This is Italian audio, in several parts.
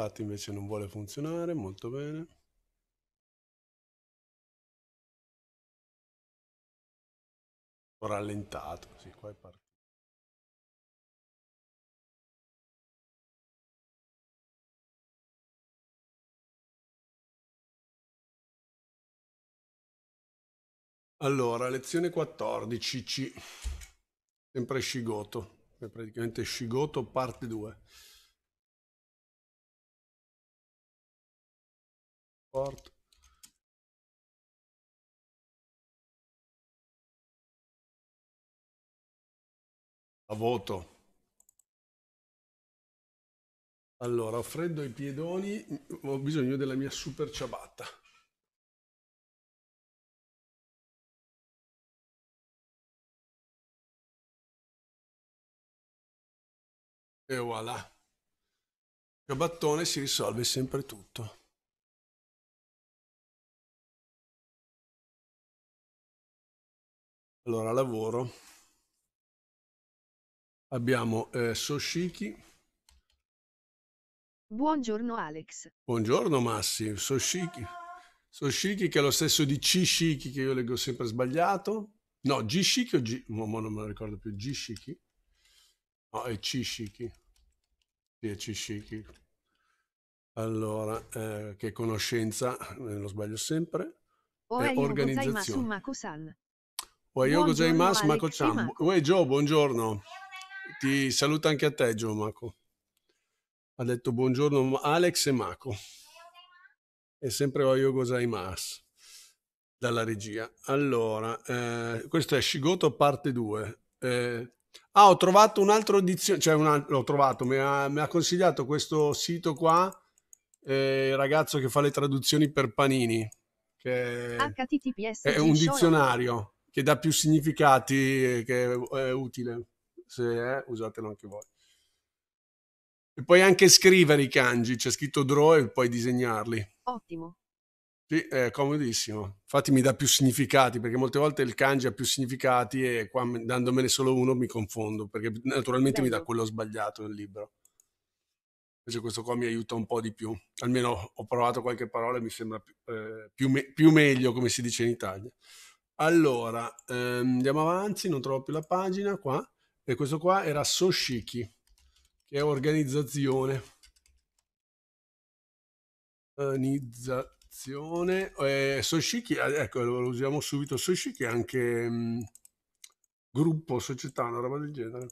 Cat invece non vuole funzionare, molto bene. Ho rallentato, sì, qua è partito. Allora, lezione 14, C, sempre Scigoto, è praticamente Scigoto parte 2. port a voto allora ho freddo ai piedoni ho bisogno della mia super ciabatta e voilà battone si risolve sempre tutto Allora, lavoro. Abbiamo eh, Soshiki. Buongiorno Alex. Buongiorno Massi. Soshiki. Soshiki che è lo stesso di Cishiki che io leggo sempre sbagliato. No, Gishiki o G... No, non me lo ricordo più. Gishiki? No, è Cishiki. Sì, è Cishiki. Allora, eh, che conoscenza, eh, lo sbaglio sempre. Oh, eh, è organizzazione. Ueyo gozaimasu, Mako-chan. Uè, Gio, buongiorno. Ti saluta anche a te, Gio, Mako. Ha detto buongiorno Alex e Mako. E sempre Ueyo gozaimasu dalla regia. Allora, eh, questo è Shigoto parte 2. Eh, ah, ho trovato un altro dizionario, cioè un altro, l'ho trovato, mi ha, mi ha, consigliato questo sito qua, eh, il ragazzo che fa le traduzioni per Panini, che HTTPS è un dizionario che dà più significati, che è utile, se è, usatelo anche voi. E puoi anche scrivere i kanji, c'è scritto draw e puoi disegnarli. Ottimo. Sì, è comodissimo. Infatti mi dà più significati, perché molte volte il kanji ha più significati e qua dandomene solo uno mi confondo, perché naturalmente Bello. mi dà certo. quello sbagliato nel libro. Invece questo qua mi aiuta un po' di più. Almeno ho provato qualche parola e mi sembra più, eh, più, me- più meglio, come si dice in Italia. Allora, ehm, andiamo avanti, non trovo più la pagina qua. E questo qua era Soshiki, che è organizzazione. Organizzazione. Eh, Soshiki, eh, ecco, lo usiamo subito. Soshiki è anche mh, mm, gruppo, società, una roba del genere.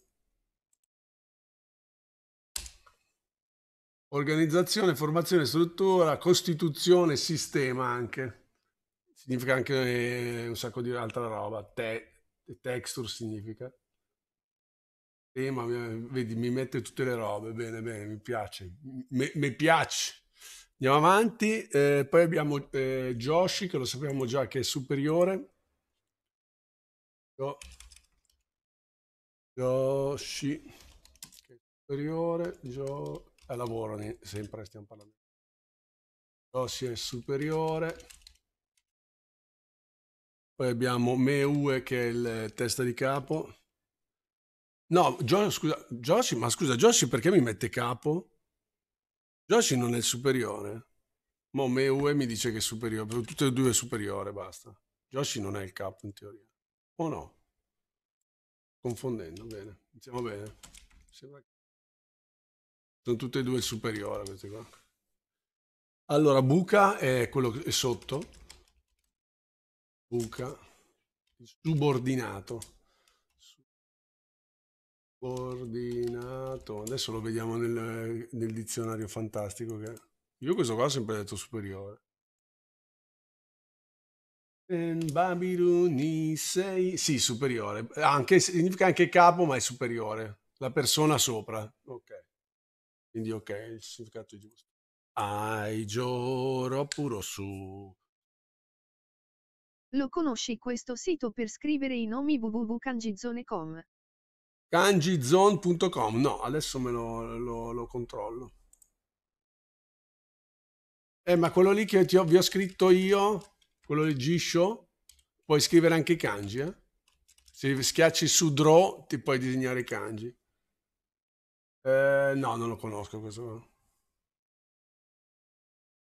Organizzazione, formazione, struttura, costituzione, sistema anche significa anche eh, un sacco di altra roba. Te, texture significa. Tema, eh, vedi, mi mette tutte le robe, bene, bene, mi piace. Mi, piace. Andiamo avanti, eh, poi abbiamo eh, Joshi, che lo sappiamo già che è superiore. Yo, Joshi, che è superiore, Yo, eh, lavoro sempre, stiamo parlando. Joshi è superiore. Poi abbiamo Meue che è il eh, testa di capo. No, Gio, Joshi, ma scusa, Joshi perché mi mette capo? Joshi non è il superiore. Mo Meue mi dice che è superiore, per tutti e due è superiore, basta. Joshi non è il capo in teoria. O no? Confondendo, bene. Siamo bene. Sembra che... Sono tutti e due il superiore queste qua. Allora, Buca è quello che è sotto. Luca, il subordinato subordinato adesso lo vediamo nel, nel dizionario fantastico che io questo qua ho sempre detto superiore in Babiloni sei sì superiore anche, significa anche capo ma è superiore la persona sopra ok quindi ok il significato è giusto ai gioro puro su lo conosci questo sito per scrivere i nomi www.kanjizone.com? kanjizone.com? no, adesso me lo, lo, lo controllo. Eh, ma quello lì che ho, vi ho scritto io, quello di Gisho, show puoi scrivere anche i kanji, eh? Se schiacci su draw ti puoi disegnare i kanji. Eh, no, non lo conosco questo.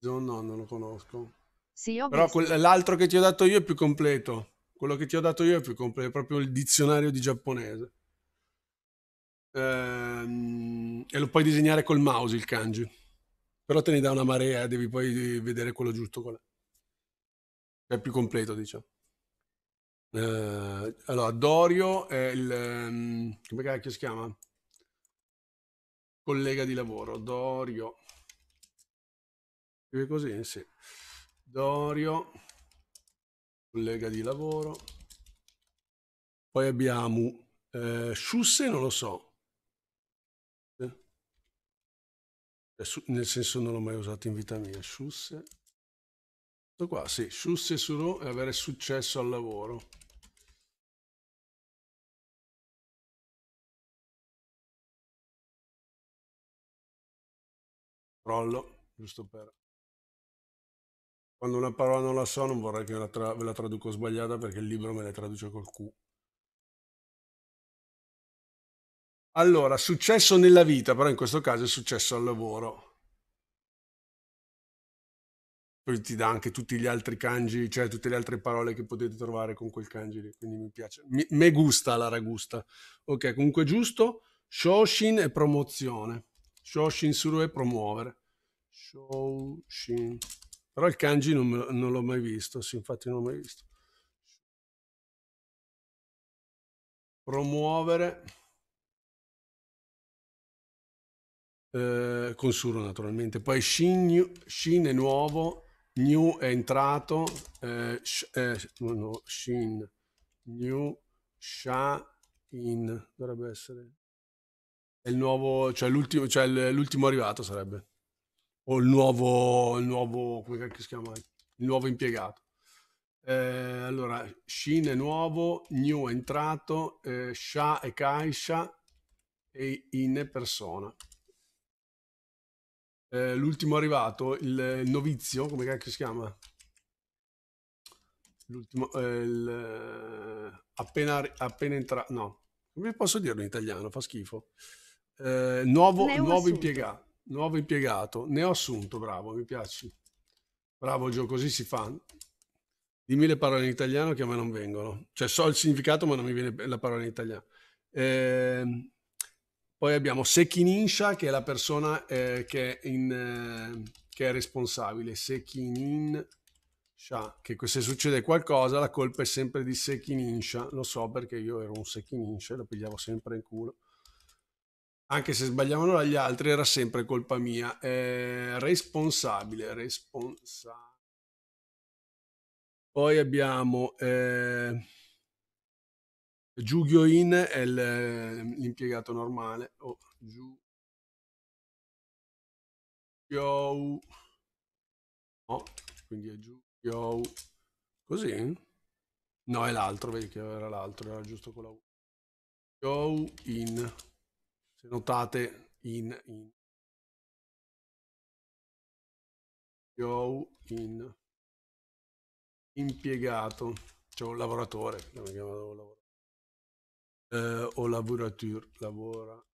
No, non lo conosco. Sì, ho Però visto. l'altro che ti ho dato io è più completo. Quello che ti ho dato io è più completo, è proprio il dizionario di giapponese. Ehm, e lo puoi disegnare col mouse il kanji. Però te ne dà una marea, eh, devi poi vedere quello giusto qual è. È più completo, diciamo. Ehm, allora, Dorio è il... Ehm, come cacchio si chiama? Collega di lavoro, Dorio. Scrive così? Eh, sì. Dorio, collega di lavoro. Poi abbiamo eh, Schusse, non lo so. Eh? Eh, nel senso non l'ho mai usato in vita mia. Schusse. Questo qua, sì. Schusse su Ro e avere successo al lavoro. Crollo, giusto per quando una parola non la so, non vorrei che ve la, tra- ve la traduco sbagliata perché il libro me la traduce col Q. Allora, successo nella vita, però in questo caso è successo al lavoro. Poi ti dà anche tutti gli altri kanji, cioè tutte le altre parole che potete trovare con quel kanji lì, quindi mi piace. me gusta la ragusta. Ok, comunque giusto. Shoshin e promozione. Shoshin suru e promuovere. Shoshin. Però il kanji non, non l'ho mai visto, sì, infatti non l'ho mai visto. Promuovere. Eh, con naturalmente. Poi Shin, Shin è nuovo, New è entrato, eh, sh, eh, no, Shin, New, Sha, In, dovrebbe essere. È il nuovo, cioè l'ultimo, cioè l'ultimo arrivato sarebbe o il nuovo, il nuovo come si chiama? Il nuovo impiegato. Eh, allora, Shin è nuovo, New è entrato, eh, Sha è Kaisha e In è persona. Eh, l'ultimo arrivato, il, novizio, come cacchio si chiama? L'ultimo, eh, eh appena, appena entrato, no, come posso dirlo in italiano? Fa schifo. Eh, nuovo, nuovo impiegato. Nuovo impiegato. Ne ho assunto, bravo, mi piaci. Bravo Gio, così si fa. Dimmi le parole in italiano che a me non vengono. Cioè so il significato ma non mi viene la parola in italiano. Eh, poi abbiamo Sekininsha che è la persona eh, che, è in, eh, che, è responsabile. Sekininsha, che se succede qualcosa la colpa è sempre di Sekininsha. Lo so perché io ero un Sekininsha e lo pigliavo sempre in culo anche se sbagliavano gli altri, era sempre colpa mia. Eh, responsabile, responsabile. Poi abbiamo eh, Giugio In, è l'impiegato normale. Oh, Giu... Yo. Oh, quindi è Giu... Così? No, è l'altro, vedi che era l'altro, era giusto con la U. Yo In se notate in, in go in impiegato cioè un lavoratore chiamato lavoratore eh, o lavoratur lavora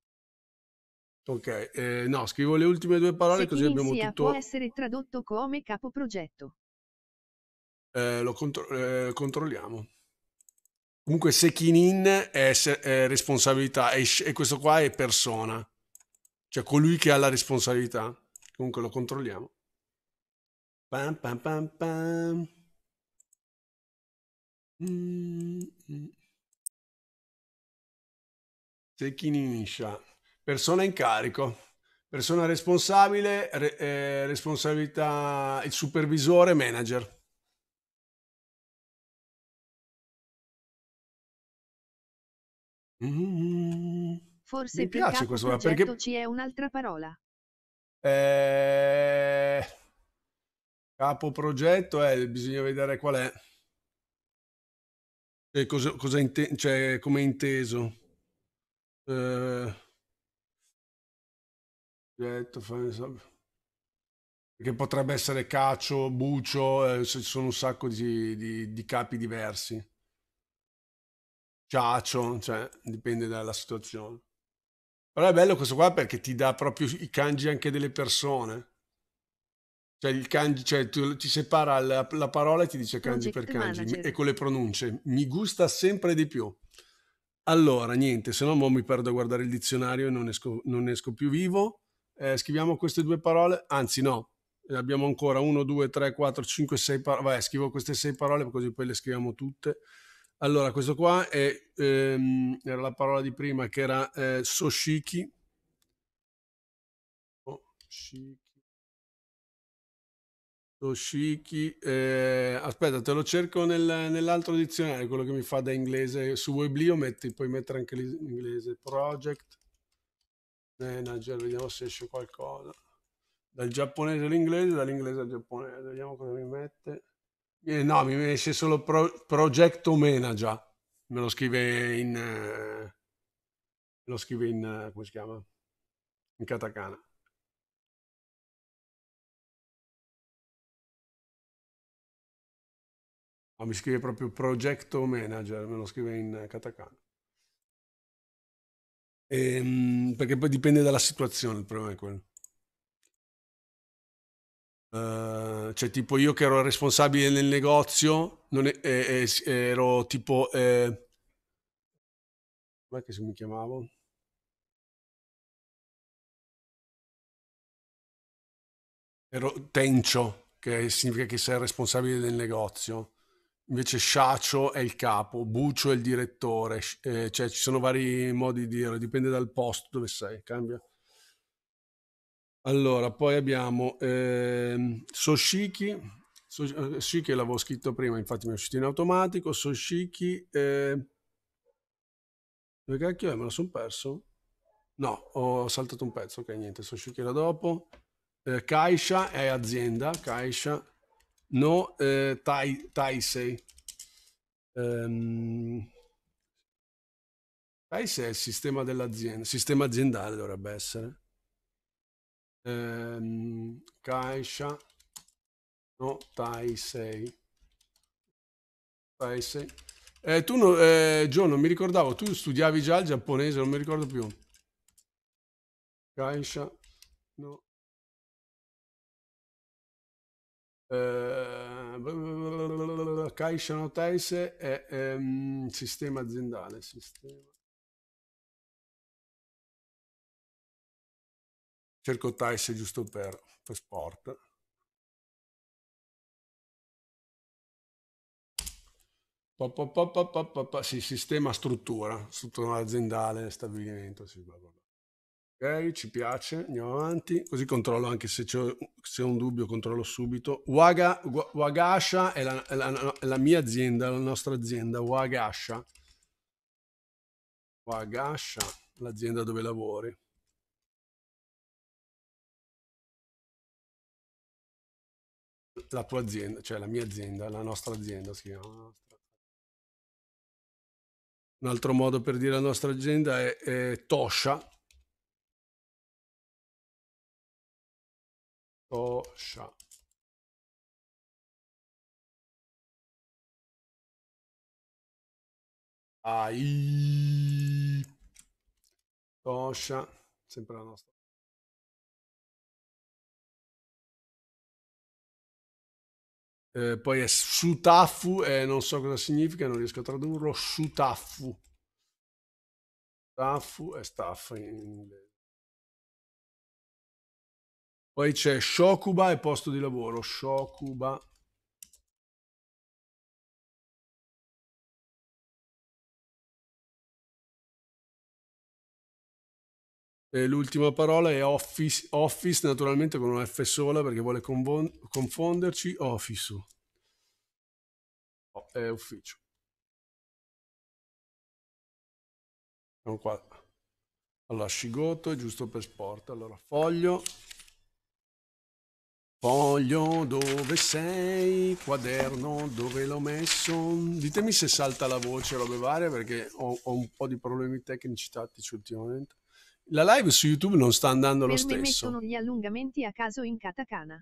ok eh, no scrivo le ultime due parole Se così abbiamo tutto può essere tradotto come capoprogetto eh, lo contro- eh, controlliamo Comunque Sekinin è, è responsabilità e, e questo qua è persona, cioè colui che ha la responsabilità. Comunque lo controlliamo. Pam, pam, pam, pam. Mm -hmm. Sekininisha, persona in carico, persona responsabile, re, eh, responsabilità, il supervisore, manager. Forse Mi piace per questo perché ci è un'altra parola. Eh... progetto, eh, bisogna vedere qual è. E cioè, cosa, cosa inte- cioè, come inteso? Eh... Progetto, che potrebbe essere cacio, Bucio, eh, sono un sacco di, di, di capi diversi. Ciaccio, cioè, dipende dalla situazione. Però è bello questo qua perché ti dà proprio i kanji anche delle persone. Cioè, il kanji, cioè, tu, ti separa la, la, parola e ti dice kanji Project per kanji manager. e certo. con le pronunce. Mi gusta sempre di più. Allora, niente, se no mo mi perdo a guardare il dizionario e non esco, non esco più vivo. Eh, scriviamo queste due parole, anzi no, abbiamo ancora 1, 2, 3, 4, 5, 6 parole. Vabbè, scrivo queste sei parole così poi le scriviamo tutte. Allora, questo qua è, ehm, era la parola di prima che era eh, Soshiki. Oh, Soshiki. Eh, aspetta, te lo cerco nel, nell'altro dizionario, quello che mi fa da inglese. Su Weblio metti, puoi mettere anche l'inglese. Project Manager, vediamo se esce qualcosa. Dal giapponese all'inglese, dall'inglese al giapponese. Vediamo cosa mi mette. Eh, no, mi esce solo pro, Project Manager. Me lo scrive in... Eh, lo scrive in... Eh, come si chiama? In katakana. No, mi scrive proprio progetto Manager, me lo scrive in eh, katakana. E, ehm, perché poi dipende dalla situazione, il problema è quello. Uh, cioè tipo io che ero responsabile nel negozio, non è, è, è, ero tipo... Eh, come che mi chiamavo? Ero tencio, che significa che sei responsabile del negozio. Invece Sciaccio è il capo, Bucio è il direttore, eh, cioè ci sono vari modi di dire, dipende dal posto dove sei, cambia. Allora, poi abbiamo ehm, eh, Soshiki, Soshiki l'avevo scritto prima, infatti mi è uscito in automatico, Soshiki, eh, dove cacchio è? Me lo sono perso? No, ho saltato un pezzo, ok, niente, Soshiki era dopo. Eh, Kaisha è azienda, Kaisha, no, eh, tai, Taisei. Um, Taisei è il sistema dell'azienda, sistema aziendale dovrebbe essere ehm, Caixa no tai Taisei eh, tu no, eh, Gio non mi ricordavo tu studiavi già il giapponese non mi ricordo più Caixa no eh, Caixa no Taise è, è, ehm, sistema aziendale sistema cerco Tice giusto per, per sport. Pa, pa, pa, sì, sistema struttura, struttura aziendale, stabilimento, sì, bla, bla, Ok, ci piace, andiamo avanti, così controllo anche se c'è un dubbio, controllo subito. Waga, Wagasha è la, è, la, è la, mia azienda, la nostra azienda, Wagasha. Wagasha, l'azienda dove lavori. la tua azienda, cioè la mia azienda, la nostra azienda si chiama. Un altro modo per dire la nostra azienda è, è Tosha. Tosha. Ai. Tosha, sempre la nostra. Eh, poi è Sutafu, eh, non so cosa significa, non riesco a tradurlo. Sutafu. Sutafu e staff in inglese. Poi c'è Shokuba e posto di lavoro. Shokuba E l'ultima parola è office, office, naturalmente con una F sola perché vuole confonderci. Office oh, è ufficio. Non qua. Allora, scigoto è giusto per sport. Allora, foglio. Foglio, dove sei? Quaderno, dove l'ho messo? Ditemi se salta la voce robe varie perché ho, ho un po' di problemi tecnici tattici ultimamente. La live su YouTube non sta andando per lo stesso. mettono gli allungamenti a caso in katakana.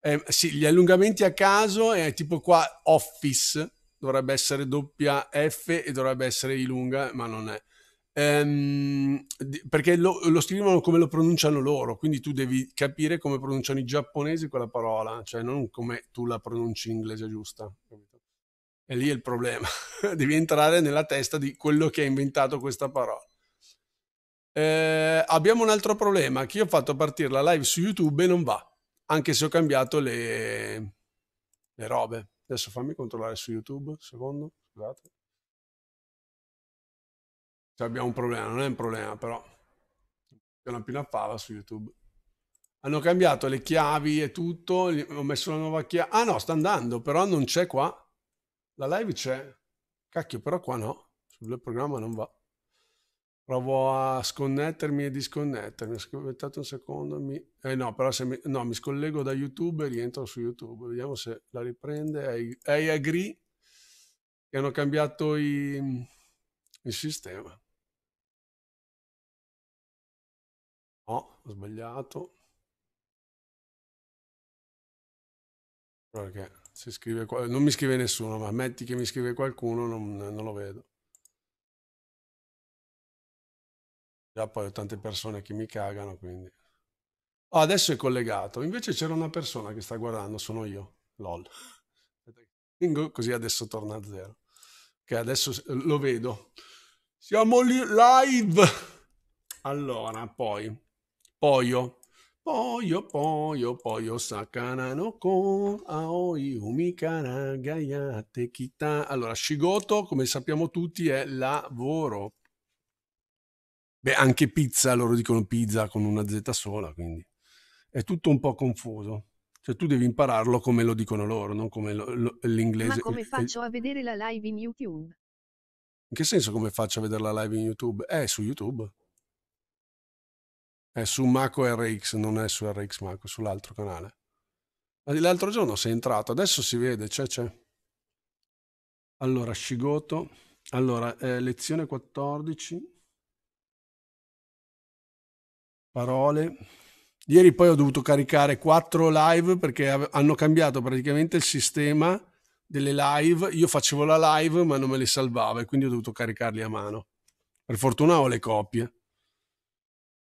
Eh, sì, gli allungamenti a caso è tipo qua Office, dovrebbe essere doppia F e dovrebbe essere I lunga, ma non è. Ehm, perché lo, lo, scrivono come lo pronunciano loro, quindi tu devi capire come pronunciano i giapponesi quella parola, cioè non come tu la pronunci in inglese giusta. E lì è il problema, devi entrare nella testa di quello che ha inventato questa parola. Eh, abbiamo un altro problema, che io ho fatto partire la live su YouTube e non va, anche se ho cambiato le, le robe. Adesso fammi controllare su YouTube, un secondo, scusate. Cioè abbiamo un problema, non è un problema però. C'è una pina fava su YouTube. Hanno cambiato le chiavi e tutto, ho messo la nuova chiave. Ah no, sta andando, però non c'è qua. La live c'è. Cacchio, però qua no, sul programma non va. Provo a sconnettermi e disconnettermi. Aspettate un secondo. Mi... Eh no, però se mi... No, mi scollego da YouTube e rientro su YouTube. Vediamo se la riprende. Ehi agree che hanno cambiato i... il sistema. No, oh, ho sbagliato. Perché si scrive... Non mi scrive nessuno, ma metti che mi scrive qualcuno, non, non lo vedo. Già poi ho tante persone che mi cagano, quindi... Oh, adesso è collegato. Invece c'era una persona che sta guardando, sono io. LOL. Così adesso torna a zero. Che adesso lo vedo. Siamo live! Allora, poi... Poio. Poio, poio, poio, sakanano con aoi umikara gaiate kita. Allora, shigoto, come sappiamo tutti, è lavoro Beh, anche pizza, loro dicono pizza con una Z sola, quindi è tutto un po' confuso. Cioè tu devi impararlo come lo dicono loro, non come lo, lo, l'inglese. Ma come eh, eh. faccio a vedere la live in YouTube? In che senso come faccio a vedere la live in YouTube? È su YouTube. È su Maco RX, non è su RX Maco, sull'altro canale. Ma l'altro giorno sei entrato, adesso si vede, c'è, c'è. Allora, Shigoto. Allora, eh, lezione 14 parole. Ieri poi ho dovuto caricare quattro live perché hanno cambiato praticamente il sistema delle live. Io facevo la live ma non me le salvava e quindi ho dovuto caricarli a mano. Per fortuna ho le copie.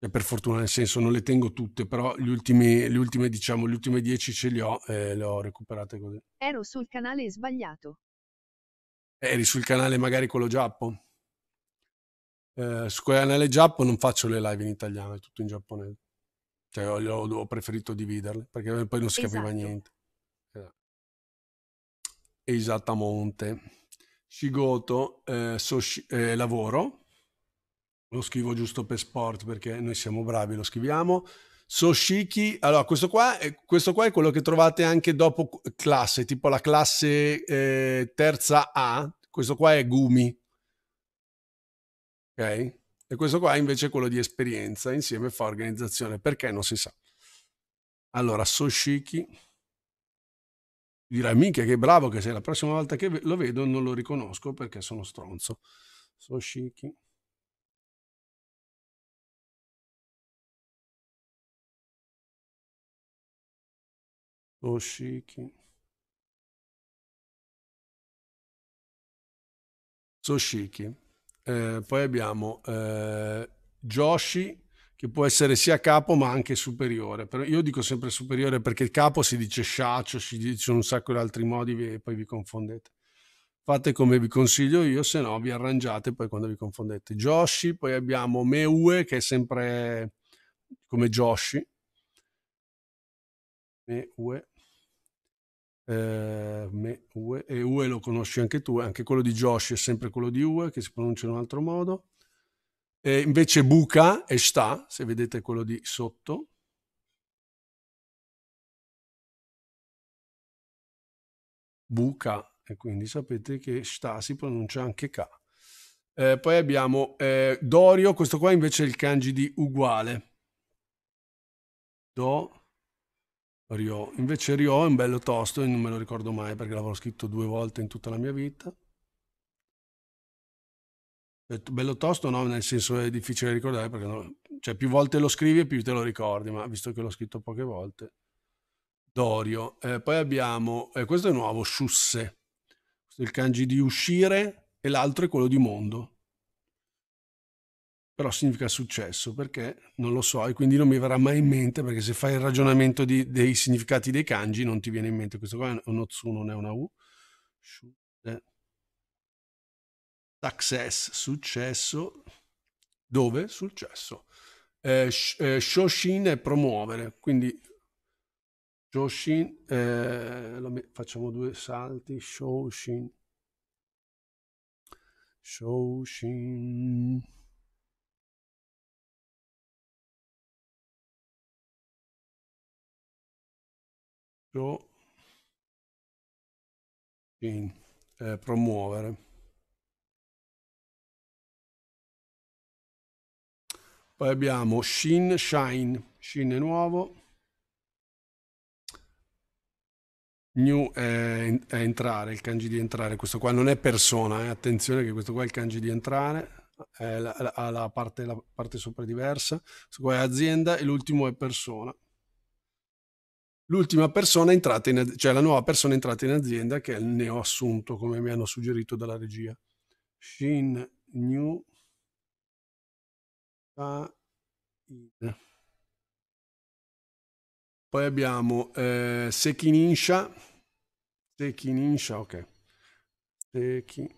E per fortuna nel senso non le tengo tutte, però gli ultimi, le ultime, diciamo, le ultime dieci ce le ho e eh, le ho recuperate così. Ero sul canale sbagliato. Eri sul canale magari quello giappo? eh, Square Enel Giappone non faccio le live in italiano, è tutto in giapponese. Cioè, ho, ho preferito dividerle perché poi non si esatto. capiva niente. Esatto. Esattamente. Shigoto, eh, so, eh, lavoro. Lo scrivo giusto per sport perché noi siamo bravi, lo scriviamo. Soshiki, allora questo qua, questo qua, è quello che trovate anche dopo classe, tipo la classe eh, terza A, questo qua è Gumi, ok? E questo qua invece è quello di esperienza, insieme fa organizzazione, perché non si sa. Allora, Soshiki dirà, minchia che bravo che sei, la prossima volta che lo vedo non lo riconosco perché sono stronzo. Soshiki. Soshiki. Soshiki. Eh, poi abbiamo eh, Joshi che può essere sia capo ma anche superiore. Però io dico sempre superiore perché il capo si dice sciaccio, si dice un sacco di altri modi e poi vi confondete. Fate come vi consiglio io, se no vi arrangiate poi quando vi confondete. Joshi, poi abbiamo Meue che è sempre come Joshi. Meue. Eh, me, Ue, e Ue lo conosci anche tu, anche quello di Josh è sempre quello di Ue, che si pronuncia in un altro modo. E invece Buca è Sta, se vedete quello di sotto. Buca, e quindi sapete che Sta si pronuncia anche K. Eh, poi abbiamo eh, Dorio, questo qua invece è il kanji di uguale. Do, Rio. Invece Rio è un bello tosto e non me lo ricordo mai perché l'avrò scritto due volte in tutta la mia vita. Bello tosto no, nel senso è difficile ricordare perché no, cioè più volte lo scrivi e più te lo ricordi, ma visto che l'ho scritto poche volte. Dorio. Eh, poi abbiamo, eh, questo è nuovo, Sciusse. Questo è il kanji di uscire e l'altro è quello di mondo però significa successo perché non lo so e quindi non mi verrà mai in mente perché se fai il ragionamento di, dei significati dei kanji non ti viene in mente questo qua è uno tsu non è una u eh. success successo dove? successo eh, sh- eh, shoshin è promuovere quindi shoshin eh, me- facciamo due salti shoshin shoshin Show. In, eh, promuovere. Poi abbiamo Shin, Shine, Shin è nuovo. New è, è, entrare, il kanji di entrare, questo qua non è persona, eh. attenzione che questo qua è il kanji di entrare, ha la, la, la, parte, la parte sopra diversa, questo qua è azienda e l'ultimo è persona l'ultima persona entrata in azienda, cioè la nuova persona entrata in azienda che è il neo assunto come mi hanno suggerito dalla regia. Shin New Poi abbiamo eh, Sekin Insha. Sekin Insha, ok. Sekin.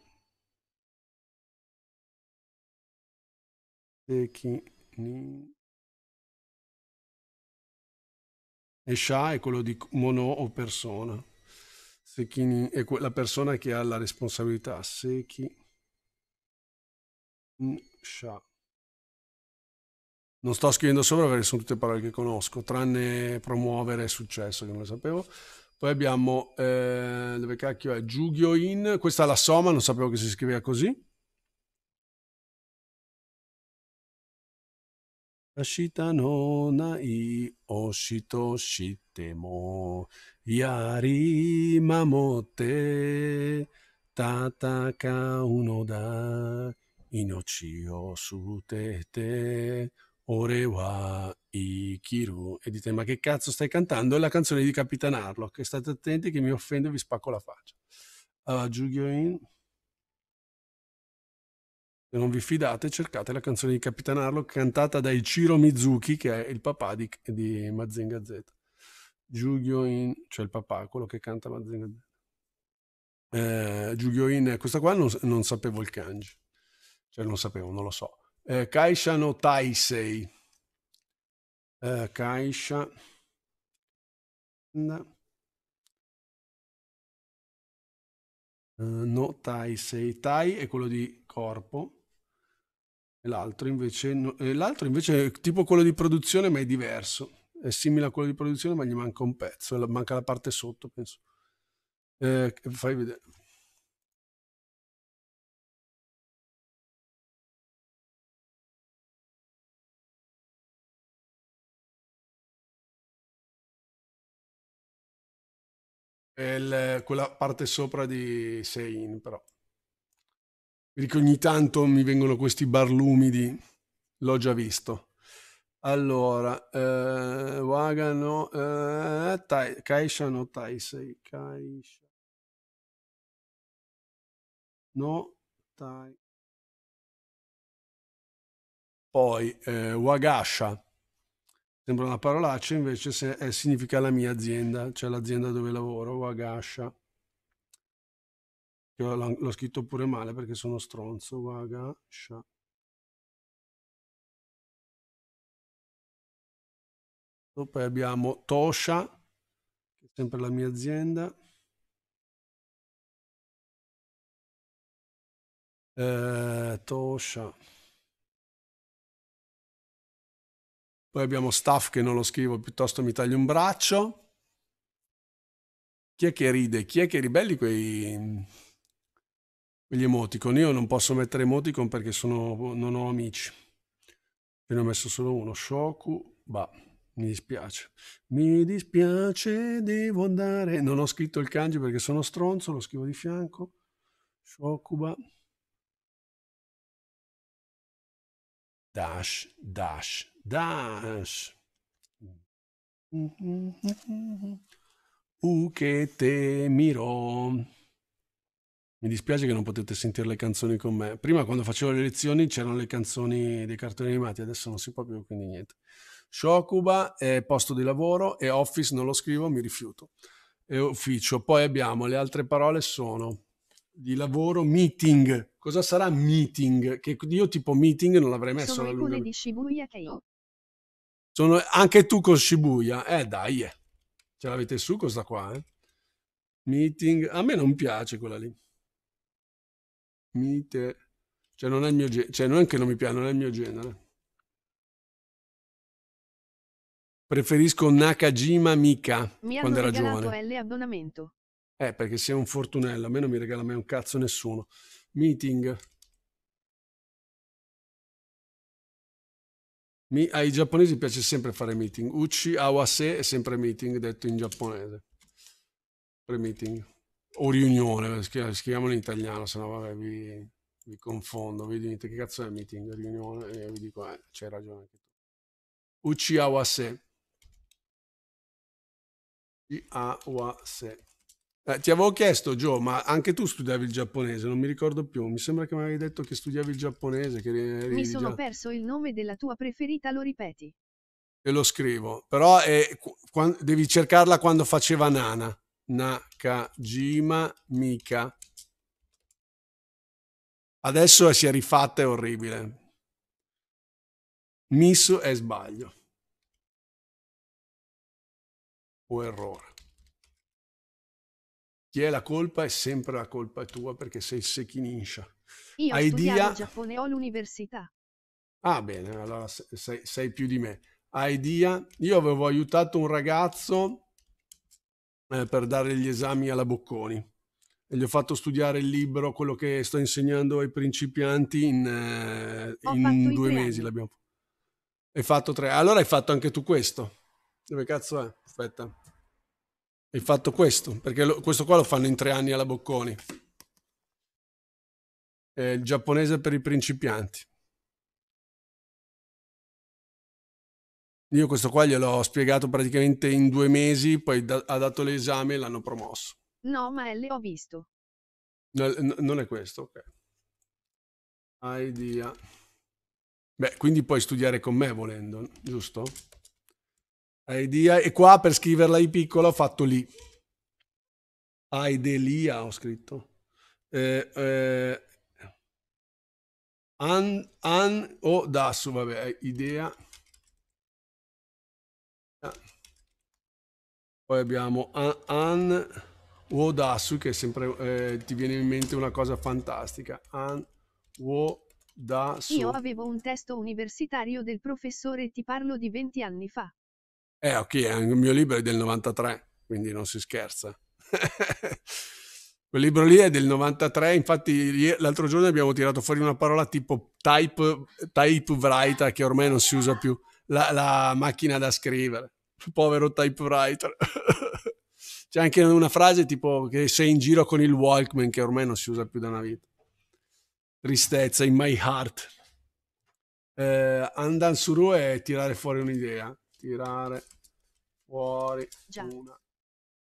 Sekin Insha. e sha è quello di mono o persona. Sekini è la persona che ha la responsabilità. Seki mm, sha. Non sto scrivendo sopra perché sono tutte parole che conosco, tranne promuovere e successo, che non lo sapevo. Poi abbiamo, eh, dove cacchio è, Giugio In, questa è la Soma, non sapevo che si scriveva così. Ashita no nai oshito shitemo yari mamote tataka uno da inochi o sutete ore wa ikiru e dite ma che cazzo stai cantando? È la canzone di Capitan Harlock state attenti che mi offendo e vi spacco la faccia. Allora, ah, Giugio in... Se non vi fidate, cercate la canzone di Capitan Harlock cantata da Ichiro Mizuki, che è il papà di, di Mazinga Z. Giugio In, cioè il papà, quello che canta Mazinga Z. Eh, In, questa qua non, non, sapevo il kanji, cioè non sapevo, non lo so. Eh, Kaisha no Taisei. Eh, Kaisha. Eh, no. no Tai Sei. Tai è quello di corpo l'altro invece, no, l'altro invece è tipo quello di produzione ma è diverso, è simile a quello di produzione ma gli manca un pezzo, manca la parte sotto penso. Eh, fai vedere. è quella parte sopra di Sein però. Perché ogni tanto mi vengono questi barlumi di... L'ho già visto. Allora, eh, Wagano, eh, Kaisha no Taisei, Kaisha no Tai. Poi, eh, Wagasha, sembra una parolaccia, invece se, eh, significa la mia azienda, cioè l'azienda dove lavoro, Wagasha. Io l'ho scritto pure male perché sono stronzo. Vaga, scia. Poi abbiamo Tosha, che è sempre la mia azienda. Eh, Tosha. Poi abbiamo staff che non lo scrivo, piuttosto mi taglio un braccio. Chi è che ride? Chi è che ribelli quei gli emoticon. Io non posso mettere emoticon perché sono, non ho amici. E ne ho messo solo uno, Shoku, bah, mi dispiace. Mi dispiace, devo andare. Non ho scritto il kanji perché sono stronzo, lo scrivo di fianco. Shokuba. Dash, dash, dash. U che te miro. Mi dispiace che non potete sentire le canzoni con me. Prima quando facevo le lezioni c'erano le canzoni dei cartoni animati, adesso non si può più, quindi niente. Shokuba è posto di lavoro e office non lo scrivo, mi rifiuto. E ufficio. Poi abbiamo le altre parole sono di lavoro, meeting. Cosa sarà meeting? Che io tipo meeting non l'avrei messo sono alla lunga. di Shibuya che io. Sono anche tu con Shibuya. Eh dai, eh. ce l'avete su questa qua, eh? Meeting. A me non piace quella lì mite. Cioè non è il mio genere, cioè non è che non mi piace, non è il mio genere. Preferisco Nakajima Mika mi quando era giovane. L abbonamento. Eh, perché sei un fortunello, a me non mi regala mai un cazzo nessuno. Meeting. Mi, ai giapponesi piace sempre fare meeting. Uchi Awase è sempre meeting, detto in giapponese. Pre-meeting o riunione, eh, scriviamolo in italiano, se no vabbè vi, vi, confondo, vi dite che cazzo è meeting, riunione, e vi dico, eh, c'hai ragione anche tu. Uchiawase. Uchiawase. Eh, ti avevo chiesto, Joe, ma anche tu studiavi il giapponese, non mi ricordo più. Mi sembra che mi avevi detto che studiavi il giapponese. Che eri, mi sono già... perso il nome della tua preferita, lo ripeti. E lo scrivo, però è, devi cercarla quando faceva Nana. Nakajima Mika. Adesso si è rifatta, è orribile. Miss è sbaglio. O errore. Chi è la colpa è sempre la colpa tua perché sei sekinisha. Io ho studiato Giappone ho l'università. Ah bene, allora sei, sei più di me. Idea, io avevo aiutato un ragazzo eh, per dare gli esami alla Bocconi. E gli ho fatto studiare il libro, quello che sto insegnando ai principianti in, eh, in due mesi. L'abbiamo... Hai fatto tre. Allora hai fatto anche tu questo. Dove cazzo è? Aspetta. Hai fatto questo, perché lo, questo qua lo fanno in tre anni alla Bocconi. È il giapponese per i principianti. Io questo qua gliel'ho spiegato praticamente in due mesi, poi da- ha dato l'esame e l'hanno promosso. No, ma L ho visto. No, eh, n- non è questo, ok. Idea. Beh, quindi puoi studiare con me volendo, giusto? Idea. E qua per scriverla in piccolo ho fatto lì. Idea, ho scritto. Eh, eh, an, an o oh, das, vabbè, idea. Poi abbiamo An Wodasu, che sempre eh, ti viene in mente una cosa fantastica. An Wodasu. Io avevo un testo universitario del professore, ti parlo di 20 anni fa. Eh, ok, il mio libro è del 93, quindi non si scherza. Quel libro lì è del 93, infatti l'altro giorno abbiamo tirato fuori una parola tipo type, typewriter, che ormai non si usa più, la, la macchina da scrivere povero typewriter. C'è anche una frase tipo che sei in giro con il Walkman che ormai non si usa più da una vita. Tristezza in my heart. Eh, andan su Ru è tirare fuori un'idea. Tirare fuori Già.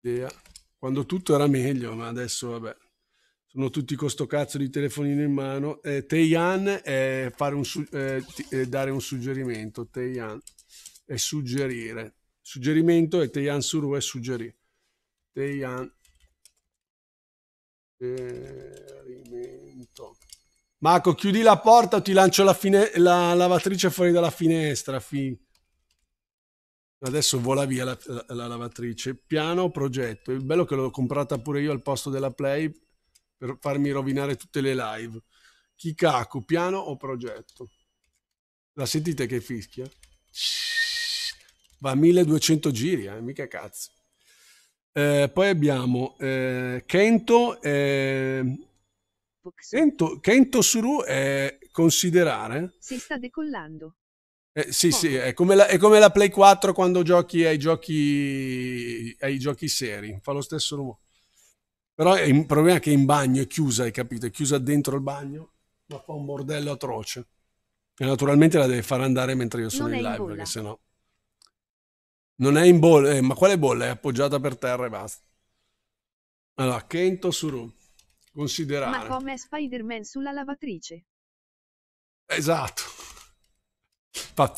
idea. Quando tutto era meglio, ma adesso vabbè. Sono tutti con sto cazzo di telefonino in mano. Eh, Teian è, un su- eh, t- è eh, dare un suggerimento. Teian è suggerire. Suggerimento è Teian Suru e suggerì. Teian suggerimento. Marco, chiudi la porta o ti lancio la, fine... la lavatrice fuori dalla finestra. Fi... Adesso vola via la, la, la, lavatrice. Piano progetto. Il bello che l'ho comprata pure io al posto della Play per farmi rovinare tutte le live. Kikaku, piano o progetto? La sentite che fischia? Shhh va a 1200 giri, eh, mica cazzo. Eh, poi abbiamo eh, Kento, eh, Kento, Kento Suru è considerare... Si sta decollando. Eh, sì, oh. sì, è come, la, è come, la, Play 4 quando giochi ai giochi, ai giochi seri, fa lo stesso rumore. Però il problema è che è in bagno, è chiusa, hai capito? È chiusa dentro il bagno, ma fa un bordello atroce. E naturalmente la deve far andare mentre io sono non in live, in perché sennò... No... Non è in bolla, eh, ma quale bolla? È appoggiata per terra e basta. Allora, Kento Suru, considerare. Ma come Spider-Man sulla lavatrice? Esatto. Fa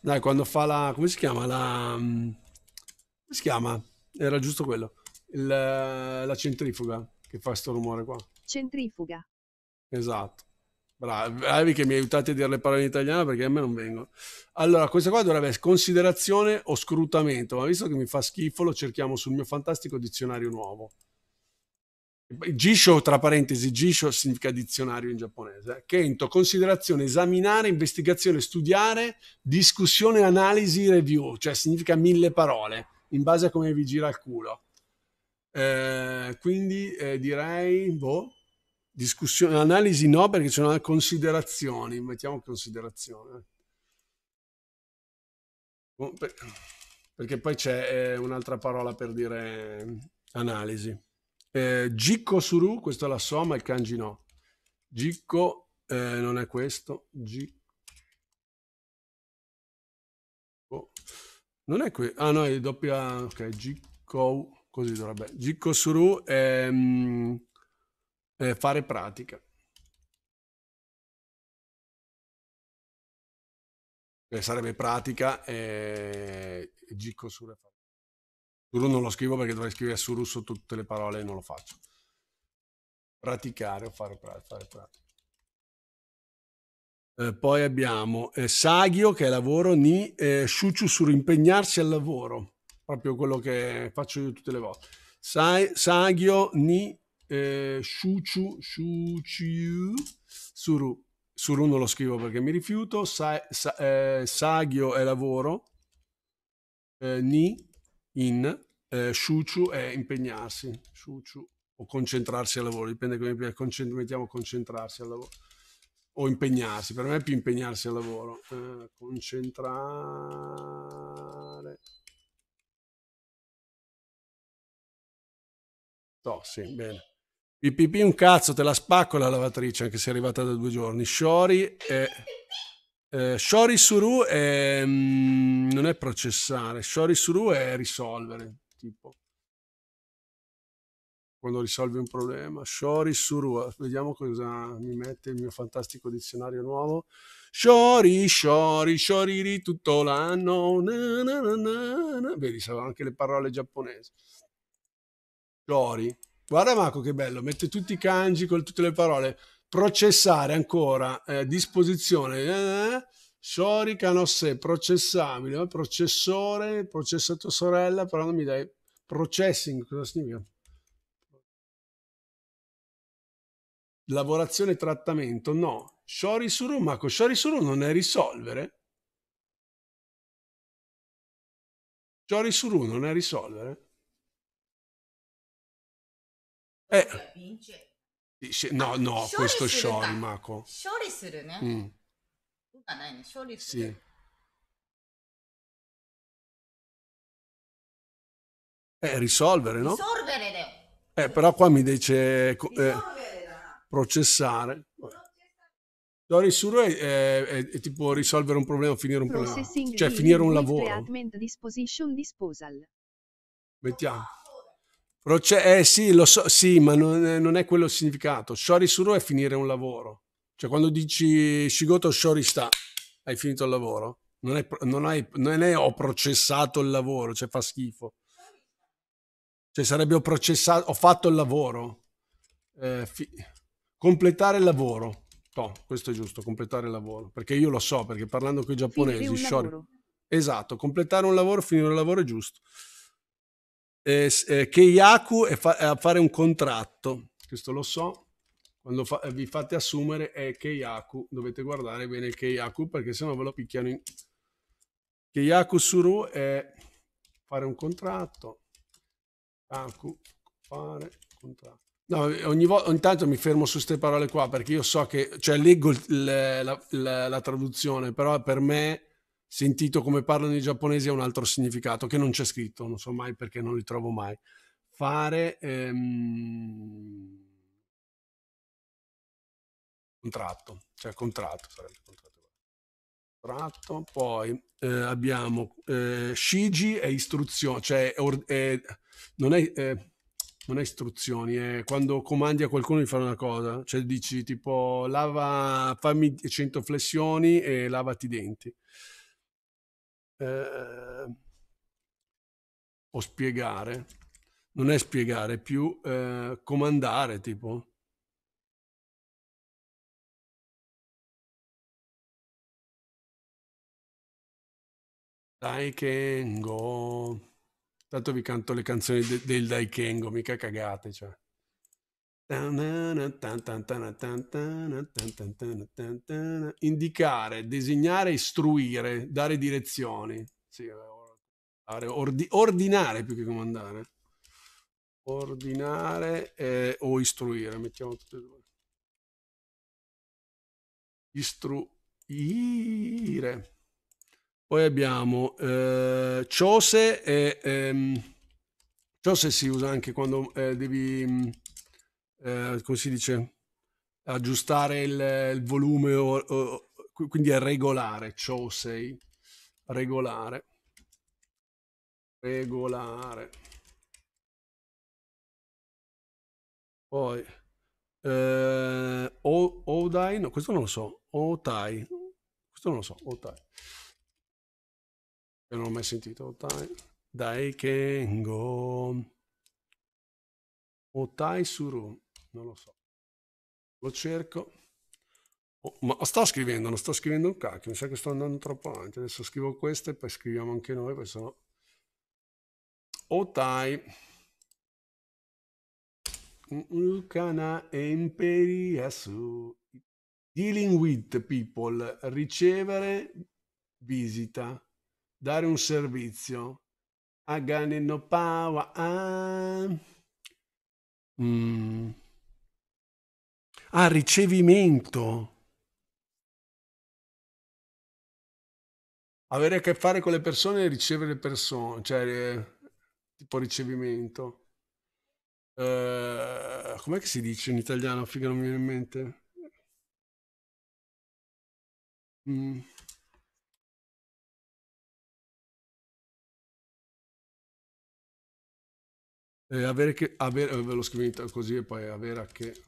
Dai, quando fa la... come si chiama? La... Mm, come si chiama? Era giusto quello. Il, eh, la centrifuga che fa questo rumore qua. Centrifuga. Esatto. Bravi, che mi aiutate a dire le parole in italiano perché a me non vengono. Allora, questa qua dovrebbe essere considerazione o scrutamento, ma visto che mi fa schifo lo cerchiamo sul mio fantastico dizionario nuovo. Gisho, tra parentesi, Gisho significa dizionario in giapponese. Eh. Kento, considerazione, esaminare, investigazione, studiare, discussione, analisi, review, cioè significa mille parole, in base a come vi gira il culo. Eh, quindi eh, direi, boh, discussione, analisi no, perché ci sono considerazioni, mettiamo considerazione. Eh. Boh, perché poi c'è eh, un'altra parola per dire eh, analisi. Eh, Gikko Suru, questo la so, ma il kanji no. Gikko eh, non è questo. Gikko. Boh, non è qui. Ah no, è doppia... Ok, Gikko... Così dovrebbe... Gikko Suru è... Ehm eh, fare pratica. Eh, sarebbe pratica eh, Gico su Suru non lo scrivo perché dovrei scrivere su russo tutte le parole e non lo faccio. Praticare o fare, fare pratica. Eh, poi abbiamo eh, Sagio che è lavoro ni eh, Shuchu sur impegnarsi al lavoro, proprio quello che faccio io tutte le volte. Sai, sagio ni eh, Shuchu, Shuchu, Suru. Suru non lo scrivo perché mi rifiuto. Sa, sa, eh, sagio è lavoro. Eh, ni, in. Eh, Shuchu è impegnarsi. Shuchu o concentrarsi al lavoro. Dipende come mi mettiamo concentrarsi al lavoro. O impegnarsi. Per me è più impegnarsi al lavoro. Eh, concentrare. No, sì, bene. Pipipì un cazzo, te la spacco la lavatrice, anche se è arrivata da due giorni. Shori è... Eh, Shori Suru è, mm, non è processare, Shori Suru è risolvere, tipo quando risolvi un problema. Shori Suru, vediamo cosa mi mette il mio fantastico dizionario nuovo. Shori, Shori, Shoriri tutto l'anno. Na, na, na, Vedi, sapevo anche le parole giapponesi. Shori, Guarda Marco che bello, mette tutti i kanji con tutte le parole. Processare ancora, eh, disposizione, eh, shorikanosse, processabile, eh, processore, processa tua sorella, però non mi dai processing, cosa significa? Lavorazione e trattamento, no. Shori suru, Marco, shori suru non è risolvere? Shori suru non è risolvere? Eh. No, no, ah, questo えなの、これしょりまこ。処理するね。うん。がないね、処理する。Eh, mm. risolvere, no? Risolvere, Leo. Eh, però qua mi dice eh, processare. Dori Suru è, eh, è, è, è, tipo risolvere un problema, finire un problema. Cioè finire un lavoro. Disposition disposal. Mettiamo. Proce- eh sì, lo so, sì, ma non, eh, non è quello il significato. Shori suro è finire un lavoro. Cioè quando dici Shigoto Shori sta, hai finito il lavoro. Non è, non, hai, non è ho processato il lavoro, cioè fa schifo. Cioè sarebbe ho processato, ho fatto il lavoro. Eh, fi- completare il lavoro. No, questo è giusto, completare il lavoro. Perché io lo so, perché parlando con i giapponesi, Shori... Esatto, completare un lavoro, finire un lavoro è giusto eh, eh, Keiyaku è, fa- è, a fare un contratto, questo lo so, quando fa- eh, vi fate assumere è Keiyaku, dovete guardare bene il Keiyaku perché sennò ve lo picchiano in... Keiyaku Suru è fare un contratto, Kaku fare contratto. No, ogni, volta ogni tanto mi fermo su queste parole qua perché io so che, cioè leggo il, la, la, la traduzione, però per me sentito come parlano i giapponesi ha un altro significato che non c'è scritto, non so mai perché non li trovo mai. Fare ehm, contratto, cioè contratto sarebbe contratto. contratto. Poi eh, abbiamo eh, Shiji cioè è istruzione, cioè or, eh, non, è, non, è, istruzioni, è quando comandi a qualcuno di fare una cosa, cioè dici tipo lava, fammi 100 flessioni e lavati i denti eh, o spiegare, non è spiegare, più eh, comandare tipo. Dai Kengo. Tanto vi canto le canzoni de- del Kengo, mica cagate, cioè. Indicare, disegnare, istruire, dare direzioni. Sì, eh, ordi, ordinare più che comandare. Ordinare eh, o istruire, mettiamo tutte e due. Istruire. Poi abbiamo eh, ciose e... Ehm, ciose si usa anche quando eh, devi eh, come si dice, aggiustare il, il volume, o, o, quindi è regolare, ciò sei, regolare, regolare. Poi, eh, o, Odai, no, questo non lo so, Otai, questo non lo so, Otai. Che non ho mai sentito, Otai. Dai Kengo. Otai Suru non lo so. Lo cerco. Oh, ma sto scrivendo, non sto scrivendo un cacchio, mi sa che sto andando troppo avanti. Adesso scrivo questo e poi scriviamo anche noi, poi sennò... Otai. Ukana su. Dealing with people, ricevere visita, dare un servizio. Agane no power. Ah. Mm a ricevimento. Avere a che fare con le persone e ricevere persone, cioè eh, tipo ricevimento. Uh, com'è che si dice in italiano? Figa, non mi viene in mente. Mm. Eh, avere che avere, eh, ve l'ho scritto così e poi avere a che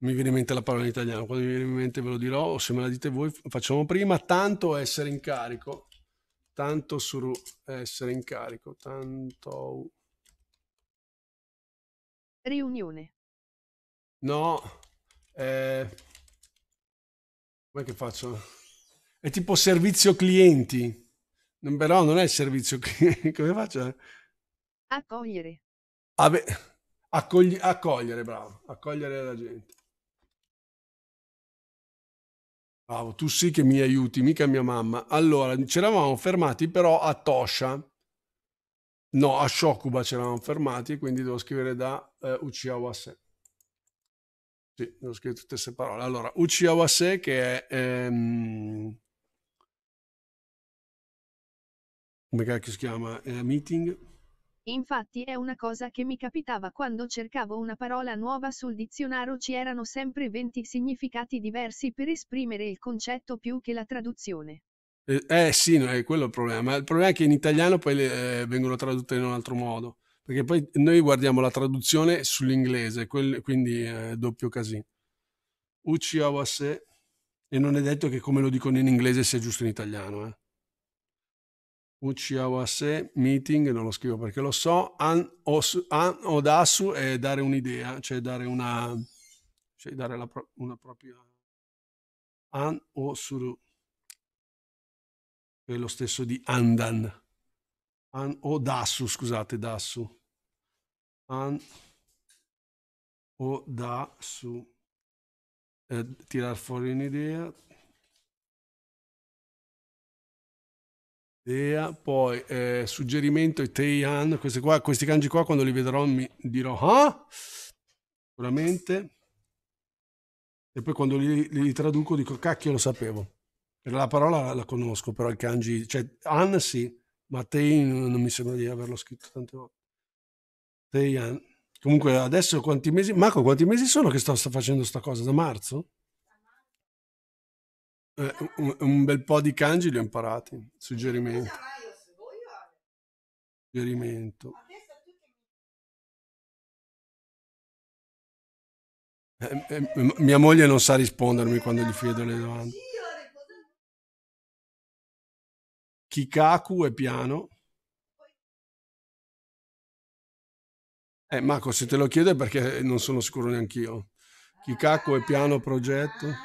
mi viene in mente la parola in italiano, quando mi viene in mente ve lo dirò, o se me la dite voi facciamo prima, tanto essere in carico, tanto su essere in carico, tanto... Riunione. No, eh, come che faccio? È tipo servizio clienti, però non è servizio clienti, come faccio? Eh? Accogliere. Ah, accogli- accogliere, bravo, accogliere la gente. Bravo, tu sì che mi aiuti, mica mia mamma. Allora, ci eravamo fermati però a Tosha. No, a Shokuba ci eravamo fermati, quindi devo scrivere da eh, Uchiawase. Sì, devo scrivere tutte queste parole. Allora, Uchiawase che è... Ehm... Come cacchio si chiama? Eh, meeting? Infatti è una cosa che mi capitava quando cercavo una parola nuova sul dizionario ci erano sempre 20 significati diversi per esprimere il concetto più che la traduzione. Eh, eh sì, no, è quello il problema. Il problema è che in italiano poi le, eh, vengono tradotte in un altro modo, perché poi noi guardiamo la traduzione sull'inglese, quel, quindi eh, doppio casino. Uchiawase, e non è detto che come lo dicono in inglese sia giusto in italiano. Eh. UCAOASE meeting, non lo scrivo perché lo so, an, os, an odasu è dare un'idea, cioè dare una, cioè dare la, una propria an osuru, che è lo stesso di andan, an odasu, scusate, dasu, an odasu, eh, tirar fuori un'idea, Dea, poi eh, suggerimento i Teian, questi, qua, questi kanji qua quando li vedrò mi dirò ah, sicuramente. E poi quando li, li, traduco dico cacchio lo sapevo. La parola la, la conosco, però il kanji, cioè An sì, ma Tei non, non mi sembra di averlo scritto tante volte. Teian. Comunque adesso quanti mesi, Marco quanti mesi sono che sto, sto facendo sta cosa? Da marzo? Eh, un, un, bel po' di kanji li ho imparati. Suggerimento. Suggerimento. Eh, eh, mia moglie non sa rispondermi quando gli chiedo le domande. Kikaku è piano. Eh, Marco, se te lo chiedo è perché non sono sicuro neanche io. Ah, Kikaku è piano progetto. Ah,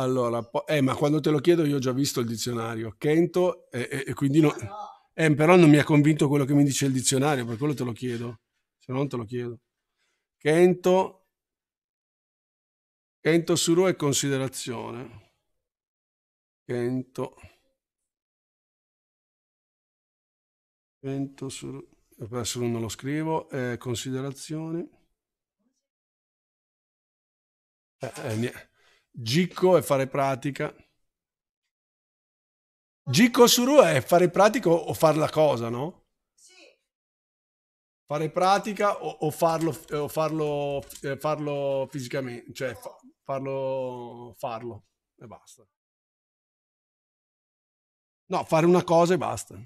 Allora, po- eh, ma quando te lo chiedo io ho già visto il dizionario. Kento, e eh, eh, quindi no... Eh, però non mi ha convinto quello che mi dice il dizionario, per quello te lo chiedo. Se non te lo chiedo. Kento, Kento Suru è considerazione. Kento. Kento Suru. Adesso non lo scrivo. Eh, Eh, niente. Gicco è fare pratica. Gicco su Suru è fare pratica o fare la cosa, no? Sì. Fare pratica o, o farlo, eh, o farlo, eh, farlo fisicamente, cioè fa, farlo, farlo e basta. No, fare una cosa e basta.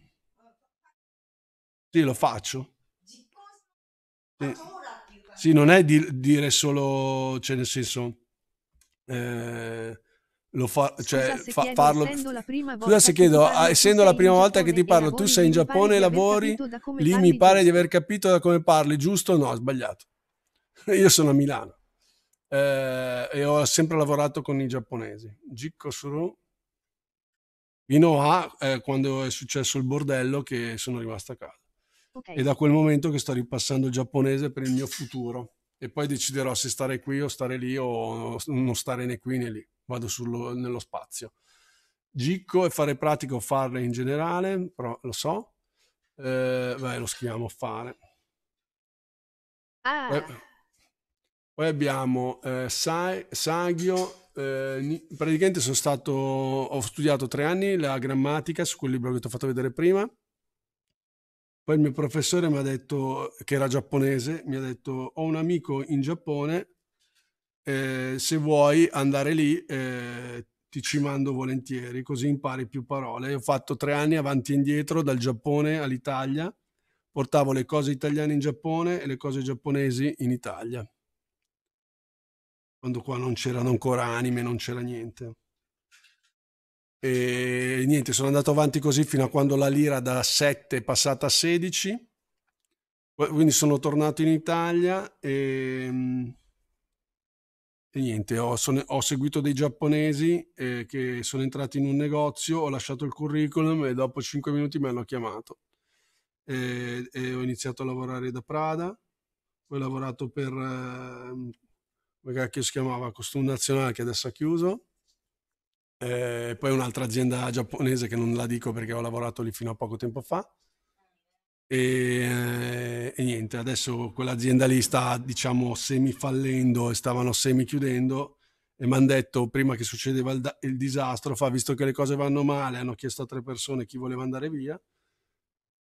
Sì, lo faccio. Sì, sì non è di, dire solo, cioè nel senso eh, lo fa, cioè, Scusa fa, farlo. Scusa se chiedo, essendo la prima volta ah, che ti parlo, tu sei in Giappone e lavori, lì mi pare di aver capito da come parli, giusto o no? Sbagliato. Io sono a Milano eh, e ho sempre lavorato con i giapponesi. Jikko Suru, fino a eh, quando è successo il bordello che sono rimasto a casa. Okay. E da quel momento che sto ripassando il giapponese per il mio futuro e poi deciderò se stare qui o stare lì o non stare né qui né lì, vado sullo, nello spazio. Gicco e fare pratico farle in generale, però lo so, eh, beh, lo scriviamo fare. Ah. Poi, poi, abbiamo eh, Sa- eh, praticamente sono stato, ho studiato tre anni la grammatica su quel libro che ti ho fatto vedere prima poi il mio professore mi ha detto, che era giapponese, mi ha detto ho un amico in Giappone, eh, se vuoi andare lì eh, ti ci mando volentieri, così impari più parole. Ho fatto tre anni avanti e indietro dal Giappone all'Italia, portavo le cose italiane in Giappone e le cose giapponesi in Italia. Quando qua non c'erano ancora anime, non c'era niente. E niente, sono andato avanti così fino a quando la lira da 7 è passata a 16. Quindi sono tornato in Italia e, ehm, e niente, ho, sono, ho, seguito dei giapponesi eh, che sono entrati in un negozio, ho lasciato il curriculum e dopo 5 minuti mi hanno chiamato. E, e ho iniziato a lavorare da Prada, poi ho lavorato per, eh, come si chiamava, Costume Nazionale che adesso ha chiuso, eh, poi un'altra azienda giapponese che non la dico perché ho lavorato lì fino a poco tempo fa. E, eh, e niente, adesso quell'azienda lì sta diciamo semifallendo e stavano semi chiudendo e mi hanno detto prima che succedeva il, da- il disastro, fa, visto che le cose vanno male, hanno chiesto a tre persone chi voleva andare via,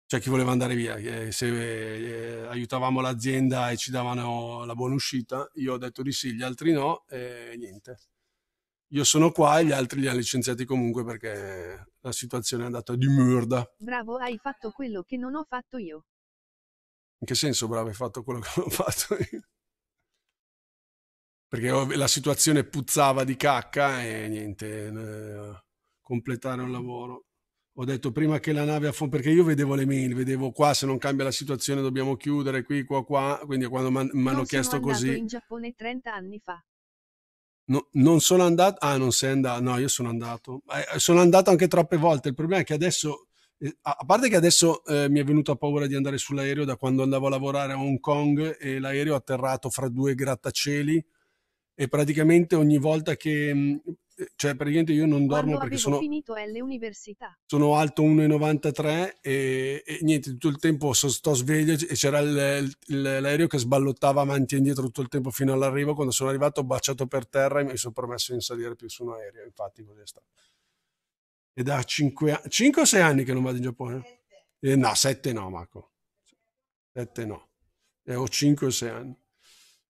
cioè chi voleva andare via, eh, se eh, aiutavamo l'azienda e ci davano la buona uscita, io ho detto di sì, gli altri no e niente io sono qua e gli altri li hanno licenziati comunque perché la situazione è andata di merda. Bravo, hai fatto quello che non ho fatto io. In che senso, bravo, hai fatto quello che non ho fatto io? Perché la situazione puzzava di cacca e niente, eh, completare un lavoro. Ho detto prima che la nave affondi, perché io vedevo le mail, vedevo qua se non cambia la situazione dobbiamo chiudere, qui, qua, qua. Quindi quando mi hanno chiesto così... in Giappone 30 anni fa. No, non sono andato, ah, non sei andato, no, io sono andato, eh, sono andato anche troppe volte. Il problema è che adesso, eh, a parte che adesso eh, mi è venuta paura di andare sull'aereo da quando andavo a lavorare a Hong Kong e l'aereo ha atterrato fra due grattacieli e praticamente ogni volta che mh, mm, eh, cioè praticamente io non dormo Quando perché sono, finito l'università. sono alto 1,93 e, e niente, tutto il tempo so, sto sveglio e c'era il, il, l'aereo che sballottava avanti e indietro tutto il tempo fino all'arrivo, quando sono arrivato ho baciato per terra e mi sono permesso di salire più su un aereo, infatti così è stato. È da 5, 5 o 6 anni che non vado in Giappone? Eh, no, 7 no Marco, 7 no, e eh, ho 5 o 6 anni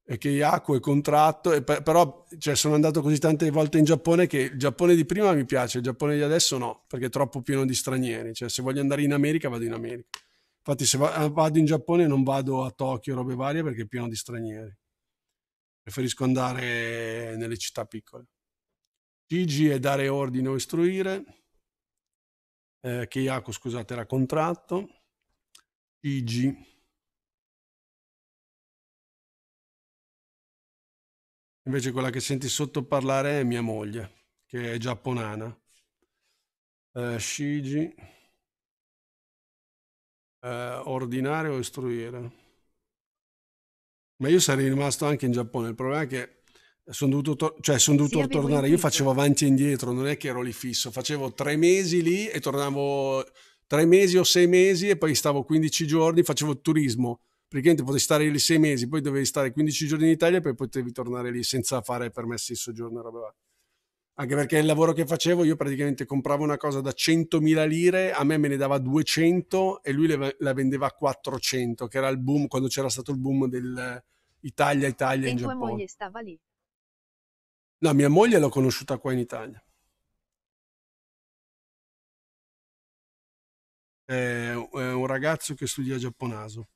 e che Iaco è contratto, e per, però cioè, sono andato così tante volte in Giappone che il Giappone di prima mi piace, il Giappone di adesso no, perché è troppo pieno di stranieri, cioè se voglio andare in America vado in America. Infatti se eh, vado in Giappone non vado a Tokyo, robe varie, perché è pieno di stranieri. Preferisco andare nelle città piccole. Gigi è dare ordine o istruire. Eh, che Iaco, scusate, era contratto. Gigi Invece quella che senti sotto parlare è mia moglie, che è giapponana. Eh, Shiji. Eh, ordinare o istruire. Ma io sarei rimasto anche in Giappone. Il problema è che sono dovuto, to- cioè, son dovuto sì, tornare. Io facevo avanti e indietro, non è che ero lì fisso. Facevo tre mesi lì e tornavo tre mesi o sei mesi e poi stavo 15 giorni, facevo turismo praticamente potevi stare lì sei mesi, poi dovevi stare 15 giorni in Italia e poi potevi tornare lì senza fare permessi di soggiorno roba anche perché il lavoro che facevo io praticamente compravo una cosa da 100.000 lire, a me me ne dava 200 e lui le, la vendeva a 400, che era il boom, quando c'era stato il boom dell'Italia, Italia e in Giappone. E tua moglie stava lì? No, mia moglie l'ho conosciuta qua in Italia. È un ragazzo che studia giapponaso.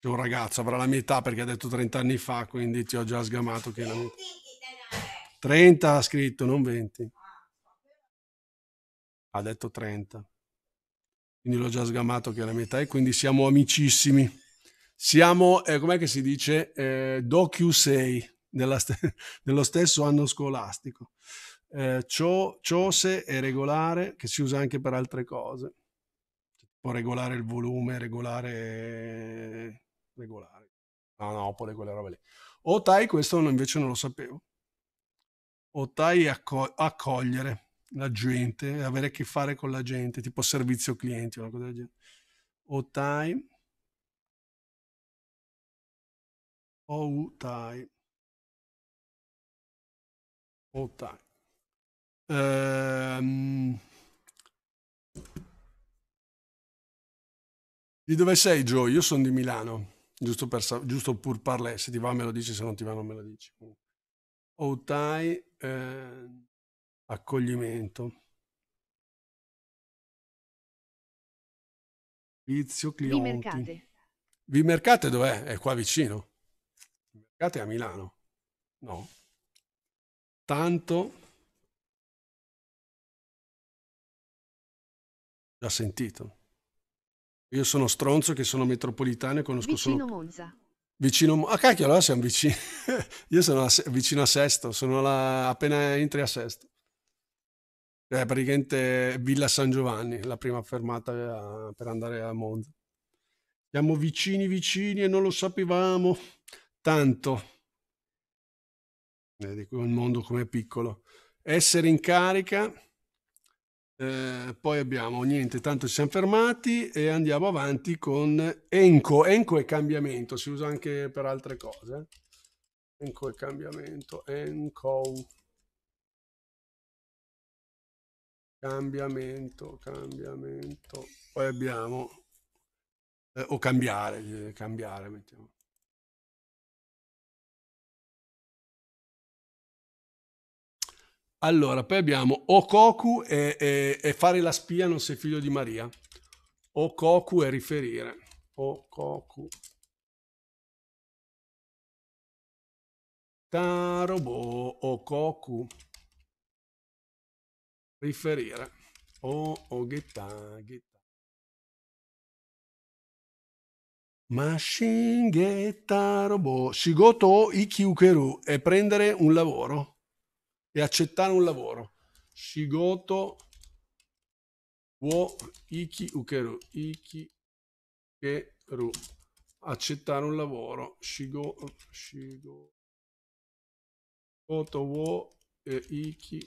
C'è un ragazzo, avrà la mia età perché ha detto 30 anni fa, quindi ti ho già sgamato che... Non... 30 ha scritto, non 20. Ah, ha detto 30. Quindi l'ho già sgamato che è la mia età e quindi siamo amicissimi. Siamo, eh, com'è che si dice, eh, docu-6, st- nello stesso anno scolastico. Eh, cio- ciose è regolare, che si usa anche per altre cose. Può regolare il volume, regolare regolare. No, no, Opole, quelle robe lì. Otai, questo invece non lo sapevo. Otai accog- accogliere la gente, avere a che fare con la gente, tipo servizio clienti, una cosa del genere. Otai. Outai. Outai. Ehm... Di dove sei, Joe? Io sono di Milano. Giusto, per, giusto pur parlare, se ti va me lo dici, se non ti va non me lo dici. Outai, eh, accoglimento. Vizio Clionti. Vi Mercate. dov'è? È qua vicino. Vi Mercate a Milano. No. Tanto l'ha sentito. Io sono stronzo che sono metropolitano e conosco vicino solo... Monza. Vicino Monza. Ah cacchio, allora siamo vicini. Io sono a, vicino a Sesto, sono alla, appena entri a Sesto. È eh, praticamente Villa San Giovanni, la prima fermata eh, per andare a Monza. Siamo vicini vicini e non lo sapevamo tanto. Vedi eh, il mondo come piccolo. Essere in carica eh, poi abbiamo niente, tanto ci siamo fermati e andiamo avanti con Enco. Enco è cambiamento, si usa anche per altre cose. Enco è cambiamento. Enco. Cambiamento, cambiamento. Poi abbiamo... Eh, o cambiare, eh, cambiare, mettiamo. Allora, poi abbiamo Okoku e, e, e fare la spia non sei figlio di Maria. Okoku e riferire. Okoku. Tarobo Okoku. Riferire. O Ogeta Geta. Machine Geta Robo. Shigoto Ikyukeru e prendere un lavoro e accettare un lavoro. Shigoto wo iki ukeru. Iki ukeru. Accettare un lavoro. Shigo, shigo. Shigoto wo e iki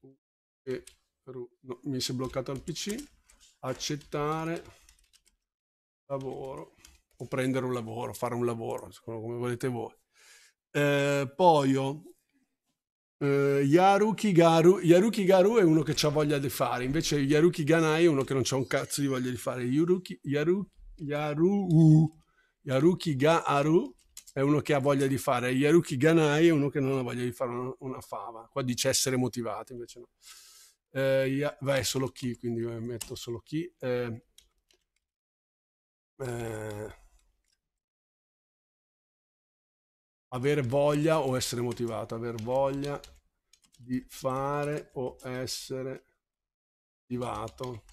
ukeru. No, mi si è bloccato al PC. Accettare lavoro o prendere un lavoro, fare un lavoro, come volete voi. Eh, poi Uh, Yaruki, Garu, Yaruki Garu è uno che ha voglia di fare, invece Yaruki Ganai è uno che non ha un cazzo di voglia di fare. Yaruki, Yaru, Yaru, Yaruki Garu è uno che ha voglia di fare, Yaruki Ganai è uno che non ha voglia di fare una, una fava. Qua dice essere motivato, invece no. Uh, eh, ya, beh, solo chi, quindi metto solo chi. Uh, uh, avere voglia o essere motivato, aver voglia di fare o essere attivato.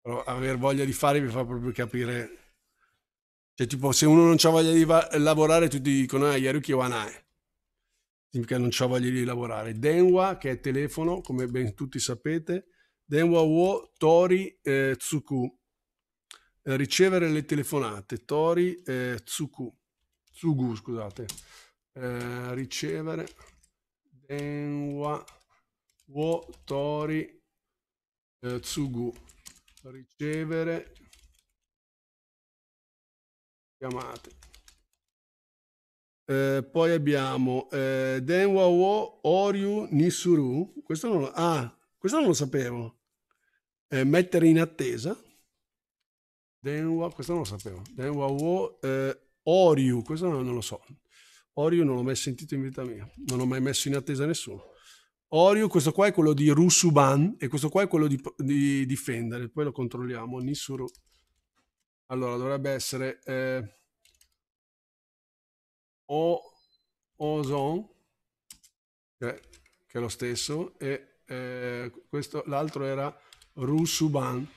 Però aver voglia di fare vi fa proprio capire. Cioè, tipo, se uno non ha voglia di va- lavorare, tutti dicono, ah, Yaruki Wanae. Eh. Significa non ha voglia di lavorare. Denwa, che è telefono, come ben tutti sapete. Denwa wo Tori eh, Tsuku. Eh, ricevere le telefonate. Tori eh, Tsuku. Tsugu, scusate. Eh, ricevere Denwa Wotori eh, Tsugu ricevere chiamate eh, poi abbiamo eh, Denwa wo Oryu Nisuru questo non, lo, ah, questo non lo sapevo eh, mettere in attesa Denwa questo non lo sapevo Denwa wo eh, Oryu questo non, non lo so Orio non l'ho mai sentito in vita mia, non ho mai messo in attesa nessuno. Orio, questo qua è quello di Rusuban e questo qua è quello di, di, di poi lo controlliamo. Nisuru. Allora, dovrebbe essere eh, o, Ozon, che, che, è lo stesso, e eh, questo, l'altro era Rusuban.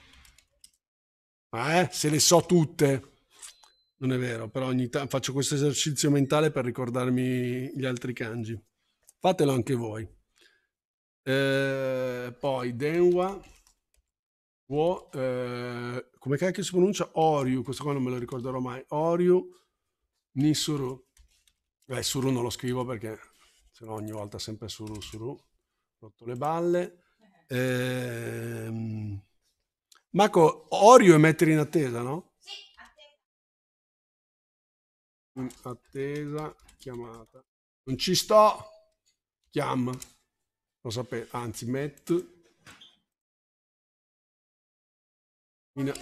Eh, se le so tutte. Non è vero, però ogni tanto faccio questo esercizio mentale per ricordarmi gli altri kanji. Fatelo anche voi. Eh, poi Denwa Wo, eh, come cacchio si pronuncia? Oryu, questo qua non me lo ricorderò mai. Oryu Nisuru. Eh, Suru non lo scrivo perché se no ogni volta sempre Suru Suru. Rotto le balle. Eh, ehm, Marco, Oryu è mettere in attesa, no? in attesa chiamata. Non ci sto. Chiam. Lo sapete, anzi, met. In...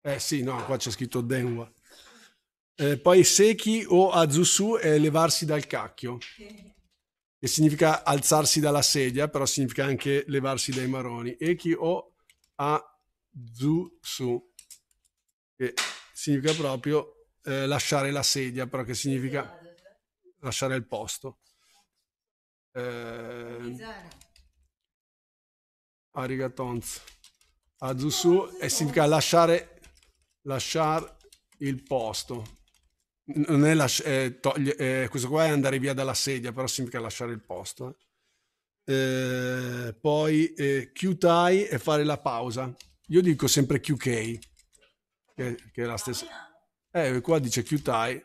Eh sì, no, qua c'è scritto Denwa. Eh, poi Seki o Azusu è levarsi dal cacchio, che significa alzarsi dalla sedia, però significa anche levarsi dai maroni. Eki o Azusu, che significa proprio eh, lasciare la sedia, però che significa lasciare il posto. Eh, arigatons. Azusu e significa lasciare, lasciare il posto. Non è lasci- eh, toglie, eh, questo qua è andare via dalla sedia, però significa lasciare il posto. Eh. eh poi eh, QTI è fare la pausa. Io dico sempre QK, che, che è la ah, stessa. Eh, qua dice Q-Tie.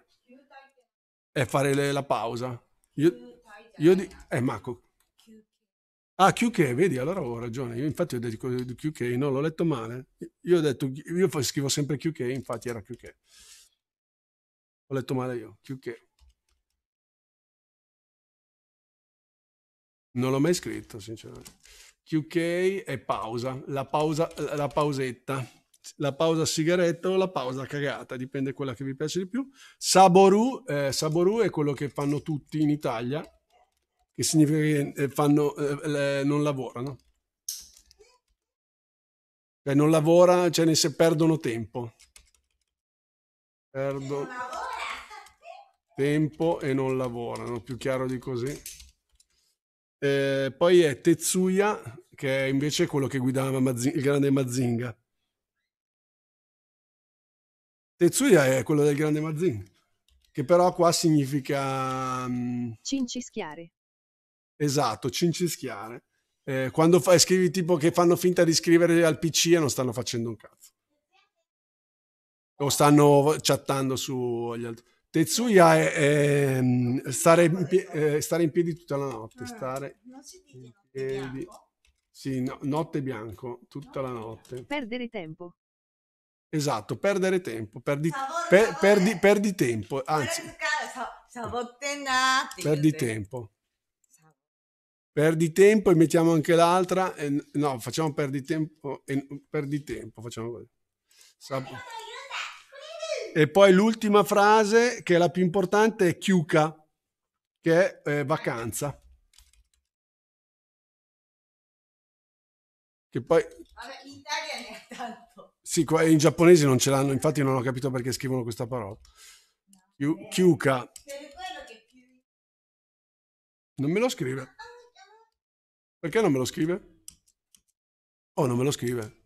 fare le, la pausa. Io, io di, eh, Marco. Ah, QK, vedi, allora ho ragione. Io infatti ho detto QK, no, l'ho letto male. Io ho detto, io scrivo sempre QK, infatti era QK. Ho letto male io, QK. Non l'ho mai scritto, sinceramente. QK e pausa, la pausa, la pausetta la pausa sigaretta o la pausa cagata, dipende quella che vi piace di più. Saboru, eh, Saboru è quello che fanno tutti in Italia, che significa che eh, fanno, eh, non lavorano. Cioè non lavora, cioè ne se perdono tempo. Perdo tempo e non lavorano, più chiaro di così. Eh, poi è Tetsuya, che è invece quello che guidava Mazz- il grande Mazinga. Tetsuya è quello del grande Mazin, che però qua significa... Mm, cincischiare. Esatto, cincischiare. Eh, quando fa, scrivi tipo che fanno finta di scrivere al PC e non stanno facendo un cazzo. O stanno chattando su gli altri. Tetsuya è, è mm, stare, in pie- eh, stare, in piedi tutta la notte. Eh, stare in piedi. Sì, no, notte bianco, tutta la notte. Perdere tempo. Esatto, perdere tempo, perdi, per, Perdi, perdi tempo, anzi. Perdi tempo. Perdi tempo e mettiamo anche l'altra. E, no, facciamo perdi tempo. E, perdi tempo, facciamo così. e poi l'ultima frase, che è la più importante, è chiuca, che è eh, vacanza. Che poi... Vabbè, Italia ne ha tanto. Sì, qua in giapponese non ce l'hanno, infatti non ho capito perché scrivono questa parola. No, eh, Kyuka. Non me lo scrive. Perché non me lo scrive? Oh, non me lo scrive.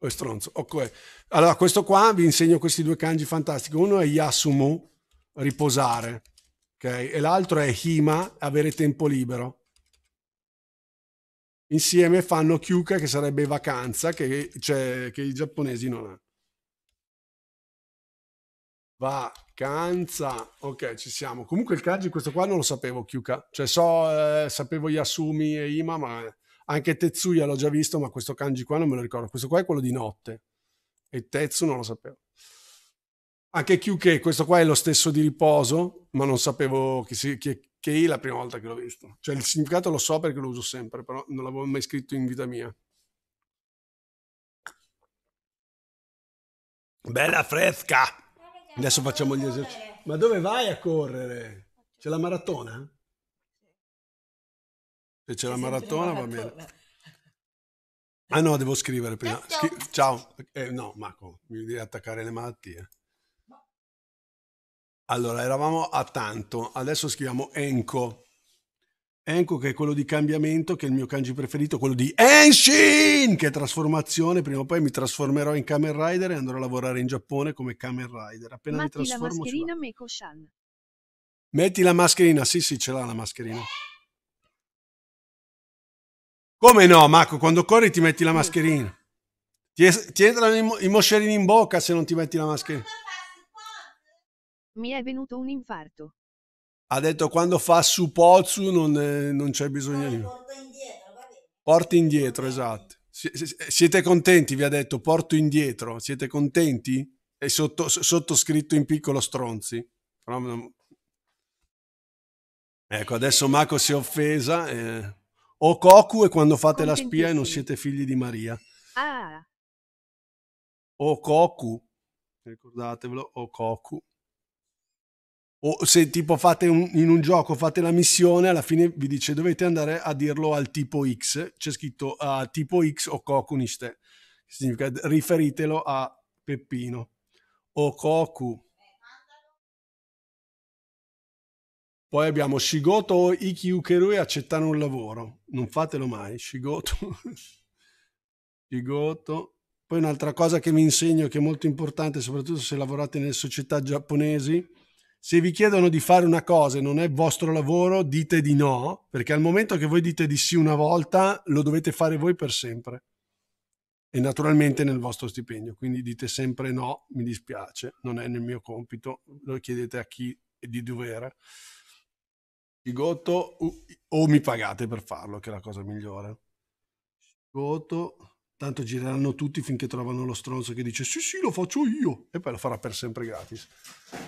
Oh, è stronzo. Okay. Allora, questo qua vi insegno questi due kanji fantastici. Uno è Yasumu, riposare, ok? E l'altro è Hima, avere tempo libero insieme fanno Kyuka che sarebbe vacanza che, cioè, che i giapponesi non hanno. Vacanza, ok, ci siamo. Comunque il kanji questo qua non lo sapevo, Kyuka. Cioè so, eh, sapevo Yasumi e Ima, ma anche Tetsuya l'ho già visto, ma questo Kanji qua non me lo ricordo. Questo qua è quello di notte. E Tetsu non lo sapevo. Anche Kyuke, questo qua è lo stesso di riposo, ma non sapevo chi, si, chi, che è la prima volta che l'ho visto. Cioè il significato lo so perché lo uso sempre, però non l'avevo mai scritto in vita mia. Bella fresca! Adesso facciamo gli esercizi. Ma dove vai a correre? C'è la maratona? Se c'è la maratona va bene. Ah no, devo scrivere prima. Scri- ciao. Eh, no, Marco, mi devi attaccare le malattie. Allora, eravamo a tanto, adesso scriviamo Enco. Enco che è quello di cambiamento, che è il mio kanji preferito, quello di Enshin, che è trasformazione. Prima o poi mi trasformerò in Kamen Rider e andrò a lavorare in Giappone come Kamen Rider. Appena Matti mi trasformo... Metti la mascherina, Meiko shan Metti la mascherina, sì sì, ce l'ha la mascherina. Come no, Marco, quando corri ti metti la mascherina. Ti, ti entrano i, i moscerini in bocca se non ti metti la mascherina. Mi è venuto un infarto. Ha detto quando fa supozzu non, eh, non c'è bisogno ah, di... Porto indietro, va bene. Porti indietro, esatto. siete contenti, vi ha detto, porto indietro. Siete contenti? È sotto, sottoscritto in piccolo stronzi. Ecco, adesso Mako si è offesa. Eh. O Koku e quando fate la spia e non siete figli di Maria. Ah. O Koku, ricordatevelo, O Koku o se tipo fate un, in un gioco, fate la missione, alla fine vi dice dovete andare a dirlo al tipo X, c'è scritto a uh, tipo X o Kokuniste, che significa riferitelo a Peppino o Koku. Poi abbiamo Shigoto o Ikiukerui accettano un lavoro, non fatelo mai, Shigoto. Shigoto. Poi un'altra cosa che vi insegno che è molto importante, soprattutto se lavorate nelle società giapponesi, se vi chiedono di fare una cosa e non è vostro lavoro, dite di no, perché al momento che voi dite di sì una volta, lo dovete fare voi per sempre. E naturalmente nel vostro stipendio, quindi dite sempre no, mi dispiace, non è nel mio compito, lo chiedete a chi è di dovere. Gigotto uh, o mi pagate per farlo, che è la cosa migliore. Gigotto Tanto gireranno tutti finché trovano lo stronzo che dice sì sì lo faccio io e poi lo farà per sempre gratis.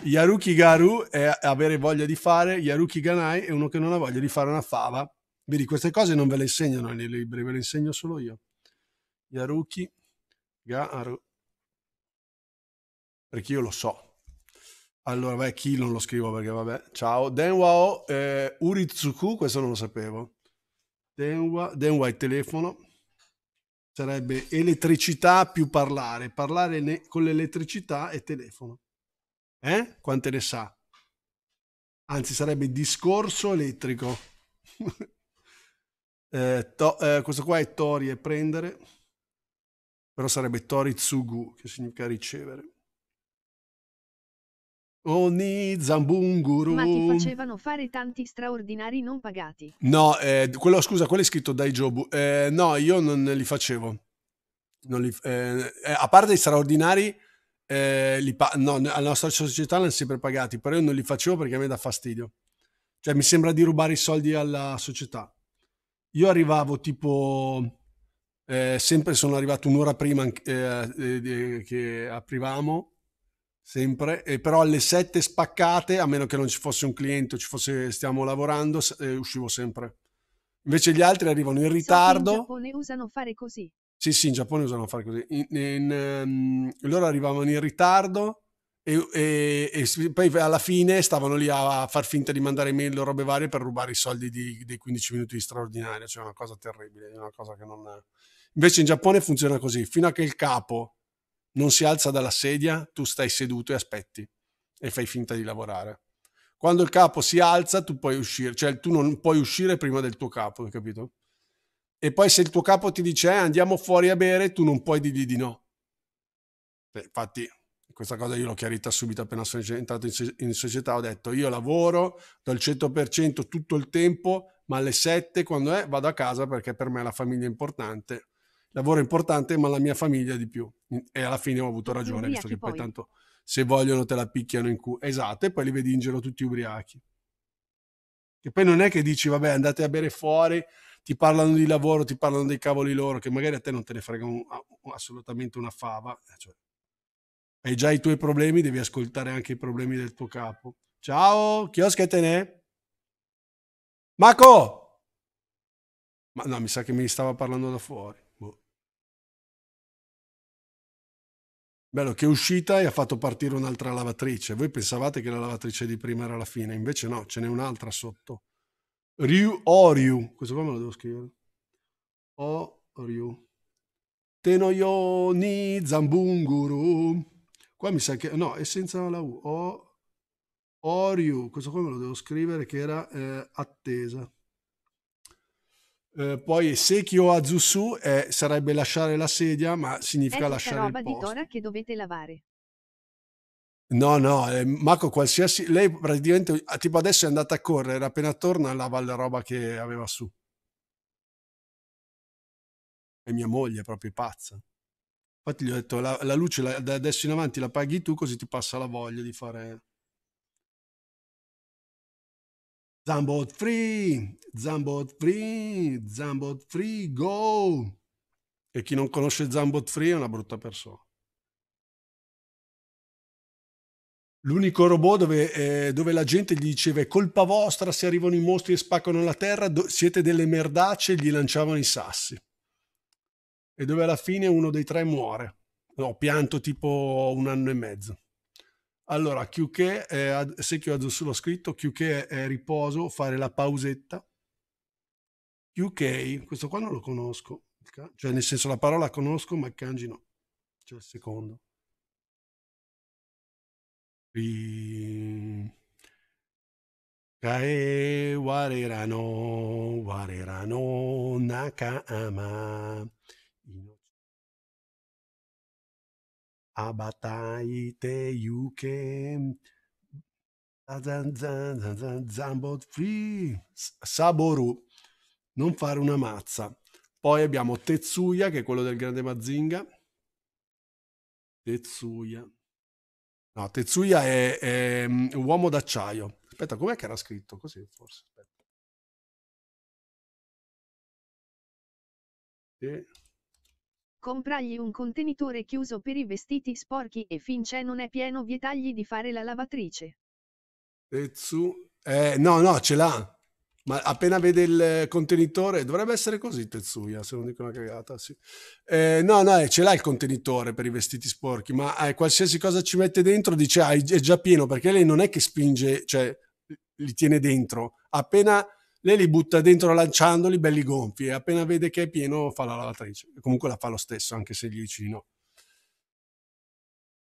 Yaruki Garu è avere voglia di fare, Yaruki Ganai è uno che non ha voglia di fare una fava. Vedi, queste cose non ve le insegnano nei libri, ve le insegno solo io. Yaruki Garu. Perché io lo so. Allora, beh, chi non lo scrivo perché vabbè. Ciao. Denwao eh, Uritsuku, questo non lo sapevo. Denwa, Denwa il telefono sarebbe elettricità più parlare, parlare le, con l'elettricità e telefono. Eh? Quante ne sa? Anzi, sarebbe discorso elettrico. eh, to, eh, questo qua è tori e prendere, però sarebbe tori tsugu, che significa ricevere. Oni Zambunguru. Ma ti facevano fare tanti straordinari non pagati. No, eh, quello, scusa, quello è scritto dai Jobu. Eh, no, io non li facevo. Non li, eh, eh a parte i straordinari, eh, li no, alla nostra società l'hanno sempre pagati, però io non li facevo perché a me dà fastidio. Cioè, mi sembra di rubare i soldi alla società. Io arrivavo tipo... Eh, sempre sono arrivato un'ora prima che aprivamo sempre, eh, però alle 7 spaccate, a meno che non ci fosse un cliente, ci fosse stiamo lavorando, eh, uscivo sempre. Invece gli altri arrivano in ritardo. So in Giappone usano fare così. Sì, sì, in Giappone usano fare così. In, in, um, loro arrivavano in ritardo e, e, e, poi alla fine stavano lì a, a far finta di mandare mail o robe varie per rubare i soldi di, dei 15 minuti di straordinario. Cioè, una cosa terribile, una cosa che non... È. Invece in Giappone funziona così, fino a che il capo non si alza dalla sedia, tu stai seduto e aspetti e fai finta di lavorare. Quando il capo si alza, tu puoi uscire, cioè tu non puoi uscire prima del tuo capo, hai capito? E poi se il tuo capo ti dice eh, andiamo fuori a bere, tu non puoi dirgli di no. E infatti questa cosa io l'ho chiarita subito appena sono entrato in, società, ho detto io lavoro dal 100% tutto il tempo, ma alle 7 quando è vado a casa perché per me la famiglia è importante lavoro importante, ma la mia famiglia di più. E alla fine ho avuto ragione, visto che poi, tanto se vogliono te la picchiano in culo. Esatto, e poi li vedi in giro tutti ubriachi. Che poi non è che dici, vabbè, andate a bere fuori, ti parlano di lavoro, ti parlano dei cavoli loro, che magari a te non te ne frega un, assolutamente una fava. Eh, cioè, hai già i tuoi problemi, devi ascoltare anche i problemi del tuo capo. Ciao, chiosca te ne? Marco! Ma no, mi sa che mi stava parlando da fuori. Bello che è uscita e ha fatto partire un'altra lavatrice. Voi pensavate che la lavatrice di prima era la fine, invece no, ce n'è un'altra sotto. Ryu Oryu, questo qua me lo devo scrivere. Oryu. Tenoyo ni zambunguru. Qua mi sa che... No, è senza la U. O, Oryu, questo qua me lo devo scrivere che era eh, attesa. Eh, poi Sekio Azusu è, eh, sarebbe lasciare la sedia, ma significa è ecco lasciare roba il posto. di Tora che dovete lavare. No, no, eh, Marco, qualsiasi... Lei praticamente, ah, tipo adesso è andata a correre, appena torna lava la roba che aveva su. E mia moglie è proprio pazza. Infatti gli ho detto, la, la luce la, da adesso in avanti la paghi tu così ti passa la voglia di fare... Zambot free, Zambot free, Zambot free, go! E chi non conosce Zambot free è una brutta persona. L'unico robot dove, eh, dove, la gente gli diceva è colpa vostra se arrivano i mostri e spaccano la terra, siete delle merdacce, gli lanciavano i sassi. E dove alla fine uno dei tre muore. Ho pianto tipo un anno e mezzo. Allora, Chiuché, eh, Secchio Azzurro sullo scritto, Chiuché è riposo, fare la pausetta. UK, questo qua non lo conosco, cioè nel senso la parola conosco, ma il kanji no, cioè il secondo. Ri... Kae warerano, warerano nakaama. Abatai te yuke. Zambot free. Saboru. Non fare una mazza. Poi abbiamo Tetsuya, che è quello del grande Mazinga. Tetsuya. No, Tetsuya è, è um, uomo d'acciaio. Aspetta, com'è che era scritto? Così forse. Aspetta. E compragli un contenitore chiuso per i vestiti sporchi e finché non è pieno vietagli di fare la lavatrice. E su... Eh, no, no, ce l'ha. Ma appena vede il eh, contenitore, dovrebbe essere così Tetsuya, se non dico una cagata, sì. Eh, no, no, eh, ce l'ha il contenitore per i vestiti sporchi, ma eh, qualsiasi cosa ci mette dentro dice ah, è già pieno, perché lei non è che spinge, cioè li tiene dentro. Appena lei li butta dentro lanciandoli belli gonfi e appena vede che è pieno fa la lavatrice. Comunque la fa lo stesso anche se gli dici no.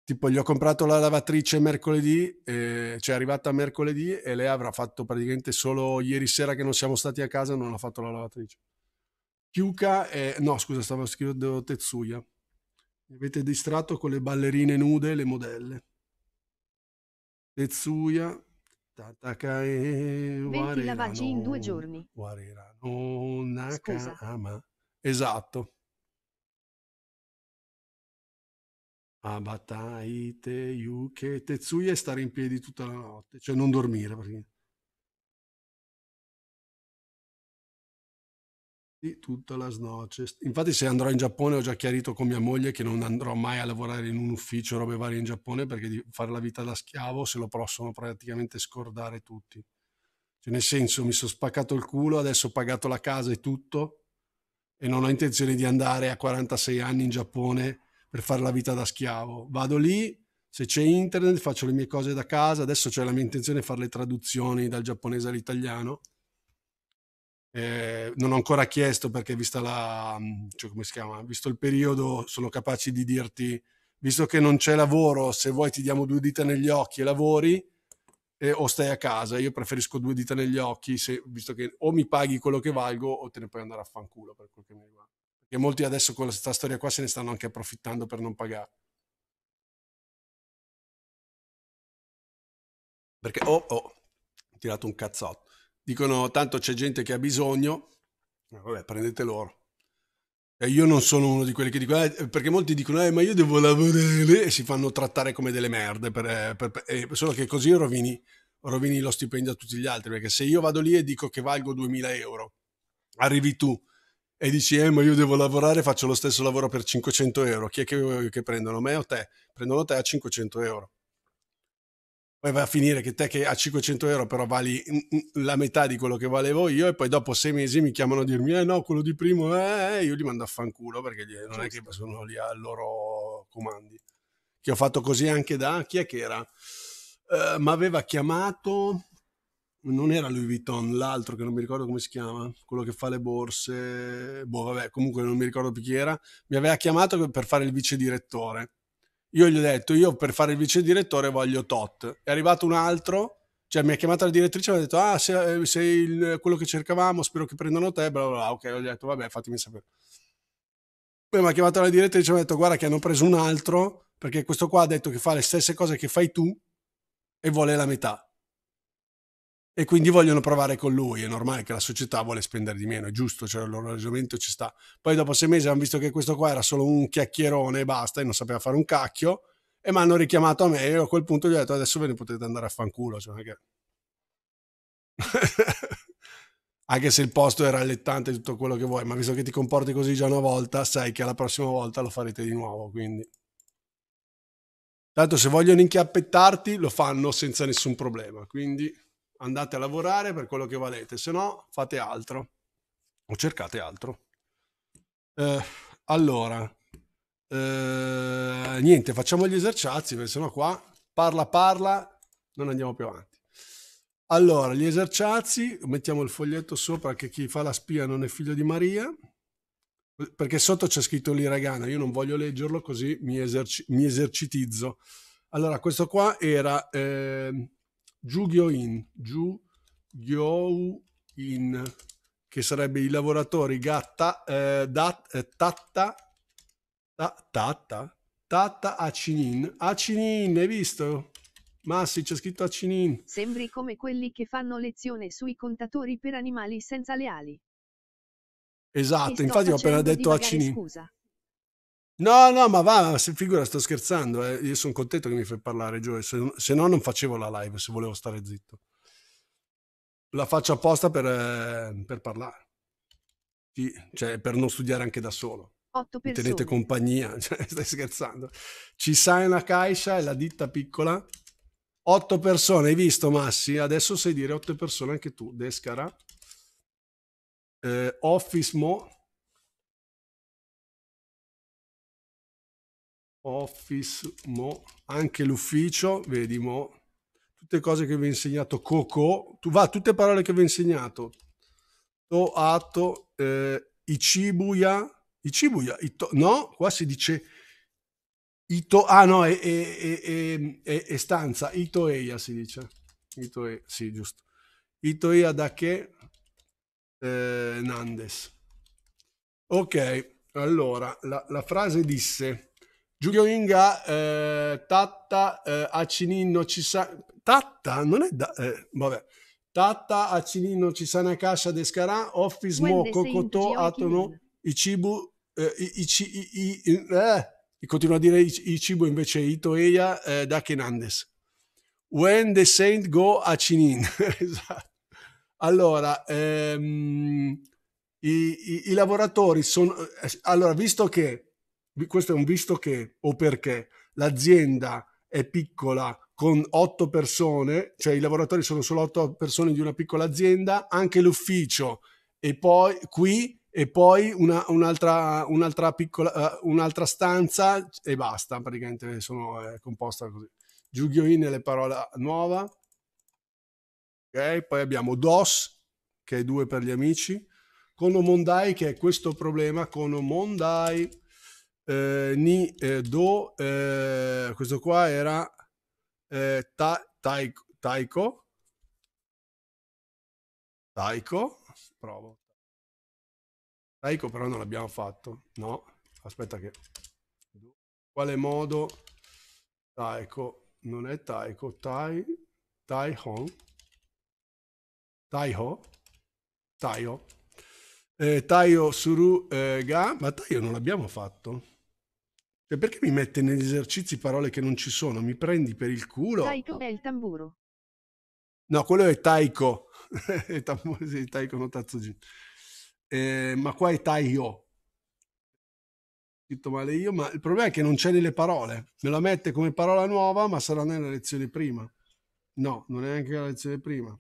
Tipo gli ho comprato la lavatrice mercoledì, eh, cioè è arrivata mercoledì e lei avrà fatto praticamente solo ieri sera che non siamo stati a casa non ha fatto la lavatrice. Chiuca è... no scusa stavo scrivendo Tetsuya. Mi avete distratto con le ballerine nude e le modelle. Tetsuya 20 lavaggi in due giorni. Scusa. Esatto. Abatai te yuke Tetsuya e stare in piedi tutta la notte, cioè non dormire. Perché... tutta la snoce. Infatti, se andrò in Giappone, ho già chiarito con mia moglie che non andrò mai a lavorare in un ufficio, robe varie in Giappone, perché di fare la vita da schiavo se lo possono praticamente scordare tutti. Cioè, nel senso, mi sono spaccato il culo, adesso ho pagato la casa e tutto, e non ho intenzione di andare a 46 anni in Giappone per fare la vita da schiavo. Vado lì, se c'è internet, faccio le mie cose da casa. Adesso c'è la mia intenzione di fare le traduzioni dal giapponese all'italiano eh, non ho ancora chiesto perché vista la, mm, cioè come si chiama, visto il periodo sono capaci di dirti, visto che non c'è lavoro, se vuoi ti diamo due dita negli occhi e lavori eh, o stai a casa. Io preferisco due dita negli occhi, se, visto che o mi paghi quello che valgo o te ne puoi andare a fanculo per quel che mi riguarda. Perché molti adesso con questa storia qua se ne stanno anche approfittando per non pagare. Perché oh, oh, ho tirato un cazzotto dicono tanto c'è gente che ha bisogno, eh, vabbè prendete loro. E io non sono uno di quelli che dicono, eh, eh, perché molti dicono, eh, ma io devo lavorare e si fanno trattare come delle merde, per, eh, per, per, solo che così rovini, rovini lo stipendio a tutti gli altri, perché se io vado lì e dico che valgo 2000 euro, arrivi tu e dici, eh, ma io devo lavorare, faccio lo stesso lavoro per 500 euro, chi è che, che prendono, me o te? Prendono te a 500 euro poi va a finire che te che a 500 euro però vali la metà di quello che valevo io e poi dopo sei mesi mi chiamano a dirmi eh no quello di primo eh, eh, eh" io li mando a fanculo perché non è che sono lì a loro comandi che ho fatto così anche da chi è che era uh, eh, ma aveva chiamato non era Louis Vuitton l'altro che non mi ricordo come si chiama quello che fa le borse boh vabbè comunque non mi ricordo più chi era mi aveva chiamato per fare il vice direttore io gli ho detto, io per fare il vice direttore voglio tot. È arrivato un altro, cioè mi ha chiamato la direttrice e mi ha detto, ah, sei, eh, sei il, quello che cercavamo, spero che prendano te, bla bla bla. Ok, ho detto, vabbè, fatemi sapere. Poi mi ha chiamato la direttrice e mi ha detto, guarda che hanno preso un altro, perché questo qua ha detto che fa le stesse cose che fai tu e vuole la metà e quindi vogliono provare con lui. È normale che la società vuole spendere di meno, è giusto, cioè l'orologio ci sta. Poi dopo sei mesi hanno visto che questo qua era solo un chiacchierone e basta, e non sapeva fare un cacchio, e mi hanno richiamato a me e a quel punto gli ho detto adesso ve ne potete andare a fanculo. Cioè, che... Anche se il posto era allettante tutto quello che vuoi, ma visto che ti comporti così già una volta, sai che la prossima volta lo farete di nuovo, quindi... Tanto se vogliono inchiappettarti lo fanno senza nessun problema, quindi andate a lavorare per quello che valete, se no fate altro o cercate altro. Eh, allora, eh, niente, facciamo gli esercizi perché sennò qua parla parla, non andiamo più avanti. Allora, gli esercizi, mettiamo il foglietto sopra che chi fa la spia non è figlio di Maria, perché sotto c'è scritto l'iragana, io non voglio leggerlo così mi, eserci- mi esercitizzo. Allora, questo qua era eh, Jugyoin, Jugyoin, che sarebbe i lavoratori gatta, eh, dat, eh, tatta, ta, tatta, tatta Acinin. Acinin, hai visto? Massi, c'è scritto Acinin. Sembri come quelli che fanno lezione sui contatori per animali senza le ali. Esatto, infatti ho appena detto Acinin. Scusa. No, no, ma va, figura, sto scherzando. Eh. Io sono contento che mi fai parlare, Joe. Se, se, no, non facevo la live se volevo stare zitto. La faccio apposta per, eh, per parlare, sì, cioè per non studiare anche da solo. Mi tenete compagnia, cioè, stai scherzando. Ci sai una Caixa e la ditta piccola. Otto persone, hai visto Massi? Adesso sai dire otto persone anche tu, Descara. Eh, Office Mo, Office, mo, anche l'ufficio, vedi mo, tutte cose che vi ho insegnato, coco, tu, va, tutte parole che vi ho insegnato, to, atto, eh, ichibuya, ichibuya, ito, no, qua si dice ito, ah no, è, è, è, è stanza, itoeia si dice, itoeia, sì giusto, itoeia da che, eh, Nandes. Ok, allora, la, la frase disse Giulio Inga, eh, Tatta, eh, Acinino, Cisa... Tatta? Non è da... Eh, vabbè. Tatta, Acinino, Cisana Cascia, Descarà, Office Mo, Cocotò, Atono, Icibu, eh, Ici, i, i, eh, continuo a dire Icibu invece Ito, Itoeia, eh, Dakenandes. When the Saint Go Acinin. esatto. Allora, ehm, i, i, i lavoratori sono... Eh, allora, visto che questo è un visto che o perché l'azienda è piccola con otto persone, cioè i lavoratori sono solo otto persone di una piccola azienda, anche l'ufficio e poi qui e poi una, un'altra, un'altra, piccola, uh, un'altra stanza e basta, praticamente sono eh, composta così. Giugio in le parole parola nuova. Ok, poi abbiamo DOS che è due per gli amici, Konomondai che è questo problema Konomondai eh, ni eh, do, eh, questo qua era eh, ta, taiko, taiko, taiko, provo, taiko però non l'abbiamo fatto, no, aspetta che, quale modo, taiko, non è taiko, tai, tai hong taiho, taio, eh, Taio Suru eh, Ga, ma Taio non l'abbiamo fatto. Cioè, perché mi mette negli esercizi parole che non ci sono? Mi prendi per il culo? Taiko è il tamburo. No, quello è Taiko. è tamburo, sì, Taiko no Tatsujin. Eh, ma qua è Taio. Scritto male io, ma il problema è che non c'è nelle parole. Me la mette come parola nuova, ma sarà nella lezione prima. No, non è neanche la lezione prima.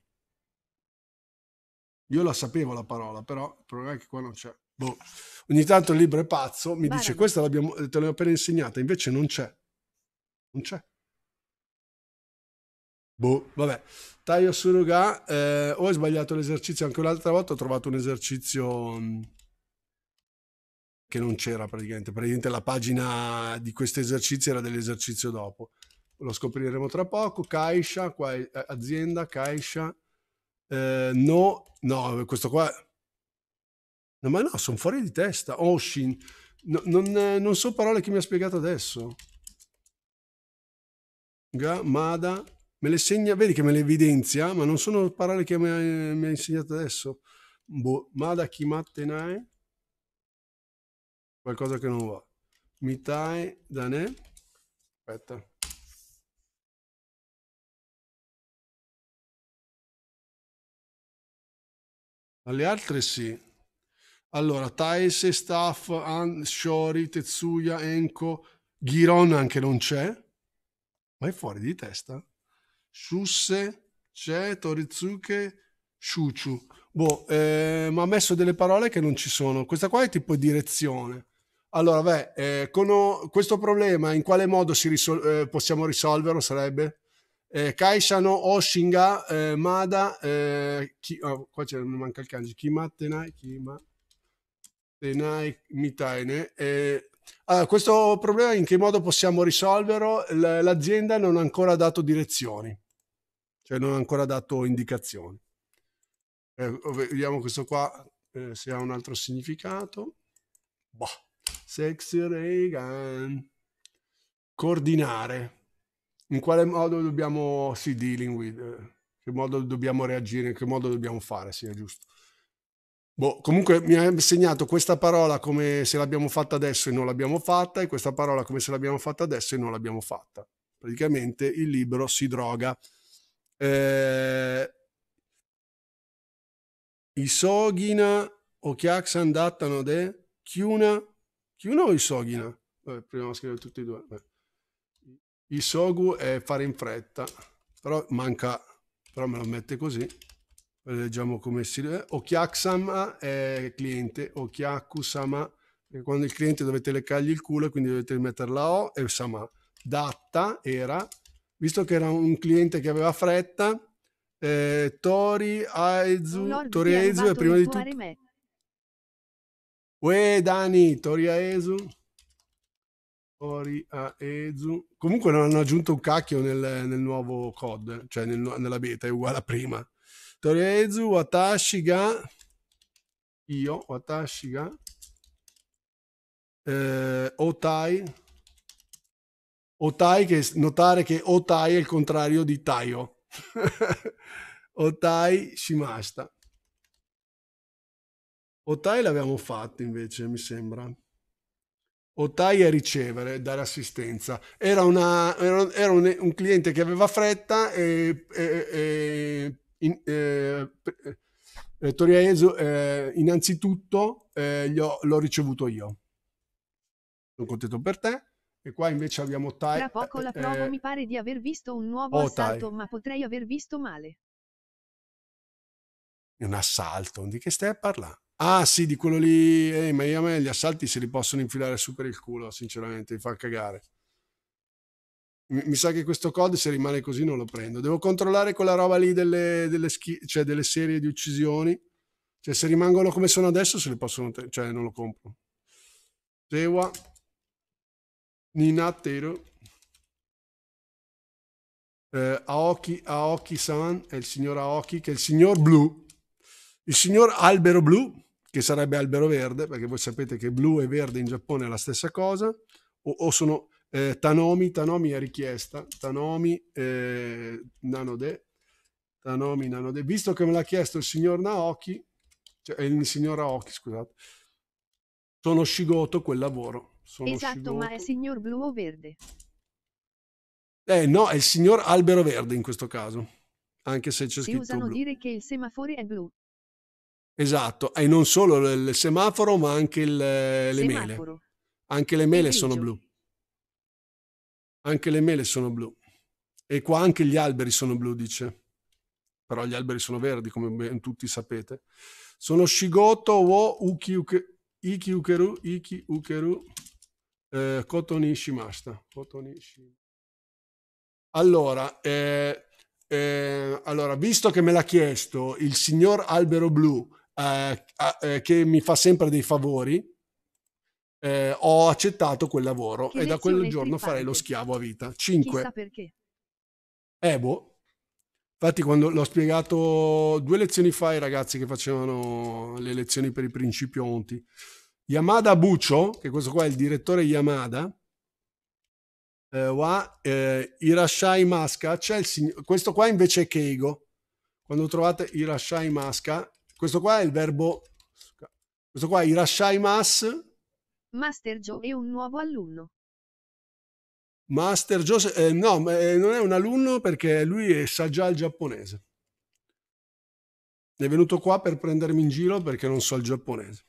Io la sapevo la parola, però il problema è che qua non c'è boh, ogni tanto il libro è pazzo, mi Bene. dice questa eh, te l'ho appena insegnata, invece non c'è. Non c'è. Boh, vabbè. Taio Suruga, eh, ho sbagliato l'esercizio anche un'altra volta, ho trovato un esercizio mm, che non c'era praticamente, praticamente la pagina di questo esercizio era dell'esercizio dopo. Lo scopriremo tra poco. Caixa, qua, eh, azienda, Caixa. Eh, no, no, questo qua No, ma no, sono fuori di testa. Oshin. Oh, no, non, non, so parole che mi ha spiegato adesso. Ga, Mada. Me le segna, vedi che me le evidenzia, ma non sono parole che mi ha, mi ha insegnato adesso. Boh, Mada Kimattenae. Qualcosa che non va. Mitae Dane. Aspetta. Alle altre sì. Allora, Taese, Staff, An, Shori, Tetsuya, Enko, Giron anche non c'è, ma è fuori di testa. Shusse c'è, Torizuke, Shuchu. Boh, eh, ma ha messo delle parole che non ci sono. Questa qua è tipo direzione. Allora, beh, eh, con questo problema in quale modo risol- eh, possiamo risolverlo sarebbe? Eh, Kaishano, Oshinga, eh, Mada, chi- eh, oh, qua c'è, mi manca il kanji, Kimatenai, Kimatenai. Mitaine. Eh, allora, questo problema in che modo possiamo risolverlo? l'azienda non ha ancora dato direzioni, cioè non ha ancora dato indicazioni. Eh, vediamo questo qua eh, se ha un altro significato. Boh. Sexy Reagan. Coordinare. In quale modo dobbiamo, sì, dealing with, eh, che modo dobbiamo reagire, in che modo dobbiamo fare, sì, è giusto. Boh, comunque mi ha insegnato questa parola come se l'abbiamo fatta adesso e non l'abbiamo fatta e questa parola come se l'abbiamo fatta adesso e non l'abbiamo fatta. Praticamente il libro si droga. Eh, Isogina o Chiaxan dattano de Chiuna, Chiuna o Isogina? Vabbè, prima di scrivere tutti e due. Beh. Isogu è fare in fretta, però manca, però me lo mette così leggiamo come si... Eh, Okiaksama è cliente, Okiakusama, quando il cliente dovete leccargli il culo, quindi dovete mettere la O e Sama. Datta era, visto che era un cliente che aveva fretta, eh, Tori Aizu, Tori Aizu è prima di tutto... Arime. Uè Dani, Tori Aizu. Ori Aezu. Comunque non hanno aggiunto un cacchio nel, nel nuovo code, cioè nel, nella beta, è uguale a prima. Torezu watashi io watashi eh, otai otai notare che otai è il contrario di taio otai shimasta otai l'abbiamo fatto invece mi sembra Otai è ricevere, dare assistenza. Era, una, era, era un, un, cliente che aveva fretta e, e, e in, eh, eh, eh Toriaesu, eh, innanzitutto eh, l'ho ricevuto io. Sono contento per te. E qua invece abbiamo Tai. Tra poco la provo, eh, mi pare di aver visto un nuovo oh, assalto, tai. ma potrei aver visto male. Un assalto? Di che stai a parlare? Ah sì, di quello lì, ehi, ma a me gli assalti se li possono infilare su per il culo, sinceramente, mi fa cagare mi, sa che questo codice rimane così non lo prendo. Devo controllare quella roba lì delle, delle, schi, cioè delle serie di uccisioni. Cioè, se rimangono come sono adesso, se le possono, cioè, non lo compro. Sewa, Ninatero, eh, Aoki, Aoki-san, è il signor Aoki, che è il signor blu, il signor albero blu, che sarebbe albero verde, perché voi sapete che blu e verde in Giappone è la stessa cosa, o, o sono eh, Tanomi, Tanomi è richiesta, Tanomi, eh, Nanode, Tanomi, Nanode. Visto che me l'ha chiesto il signor Naoki, cioè eh, il signor Aoki, scusate, sono scigoto quel lavoro. Sono esatto, scigoto. ma è signor blu o verde? Eh no, è il signor albero verde in questo caso, anche se c'è si scritto Si usano blu. dire che il semaforo è blu. Esatto, e non solo il semaforo, ma anche il, eh, le semaforo. mele. Anche le mele sono blu. Anche le mele sono blu. E qua anche gli alberi sono blu, dice. Però gli alberi sono verdi, come ben tutti sapete. Sono Shigoto wo ukiuke, Ikiukeru, Ikiukeru, eh, Kotonishimasta. Kotonishimasta. Allora, eh, eh, allora, visto che me l'ha chiesto il signor Albero Blu, eh, eh che mi fa sempre dei favori, eh, ho accettato quel lavoro che e da quel giorno farei lo schiavo a vita. 5. Chissà perché. Eh, boh. Infatti quando l'ho spiegato due lezioni fa ai ragazzi che facevano le lezioni per i principionti, Yamada Buccio, che questo qua è il direttore Yamada, eh, wa eh, Irashai Masca, c'è il signore, questo qua invece è Keigo. Quando trovate Irashai Maska, questo qua è il verbo, questo qua è Irashai Mas, Master Joe è un nuovo alunno. Master Joe, eh, no, eh, non è un alunno perché lui eh, sa già il giapponese. È venuto qua per prendermi in giro perché non so il giapponese.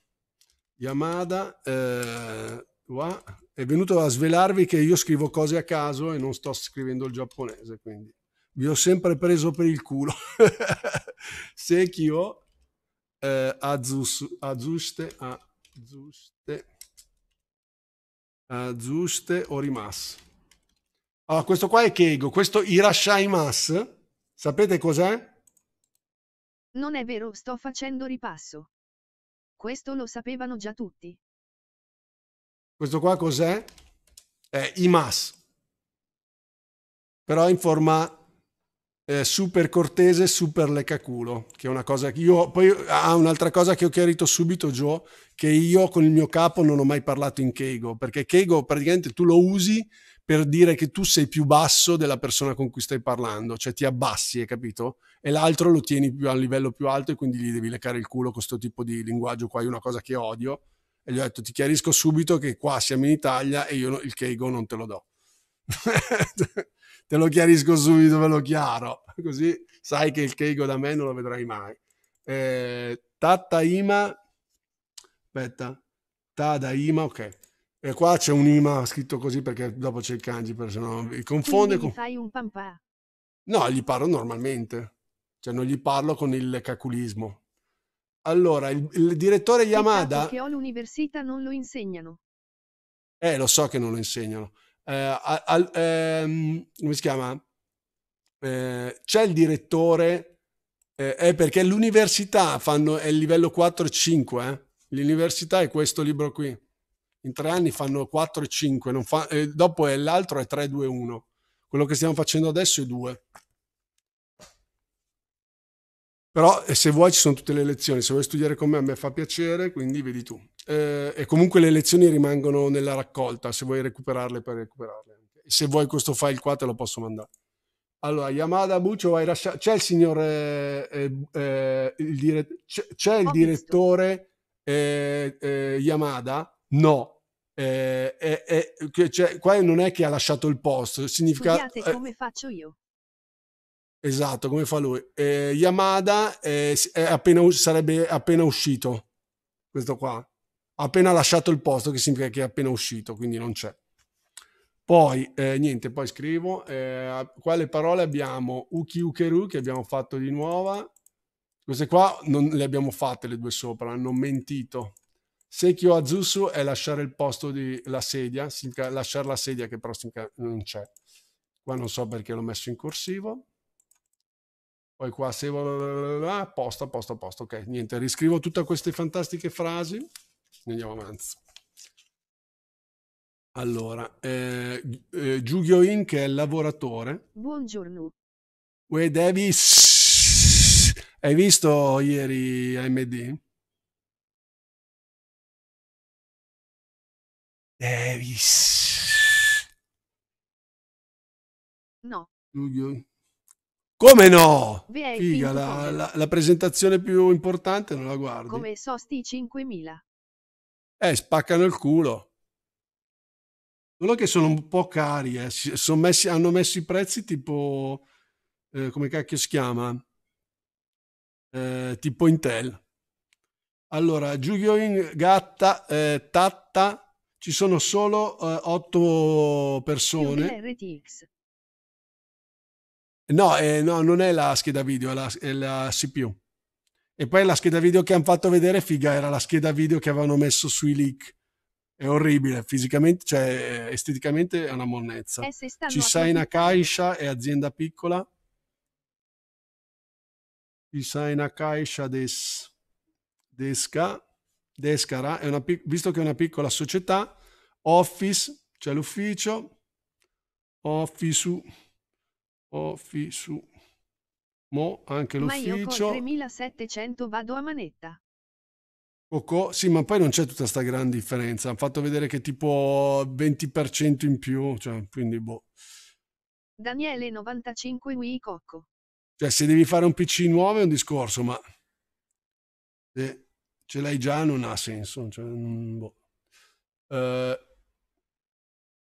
Yamada eh, wa, è venuto a svelarvi che io scrivo cose a caso e non sto scrivendo il giapponese, quindi vi ho sempre preso per il culo. Sekio eh, Azuste, Azuste, uh, eh, giuste o rimas. Allora, questo qua è Keigo, questo Irashai Mas, sapete cos'è? Non è vero, sto facendo ripasso. Questo lo sapevano già tutti. Questo qua cos'è? È Imas, però in forma eh, super cortese, super lecaculo, che è una cosa che io, poi ah, un'altra cosa che ho chiarito subito Joe, che io con il mio capo non ho mai parlato in Keigo, perché Keigo praticamente tu lo usi per dire che tu sei più basso della persona con cui stai parlando, cioè ti abbassi, hai capito? E l'altro lo tieni più a livello più alto e quindi gli devi leccare il culo con questo tipo di linguaggio qua, è una cosa che odio. E gli ho detto, ti chiarisco subito che qua siamo in Italia e io il Keigo non te lo do. te lo chiarisco subito, ve lo chiaro, così sai che il Keigo da me non lo vedrai mai. Eh, Tata Ima, aspetta, Tada Ima, ok. E qua c'è un Ima scritto così perché dopo c'è il kanji, per se mi confonde. Quindi con... fai un pampà. No, gli parlo normalmente, cioè non gli parlo con il caculismo. Allora, il, il direttore Yamada... che ho l'università non lo insegnano. Eh, lo so che non lo insegnano eh, al, ehm, come si chiama? Eh, c'è il direttore, eh, è perché l'università fanno, è il livello 4 e 5, eh? l'università è questo libro qui, in tre anni fanno 4 e 5, fa, eh, dopo è, l'altro è 3, 2, 1, quello che stiamo facendo adesso è 2. Però eh, se vuoi ci sono tutte le lezioni, se vuoi studiare con me, a me fa piacere, quindi vedi tu eh, e comunque le lezioni rimangono nella raccolta se vuoi recuperarle per recuperarle. Se vuoi questo file qua te lo posso mandare. Allora, Yamada Buccio, hai lasciato... c'è il signor... Eh, eh, eh il dire... c'è, il Ho direttore eh, eh, Yamada? No. Cioè, qua non è che ha lasciato il posto significa... Studiate come faccio io. Esatto, come fa lui. Yamada è, è appena, sarebbe appena uscito, questo qua ha appena lasciato il posto, che significa che è appena uscito, quindi non c'è. Poi, eh, niente, poi scrivo, eh, qua le parole abbiamo Uki Ukeru che abbiamo fatto di nuova, queste qua non le abbiamo fatte le due sopra, hanno mentito. Sekio Azusu è lasciare il posto della sedia, significa lasciare la sedia che però non c'è. Qua non so perché l'ho messo in corsivo. Poi qua se... Ah, posto, posto, posto, ok, niente, riscrivo tutte queste fantastiche frasi andiamo avanti. Allora, eh, eh, In che è il lavoratore. Buongiorno. Uè Davis, hai visto ieri AMD? Davis. No. Giulio. Come no? Figa, la, la, la, presentazione più importante non la guardi. Come sti 5000 eh, spaccano il culo. Solo che sono un po' cari, eh. messi, hanno messo i prezzi tipo, eh, come cacchio si chiama? Eh, tipo Intel. Allora, Giulio in Gatta, eh, Tatta, ci sono solo eh, 8 persone. No, eh, no, non è la scheda video, è la, è la CPU. E poi la scheda video che hanno fatto vedere figa era la scheda video che avevano messo sui leak. È orribile, fisicamente, cioè esteticamente è una monnezza. Eh, Ci sai una Kaisha è azienda piccola. Ci sai una Kaisha des, desca, descara, è una, visto che è una piccola società, Office, c'è l'ufficio, Office, Office Mo anche l'ufficio. Ma io con 3700 vado a manetta. Coco, sì, ma poi non c'è tutta questa gran differenza. Hanno fatto vedere che tipo 20% in più, cioè, quindi boh. Daniele 95 Wii Cocco. Cioè, se devi fare un PC nuovo è un discorso, ma se ce l'hai già non ha senso. Cioè, boh. Uh,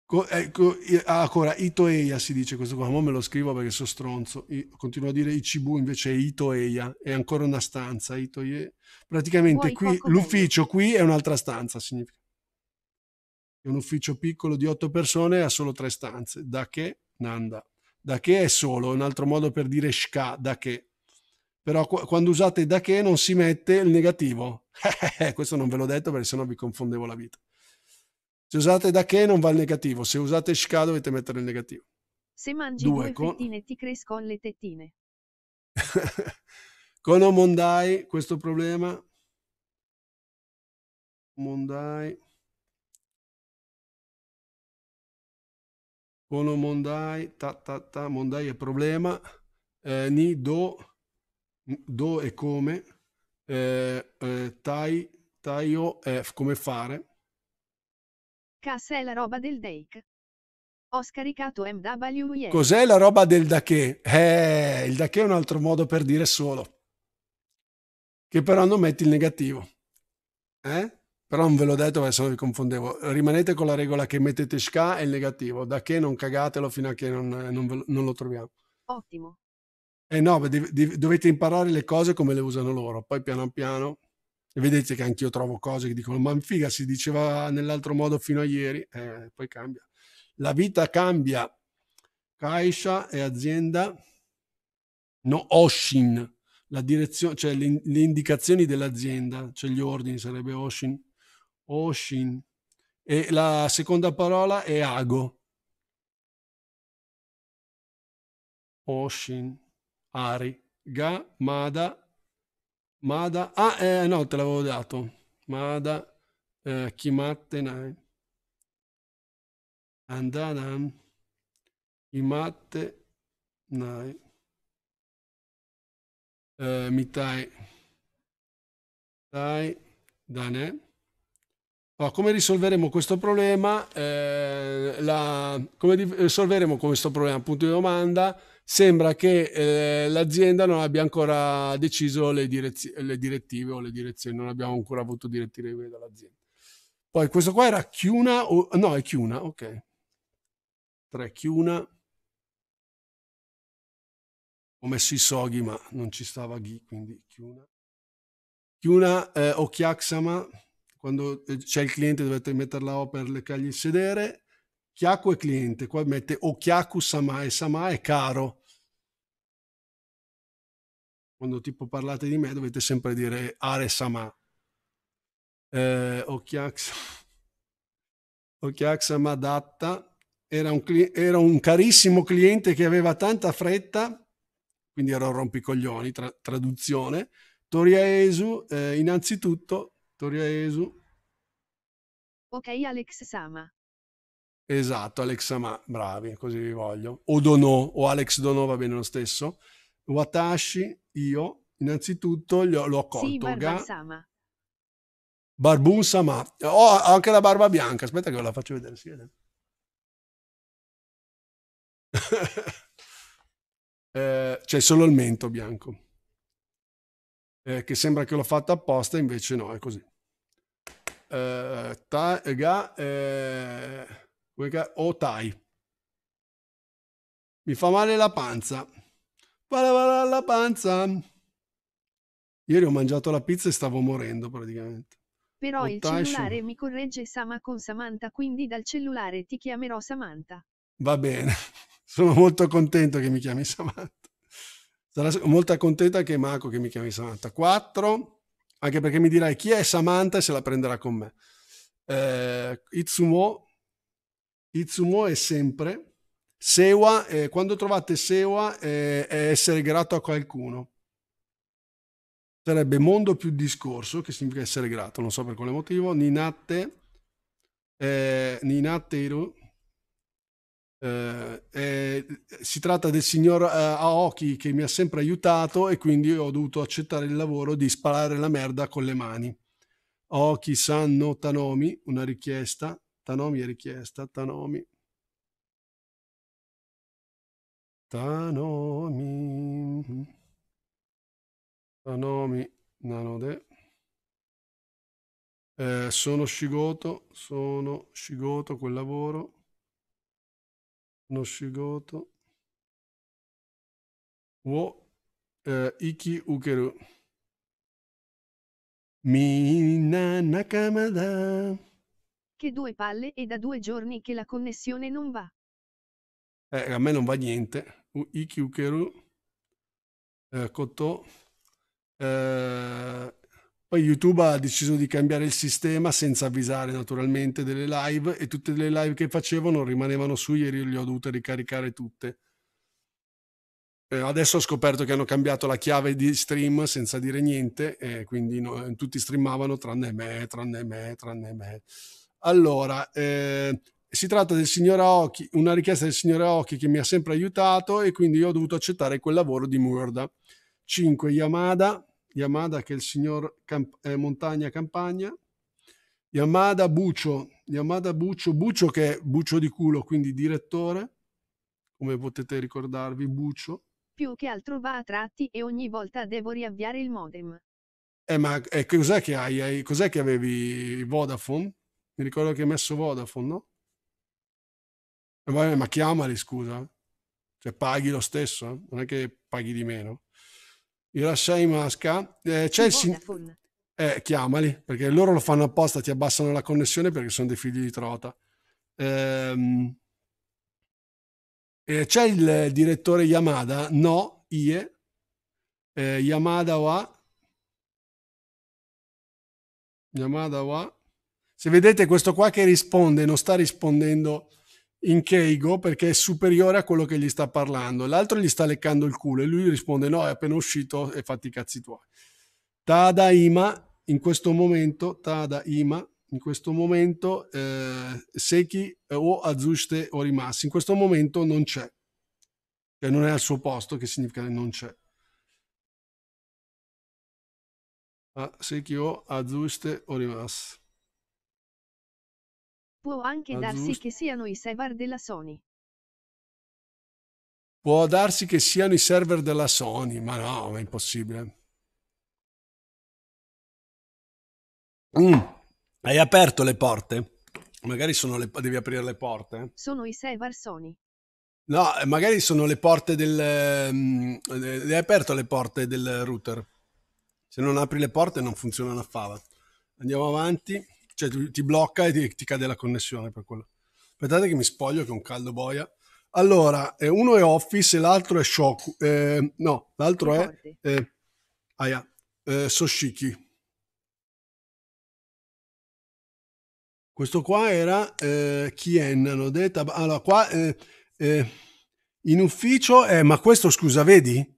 Ecco, ah, ancora Itoeia si dice questo qua, ma me lo scrivo perché sono stronzo. Io continuo a dire Ichibu invece è Itoeia, è ancora una stanza. Itoie. Praticamente qui, l'ufficio qui è un'altra stanza, significa. È un ufficio piccolo di otto persone e ha solo tre stanze. Da che? Nanda. Da che è solo, è un altro modo per dire shka, da che. Però quando usate da che non si mette il negativo. Eh, eh, eh, questo non ve l'ho detto perché sennò vi confondevo la vita. Se usate da che non va il negativo, se usate shka dovete mettere il negativo. Se mangi due, due fettine con... ti crescono le tettine. con Omondai questo problema. Omondai. Con Omondai, ta ta ta, Mondai è problema. Eh, ni, do, do è come. Eh, eh, tai, taio è come fare. Cassa è la roba del Dake. Ho scaricato MW. Cos'è la roba del da che? Eh, il da che è un altro modo per dire solo. Che però non metti il negativo. Eh? Però non ve l'ho detto adesso solo vi confondevo. Rimanete con la regola che mettete SK e il negativo. Da che non cagatelo fino a che non, eh, non, ve, non lo troviamo. Ottimo. Eh no, dovete imparare le cose come le usano loro. Poi piano piano e vedete che anch'io trovo cose che dicono, ma figa, si diceva nell'altro modo fino a ieri, eh, poi cambia. La vita cambia. Caixa è azienda, no, Oshin, la direzione, cioè le, le indicazioni dell'azienda, cioè gli ordini sarebbe Oshin. Oshin. E la seconda parola è ago. Oshin, Ari, Ga, Mada, Mada, ah eh, no, te l'avevo dato. Mada, eh, Kimattenai. Andadam, Kimatte, Nai. Eh, mitai. Dai, Dane. Oh, come risolveremo questo problema? Eh, la, come eh, risolveremo questo problema? Punto di domanda sembra che eh, l'azienda non abbia ancora deciso le, direz- le, direttive o le direzioni, non abbiamo ancora avuto direttive dall'azienda. Poi questo qua era Chiuna, o, no è Chiuna, ok. 3 Chiuna. Ho messo i soghi ma non ci stava Ghi, quindi Chiuna. Chiuna eh, o Chiaxama, quando eh, c'è il cliente dovete metterla O per leccargli il sedere Chiaku è cliente, qua mette o Chiaku Sama e Sama è caro. Quando tipo parlate di me dovete sempre dire Are Sama. Eh, o Chiaku Sama Datta era un, era un, carissimo cliente che aveva tanta fretta, quindi era un rompicoglioni, tra, traduzione. Toriaesu, eh, innanzitutto, Toria Esu. Ok Alex Sama. Esatto, Alex Amà, bravi, così vi voglio. O Dono, o Alex Dono va bene lo stesso. Watashi, io, innanzitutto ho, l'ho accolto. Sì, Barba Barbun Sama. Ho oh, anche la barba bianca, aspetta che ve la faccio vedere. Sì, vede? eh, c'è solo il mento bianco. Eh, che sembra che l'ho fatta apposta, invece no, è così. Eh, ta, ga, eh o Tai. Mi fa male la panza. Parava la panza. Ieri ho mangiato la pizza e stavo morendo praticamente. Però o il tai cellulare su. mi corregge Sama con Samantha, quindi dal cellulare ti chiamerò Samantha. Va bene, sono molto contento che mi chiami Samantha. Sarà molto contenta che Marco che mi chiami Samantha. 4, anche perché mi dirai chi è Samantha e se la prenderà con me. Eh, Itsumo Itsumo è sempre. Sewa, eh, quando trovate Sewa eh, è essere grato a qualcuno. Sarebbe mondo più discorso, che significa essere grato, non so per quale motivo. Ninatte, eh, Ninatteru. Eh, eh, si tratta del signor eh, Aoki che mi ha sempre aiutato e quindi ho dovuto accettare il lavoro di sparare la merda con le mani. Aoki San no Tanomi, una richiesta Tanomi è richiesta, Tanomi. Tanomi. Tanomi Nanode. Eh, sono Shigoto, sono Shigoto quel lavoro. Sono Shigoto. Wo eh, Iki Ukeru. Minna Nakamada che due palle e da due giorni che la connessione non va. Eh, a me non va niente. Ikiukeru, eh, Cotò. Eh, poi YouTube ha deciso di cambiare il sistema senza avvisare naturalmente delle live e tutte le live che facevano rimanevano su, ieri le ho dovute ricaricare tutte. Eh, adesso ho scoperto che hanno cambiato la chiave di stream senza dire niente, e eh, quindi no, tutti streamavano tranne me, tranne me, tranne me. Allora, eh, si tratta del signor Aoki, una richiesta del signor Aoki che mi ha sempre aiutato e quindi io ho dovuto accettare quel lavoro di Murda. 5. Yamada, Yamada che è il signor Camp- eh, Montagna Campagna. Yamada Buccio, Yamada Buccio, Buccio che è Buccio di culo, quindi direttore, come potete ricordarvi, Buccio. Più che altro va a tratti e ogni volta devo riavviare il modem. Eh, ma eh, cos'è che hai? Cos'è che avevi Vodafone? Mi ricordo che hai messo Vodafone, no? E vabbè, ma chiamali, scusa. Cioè, paghi lo stesso, eh? non è che paghi di meno. Irashai Masca. Eh, c'è il sin- eh, chiamali, perché loro lo fanno apposta, ti abbassano la connessione perché sono dei figli di trota. Ehm... Eh, c'è il direttore Yamada? No, IE. Eh, Yamada wa. Yamada wa. Se vedete questo qua che risponde, non sta rispondendo in Keigo perché è superiore a quello che gli sta parlando. L'altro gli sta leccando il culo e lui risponde no, è appena uscito e fatti i cazzi tuoi. Tada Ima, in questo momento, Tada Ima, in questo momento, eh, Seki eh, o Azuste o Rimas, in questo momento non c'è. Cioè non è al suo posto, che significa che non c'è. Ah, Seki o Azuste o Rimas. Può anche ah, darsi giusto. che siano i server della Sony. Può darsi che siano i server della Sony, ma no, è impossibile. Mm. Hai aperto le porte? Magari sono le... devi aprire le porte. Eh. Sono i server Sony. No, eh, magari sono le porte del... Mm, hai aperto le porte del router. Se non apri le porte non funzionano una fava. Andiamo avanti cioè ti, ti blocca e ti, ti, cade la connessione per quello. Aspettate che mi spoglio che è un caldo boia. Allora, eh, uno è Office e l'altro è Shoku. Eh, no, l'altro è eh, ah, yeah, eh, Soshiki. Questo qua era eh, Kien, hanno detto. Allora, qua eh, eh, in ufficio, è... Eh, ma questo scusa, vedi?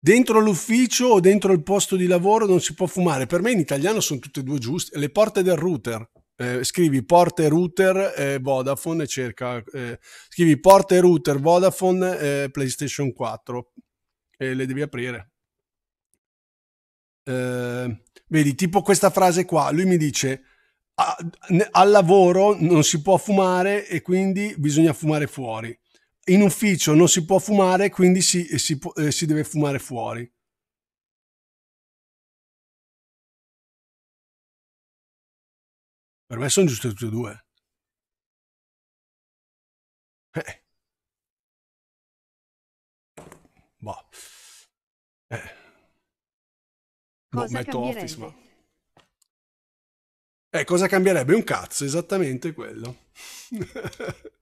Dentro l'ufficio o dentro il posto di lavoro non si può fumare. Per me in italiano sono tutte e due giuste. Le porte del router. Eh, scrivi porte router eh, Vodafone e cerca. Eh, scrivi porte router Vodafone eh, PlayStation 4 e le devi aprire. Eh, vedi, tipo questa frase qua. Lui mi dice al lavoro non si può fumare e quindi bisogna fumare fuori in ufficio non si può fumare, quindi si, eh, si, può, eh, si deve fumare fuori. Per me sono giuste tutte e due. Eh. Boh. Eh. Boh, metto Office, ma... Eh, cosa cambierebbe? Un cazzo, esattamente quello.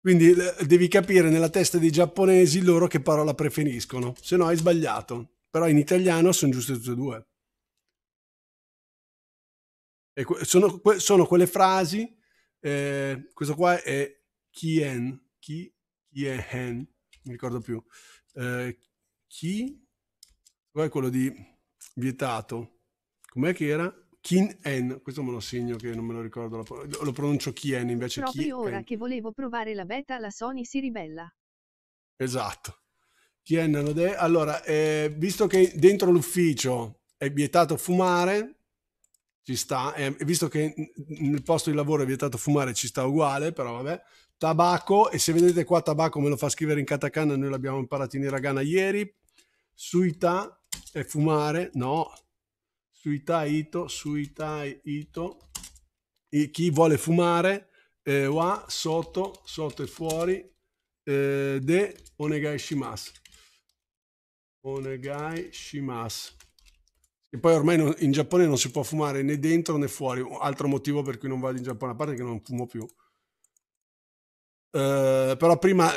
Quindi eh, devi capire nella testa dei giapponesi loro che parola preferiscono, se no hai sbagliato. Però in italiano sono giuste tutte e due. E sono, sono, quelle frasi, eh, questo qua è Kien, chi, chi è Hen, non mi ricordo più. Eh, chi, qua è quello di vietato. Com'è che era? Kin En, questo me lo segno che non me lo ricordo, lo pronuncio Kien invece Proprio Kien. ora che volevo provare la beta la Sony si ribella. Esatto. Kien Node. Allora, eh, visto che dentro l'ufficio è vietato fumare, ci sta, eh, visto che nel posto di lavoro è vietato fumare, ci sta uguale, però vabbè. Tabacco, e se vedete qua tabacco me lo fa scrivere in katakana, noi l'abbiamo imparato in iragana ieri. Suita è fumare, no, Suitai Ito, Suitai Ito, e chi vuole fumare, eh, wa, sotto, sotto e fuori, eh, de onegai shimasu. Onegai shimasu. E poi ormai non, in Giappone non si può fumare né dentro né fuori, altro motivo per cui non vado in Giappone, a parte che non fumo più. Eh, però prima,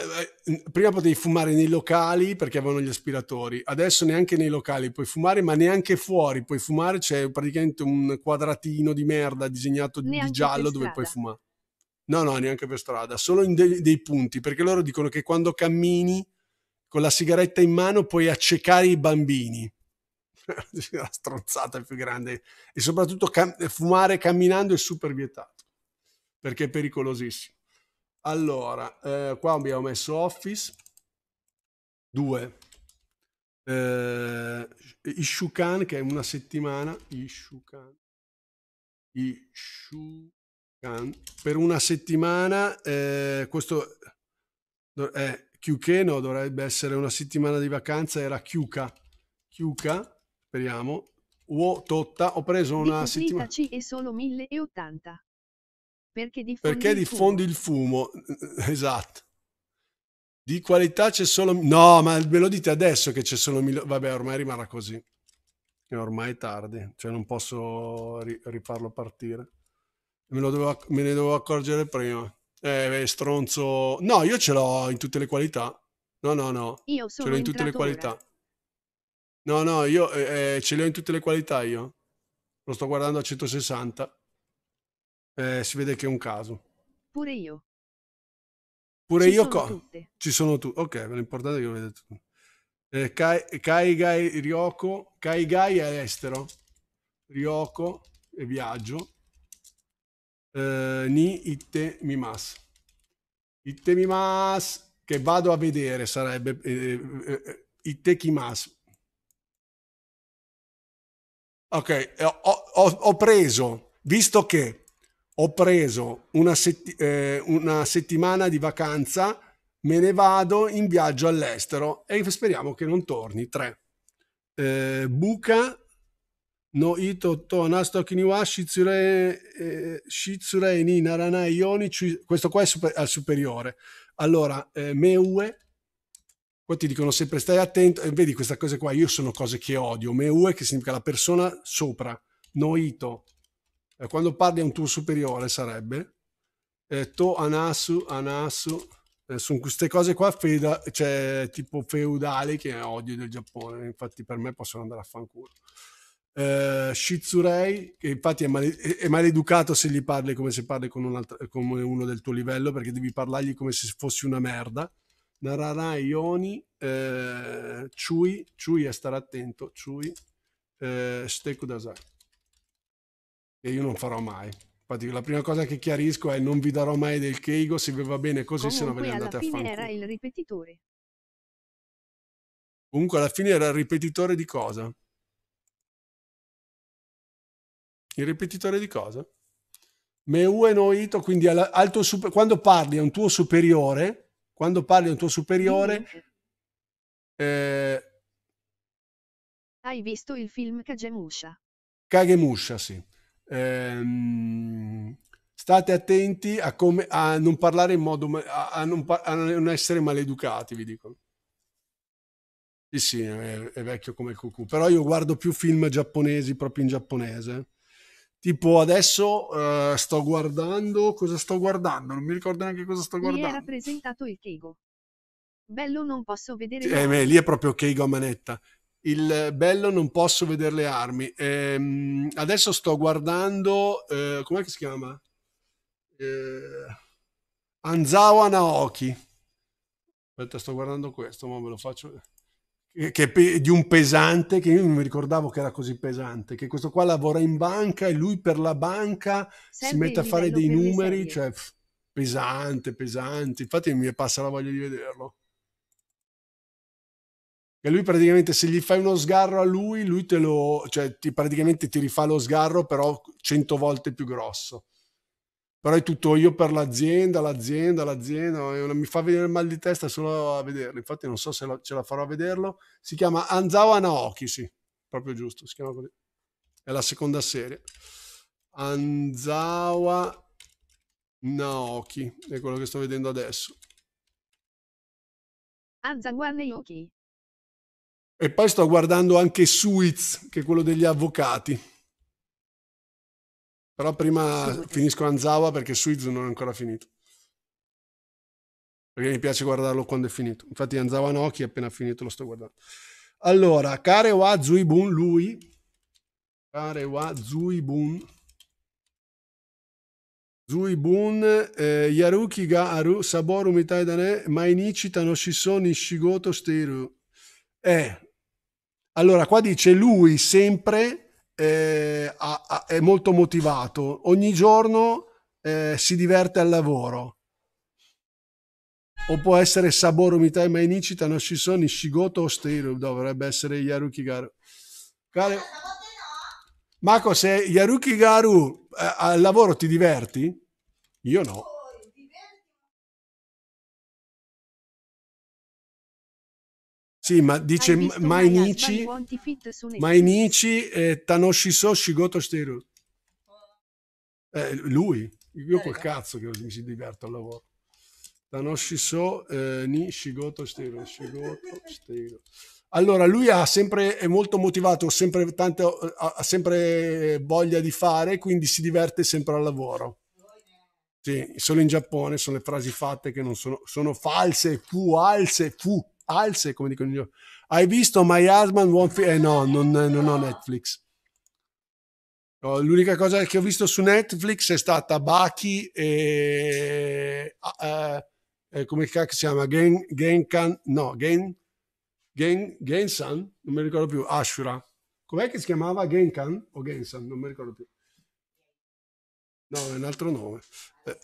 eh, prima, potevi fumare nei locali perché avevano gli aspiratori, adesso neanche nei locali puoi fumare, ma neanche fuori puoi fumare, c'è praticamente un quadratino di merda disegnato neanche di giallo dove puoi fumare. No, no, neanche per strada, solo in de- dei punti, perché loro dicono che quando cammini con la sigaretta in mano puoi accecare i bambini. la strozzata è più grande e soprattutto cam- fumare camminando è super vietato perché è pericolosissimo. Allora, eh, qua abbiamo messo Office 2. Eh, Ishukan, che è una settimana. Ishukan. Ishukan. Per una settimana, eh, questo è eh, QK, no, dovrebbe essere una settimana di vacanza, era Kyuka. Kyuka, speriamo. Uo, totta, ho preso una settimana. Di è solo 1080. Perché diffondi, Perché il, diffondi fumo. il fumo? Eh, eh, esatto. Di qualità c'è solo... No, ma me lo dite adesso che c'è solo... Vabbè, ormai rimarrà così. E ormai è tardi, cioè non posso ri- rifarlo partire. Me, dovevo, me, ne dovevo accorgere prima. Eh, stronzo... No, io ce l'ho in tutte le qualità. No, no, no. Io sono ce l'ho in tutte le qualità. No, no, io eh, eh ce l'ho in tutte le qualità io. Lo sto guardando a 160. Eh, si vede che è un caso. Pure io. Pure Ci io sono co- Ci sono tutte. Ok, l'importante è che lo vedete tutti. Eh, Kai, Kaigai Ryoko. Kaigai è estero. Ryoko e viaggio. Eh, ni itte mimas. Itte mimas che vado a vedere sarebbe eh, eh, eh itte kimas. Ok, eh, ho, ho, ho preso, visto che ho preso una, setti- eh, una settimana di vacanza, me ne vado in viaggio all'estero e speriamo che non torni. 3. Eh, buca no ito to anastoki ni wa shitsure, eh, shitsure ni naranai ioni cioè, questo qua è super, al superiore allora eh, meue qua ti dicono sempre stai attento eh, vedi questa cosa qua io sono cose che odio meue che significa la persona sopra no ito eh, quando parli a un tuo superiore sarebbe eh, to anasu anasu eh, sono queste cose qua feda, cioè, tipo feudali che odio del Giappone infatti per me possono andare a fanculo eh, Shizurei che infatti è, male, è, maleducato se gli parli come se parli con, con, uno del tuo livello perché devi parlargli come se fossi una merda Nararai Oni eh, Chui Chui è stare attento Chui eh, Steku Dasai e io non farò mai. Infatti, la prima cosa che chiarisco è non vi darò mai del Keigo se vi va bene così, Comunque, se no ve ne andate a fare. Comunque alla fine era il ripetitore. Comunque alla fine era il ripetitore di cosa? Il ripetitore di cosa? Meue noito, quindi super, quando parli a un tuo superiore, quando parli a un tuo superiore... Eh, Hai visto il film Kagemusha? Kagemusha, sì ehm, state attenti a, come, a, non parlare in modo a, a, non, a non essere maleducati, vi dico. Sì, sì, è, è, vecchio come il cucù, però io guardo più film giapponesi proprio in giapponese. Tipo adesso uh, sto guardando, cosa sto guardando? Non mi ricordo neanche cosa sto guardando. Mi era presentato il Keigo. Bello, non posso vedere. Eh, beh, lì è proprio Keigo a manetta il bello non posso vedere le armi. Ehm, adesso sto guardando, eh, com'è che si chiama? Eh, Anzawa Naoki. Aspetta, sto guardando questo, ma ve lo faccio. Che, che, di un pesante che io non mi ricordavo che era così pesante, che questo qua lavora in banca e lui per la banca Sempre si mette a fare dei numeri, cioè pff, pesante, pesante. Infatti mi passa la voglia di vederlo che lui praticamente se gli fai uno sgarro a lui, lui te lo, cioè ti, praticamente ti rifà lo sgarro però cento volte più grosso. Però è tutto io per l'azienda, l'azienda, l'azienda, mi fa venire mal di testa solo a vederlo, infatti non so se lo, ce la farò a vederlo, si chiama Anzawa Naoki, sì, proprio giusto, si chiama così, è la seconda serie. Anzawa Naoki, è quello che sto vedendo adesso. Anzawa Naoki, e poi sto guardando anche Suiz, che è quello degli avvocati. Però prima finisco Anzawa perché Suiz non è ancora finito. Perché mi piace guardarlo quando è finito. Infatti Anzawa Noki è appena finito, lo sto guardando. Allora, Karewa Zuibun, lui. Karewa Zuibun. Zuibun, eh, Yaruki ga aru, Saboru mitai dane, Mainichi tanoshisoni shigoto steiru. Eh, allora, qua dice lui sempre eh, ha, ha, è molto motivato, ogni giorno eh, si diverte al lavoro. O può essere Saboro Mitai Mainicita, non ci sono Shigoto o Steiru, dovrebbe essere Yaruki Garu. Care... Marco, se Yaruki Garu eh, al lavoro ti diverti? Io no. Sì, ma dice mai Nichi, mai Nichi e Tanoshi Soshi Goto Steru. Eh, lui, io eh, col eh. cazzo che mi si diverto al lavoro. Tanoshi So eh, Ni Shigoto Steru, Shigoto Steru. Allora, lui ha sempre, è molto motivato, sempre tanto, ha sempre voglia di fare, quindi si diverte sempre al lavoro. Sì, solo in Giappone sono le frasi fatte che non sono, sono false, fu, alze, fu alze, come dicono io. Hai visto My Husband Won't Fi- Eh no, non, non ho Netflix. l'unica cosa che ho visto su Netflix è stata Baki e... Uh, eh, come cacchio si chiama? Gen, Genkan, no, Gen, Gen, Gensan, non mi ricordo più, Ashura. Com'è che si chiamava? Genkan o Gensan? Non mi ricordo più. No, è un altro nome. Eh,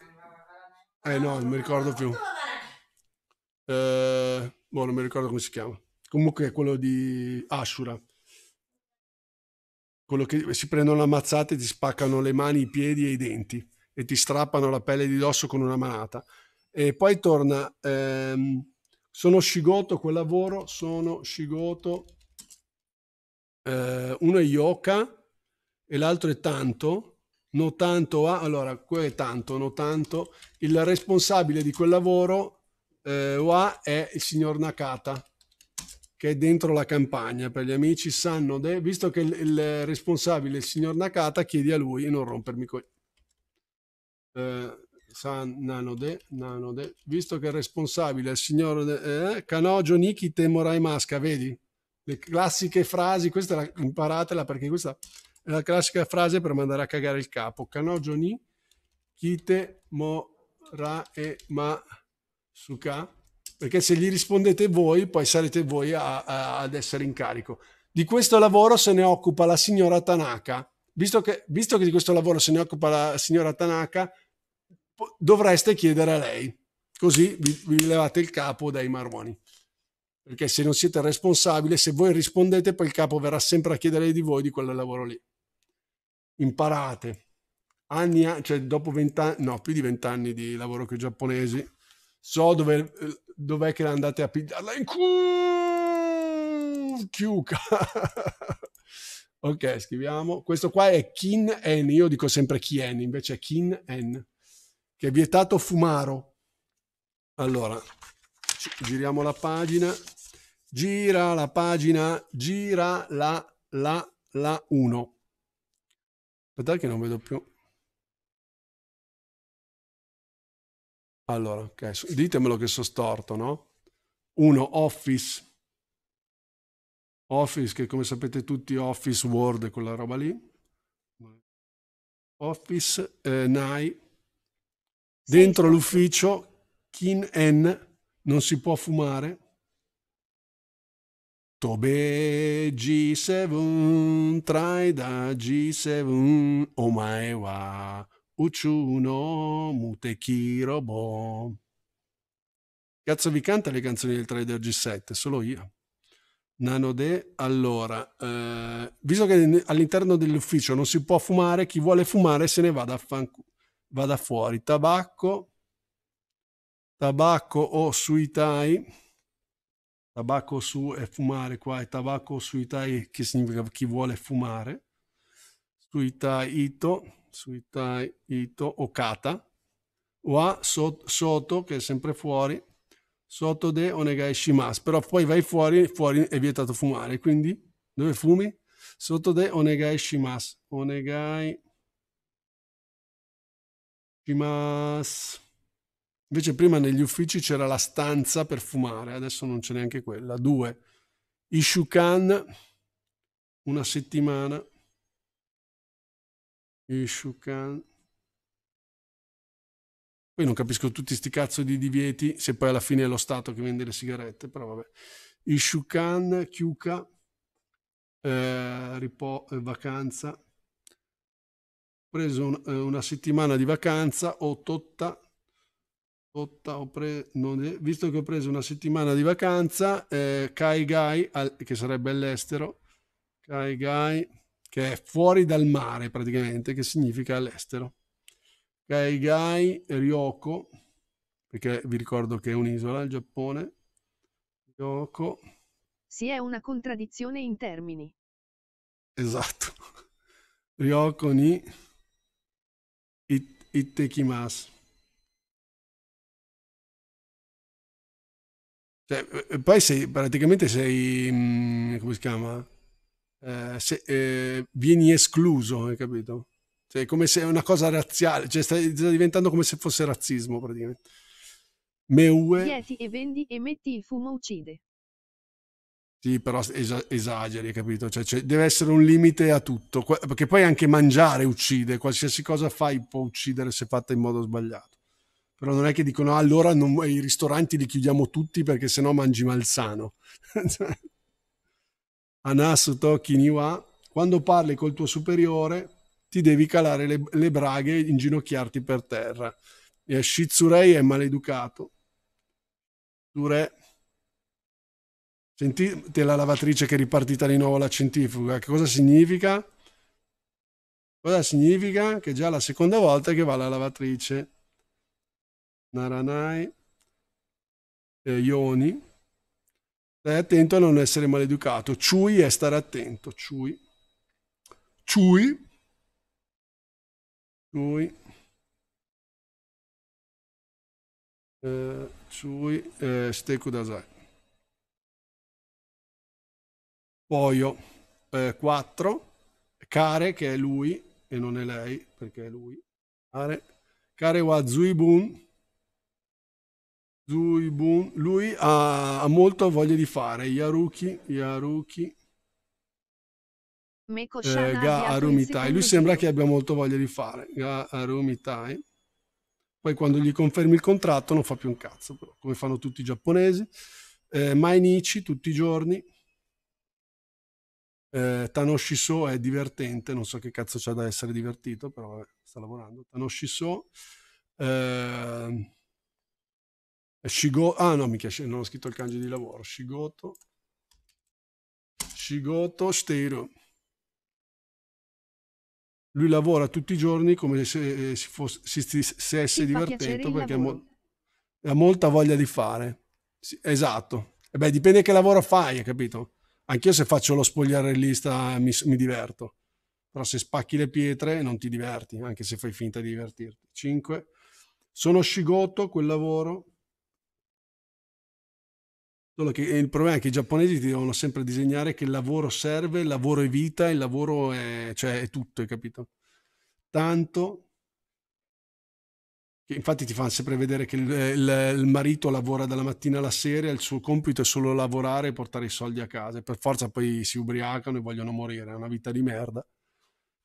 eh no, non mi ricordo più. Eh, boh, non mi ricordo come si chiama. Comunque è quello di Ashura. Quello che si prendono la mazzata e ti spaccano le mani, i piedi e i denti e ti strappano la pelle di dosso con una manata. E poi torna, ehm, sono Shigoto quel lavoro, sono Shigoto, eh, uno è Yoka e l'altro è Tanto, no tanto a, allora, quello è tanto, no tanto, il responsabile di quel lavoro eh, Wa è il signor Nakata che è dentro la campagna per gli amici sanno de- visto che il, il responsabile il signor Nakata chiedi a lui e non rompermi coi eh, san nanode nanode visto che il responsabile è il signor eh, Kanogio Nikite Morai Masca vedi le classiche frasi questa la, imparatela perché questa è la classica frase per mandare a cagare il capo Kanogio Nikite Morai Masca Suka, Perché se gli rispondete voi, poi sarete voi a, a, ad essere in carico. Di questo lavoro se ne occupa la signora Tanaka. Visto che, visto che di questo lavoro se ne occupa la signora Tanaka, dovreste chiedere a lei. Così vi, vi levate il capo dai marroni perché se non siete responsabili, se voi rispondete, poi il capo verrà sempre a chiedere di voi di quel lavoro lì. Imparate. Anni, cioè dopo vent'anni, no, più di vent'anni di lavoro con i giapponesi, so dove, dov'è che andate a pigliarla in cu- chiuca. ok, scriviamo. Questo qua è Kin En, io dico sempre Kien, invece è Kin En, che è vietato fumaro. Allora, giriamo la pagina. Gira la pagina, gira la la la 1. Aspettate che non vedo più. Allora, ok, ditemelo che sono storto, no? Uno, Office. Office, che come sapete tutti, Office, Word, quella roba lì. Office, eh, NAI. Dentro sì. l'ufficio, Kin N, non si può fumare. Tobe G7, Traida G7, oh Omaewa. Ucciuno Mutekirobo. Cazzo vi canta le canzoni del Trader G7, solo io. Nanode, allora, eh, visto che all'interno dell'ufficio non si può fumare, chi vuole fumare se ne vada, a vada fuori. Tabacco, tabacco o sui tai, tabacco su e fumare qua, e tabacco sui tai che significa chi vuole fumare, Sui tai, ito, Suitai, Ito, Okata, Wa, so, Soto, che è sempre fuori, Soto de Onegai Shimas, però poi vai fuori, fuori è vietato fumare, quindi dove fumi? Soto de Onegai Shimas, Onegai Shimas. Invece prima negli uffici c'era la stanza per fumare, adesso non c'è neanche quella. Due, Ishukan, una settimana. Ishukan. Poi non capisco tutti sti cazzo di divieti, se poi alla fine è lo Stato che vende le sigarette, però vabbè. Ishukan, Chiuca, eh, ripo, eh, vacanza. Preso un, eh, una settimana di vacanza, ho totta, totta ho pre, è, visto che ho preso una settimana di vacanza, eh, Kai Gai, al, che sarebbe all'estero, Kai Gai, che è fuori dal mare praticamente, che significa all'estero. Kaigai, Ryoko, perché vi ricordo che è un'isola, il Giappone. Ryoko. Sì, è una contraddizione in termini. Esatto. Ryoko ni it, ittekimasu. Cioè, poi sei, praticamente sei, mm, come si chiama? Eh, se, eh, vieni escluso, hai capito? Cioè, è come se è una cosa razziale, cioè sta, sta diventando come se fosse razzismo praticamente. Meue. Vieti eh, e vendi e metti il fumo uccide. Sì, però es- esageri, capito? Cioè, cioè, deve essere un limite a tutto, que- perché poi anche mangiare uccide, qualsiasi cosa fai può uccidere se fatta in modo sbagliato. Però non è che dicono ah, allora non, i ristoranti li chiudiamo tutti perché sennò mangi malsano. Cioè, Anasu Toki Niwa, quando parli col tuo superiore ti devi calare le, le braghe e inginocchiarti per terra. E Shizurei è maleducato. Ture. Sentite la lavatrice che è ripartita di nuovo la centrifuga. Che cosa significa? Cosa significa? Che è già la seconda volta che va la lavatrice. Naranai. Eh, Ioni. Stai attento a non essere maleducato. Ciui è stare attento. Ciui. Ciui. Ciui. Eh, ciui. Eh, steku dasai. Poio. Eh, 4. Care, che è lui e non è lei, perché è lui. Care. Care wa zuibun. Zuibun, lui ha, ha molto voglia di fare. Yaruki, Yaruki. Eh, ga Arumitai. Lui sembra che abbia molto voglia di fare. Ga Arumitai. Poi quando gli confermi il contratto non fa più un cazzo, però, come fanno tutti i giapponesi. Eh, Mainichi tutti i giorni. Eh, Tanoshi So è divertente, non so che cazzo c'ha da essere divertito, però vabbè, sta lavorando. Tanoshi So. Eh, Shigoto, ah no, mica, non ho scritto il kanji di lavoro, Shigoto, Shigoto Stero. Lui lavora tutti i giorni come se eh, si, fosse, si stesse divertendo perché ha, mo ha, molta voglia di fare. Sì, esatto. E beh, dipende che lavoro fai, hai capito? Anch'io se faccio lo spogliarellista mi, mi diverto. Però se spacchi le pietre non ti diverti, anche se fai finta di divertirti. 5. Sono scigoto quel lavoro Solo che eh, il problema è che i giapponesi ti devono sempre disegnare che il lavoro serve, il lavoro è vita, il lavoro è, cioè, è tutto, hai capito? Tanto che infatti ti fanno sempre vedere che il, eh, il, eh, il, marito lavora dalla mattina alla sera, il suo compito è solo lavorare e portare i soldi a casa. E per forza poi si ubriacano e vogliono morire, è una vita di merda.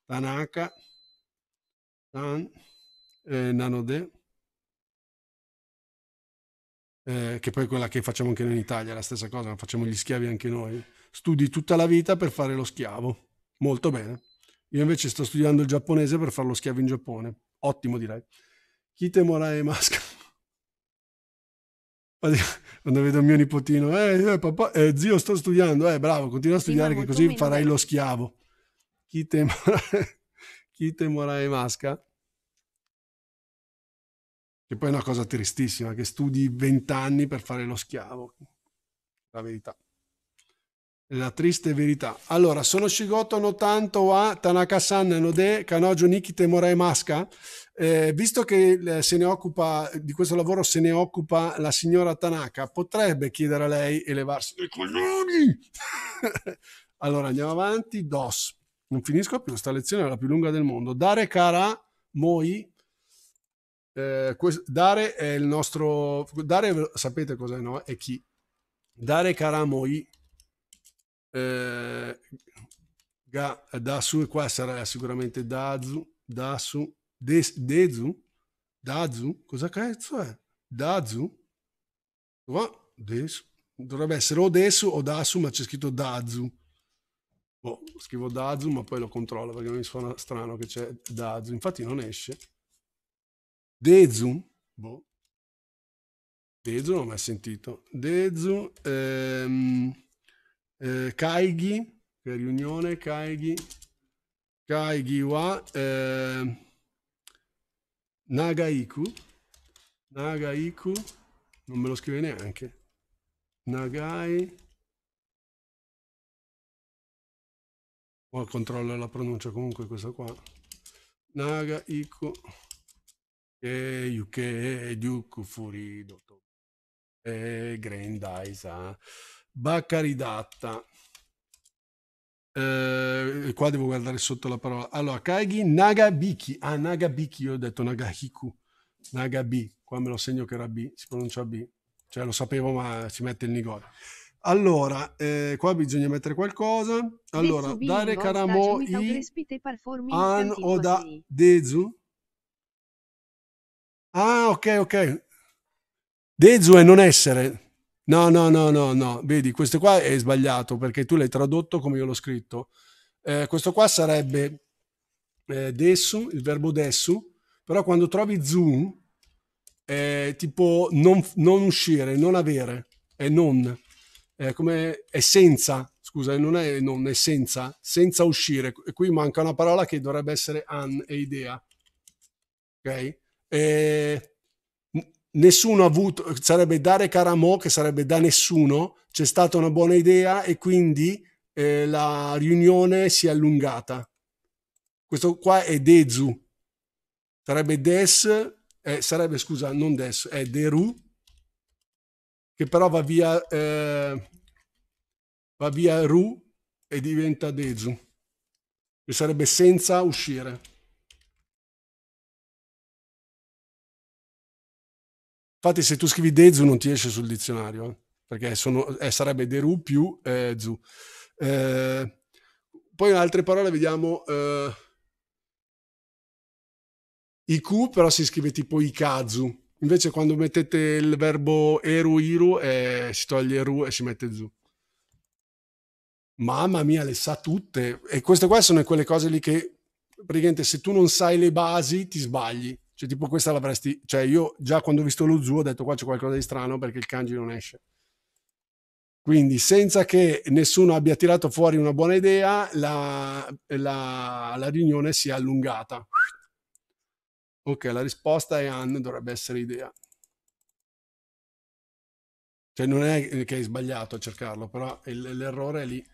Tanaka, Tan, eh, Nanode eh, che poi è quella che facciamo anche noi in Italia, la stessa cosa, facciamo gli schiavi anche noi. Studi tutta la vita per fare lo schiavo, molto bene. Io invece sto studiando il giapponese per fare lo schiavo in Giappone, ottimo direi. Kite Morae Masca. Quando vedo mio nipotino, eh, eh, papà, eh, zio sto studiando, eh bravo, continua a studiare che così farai lo schiavo. Kite Morae, Kite Morae Masca che poi è una cosa tristissima, che studi vent'anni per fare lo schiavo. La verità. La triste verità. Allora, sono Shigoto no tanto wa Tanaka-san no de Kanojo Nikite Morae Maska. Eh, visto che eh, se ne occupa di questo lavoro se ne occupa la signora Tanaka, potrebbe chiedere a lei e levarsi dei coglioni. allora, andiamo avanti. DOS. Non finisco più, sta lezione è la più lunga del mondo. Dare cara moi eh, dare è il nostro... Dare, sapete cos'è, no? È chi? Dare Karamoi eh, da su, e qua sarà sicuramente Dazu, Dasu, des, Dezu, Dazu, cosa cazzo è? Dazu? Oh, desu. Dovrebbe essere o Desu o Dasu, ma c'è scritto Dazu. Boh, scrivo Dazu, ma poi lo controllo perché mi suona strano che c'è Dazu. Infatti non esce. Dezu, boh. Dezu non ho mai sentito. Dezu, ehm, eh, Kaigi, che riunione, Kaigi, Kaigi wa, eh, Nagaiku, Nagaiku, non me lo scrive neanche. Nagai, Ora oh, controllo la pronuncia comunque questa qua. Naga Iku e e えー、ゆけえ、デューク、フリードと、えー、グレンダイザー、Baccaridatta. Eh, qua devo guardare sotto la parola. Allora, Kaigi Nagabiki. Ah, Nagabiki, io ho detto Nagahiku. Nagabi, qua me lo segno che era B, si pronuncia B. Cioè, lo sapevo, ma si mette il nigori. Allora, eh, qua bisogna mettere qualcosa. Allora, dare karamo i an oda dezu. Ah, ok, ok. Dezu è non essere. No, no, no, no, no. Vedi, questo qua è sbagliato perché tu l'hai tradotto come io l'ho scritto. Eh, questo qua sarebbe eh, desu, il verbo desu, però quando trovi zu è tipo non, non uscire, non avere, è non, è, come, è senza, scusa, non è non, è senza, senza uscire. E qui manca una parola che dovrebbe essere an e idea. Ok? eh, nessuno ha avuto, sarebbe dare Caramo, che sarebbe da nessuno, c'è stata una buona idea e quindi eh, la riunione si è allungata. Questo qua è Dezu, sarebbe Des, eh, sarebbe scusa, non Des, è Deru, che però va via, eh, va via Ru e diventa Dezu, che sarebbe senza uscire. Infatti se tu scrivi Dezu non ti esce sul dizionario, perché sono, eh, sarebbe Deru più eh, Zu. Eh, poi in altre parole vediamo... Eh, IQ però si scrive tipo Ikazu. Invece quando mettete il verbo eru iru eh, si toglie ru e si mette zu. Mamma mia, le sa tutte. E queste qua sono quelle cose lì che praticamente se tu non sai le basi ti sbagli. Cioè, tipo, questa l'avresti. Cioè, io già quando ho visto lo zoo ho detto qua c'è qualcosa di strano perché il kanji non esce. Quindi, senza che nessuno abbia tirato fuori una buona idea, la, la, la riunione si è allungata. Ok, la risposta è Anne, dovrebbe essere idea. Cioè, non è che hai sbagliato a cercarlo, però l'errore è lì.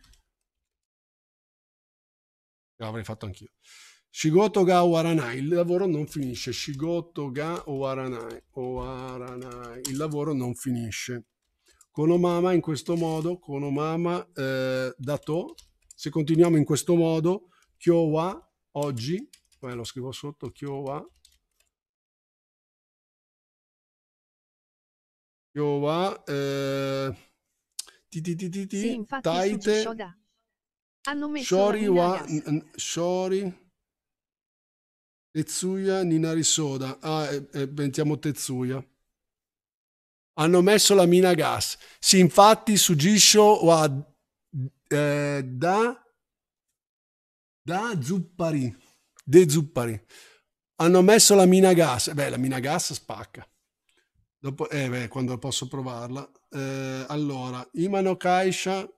L'avrei fatto anch'io. Shigoto ga Waranai, il lavoro non finisce. Shigoto ga Waranai, Waranai, il lavoro non finisce. Konomama in questo modo, Konomama eh, dato, se continuiamo in questo modo, Kyowa oggi, poi lo scrivo sotto, Kyowa, Kyowa, eh, ti ti ti ti ti, sì, infatti, hanno messo shori wa, shori, Tetsuya Ninari Soda. Ah, pensiamo eh, eh, Tetsuya. Hanno messo la mina a gas. Sì, infatti su Gisho wa, eh, da, da Zuppari. De Zuppari. Hanno messo la mina a gas. Eh, beh, la mina a gas spacca. Dopo, eh, beh, quando posso provarla. Eh, allora, Imano Kaisha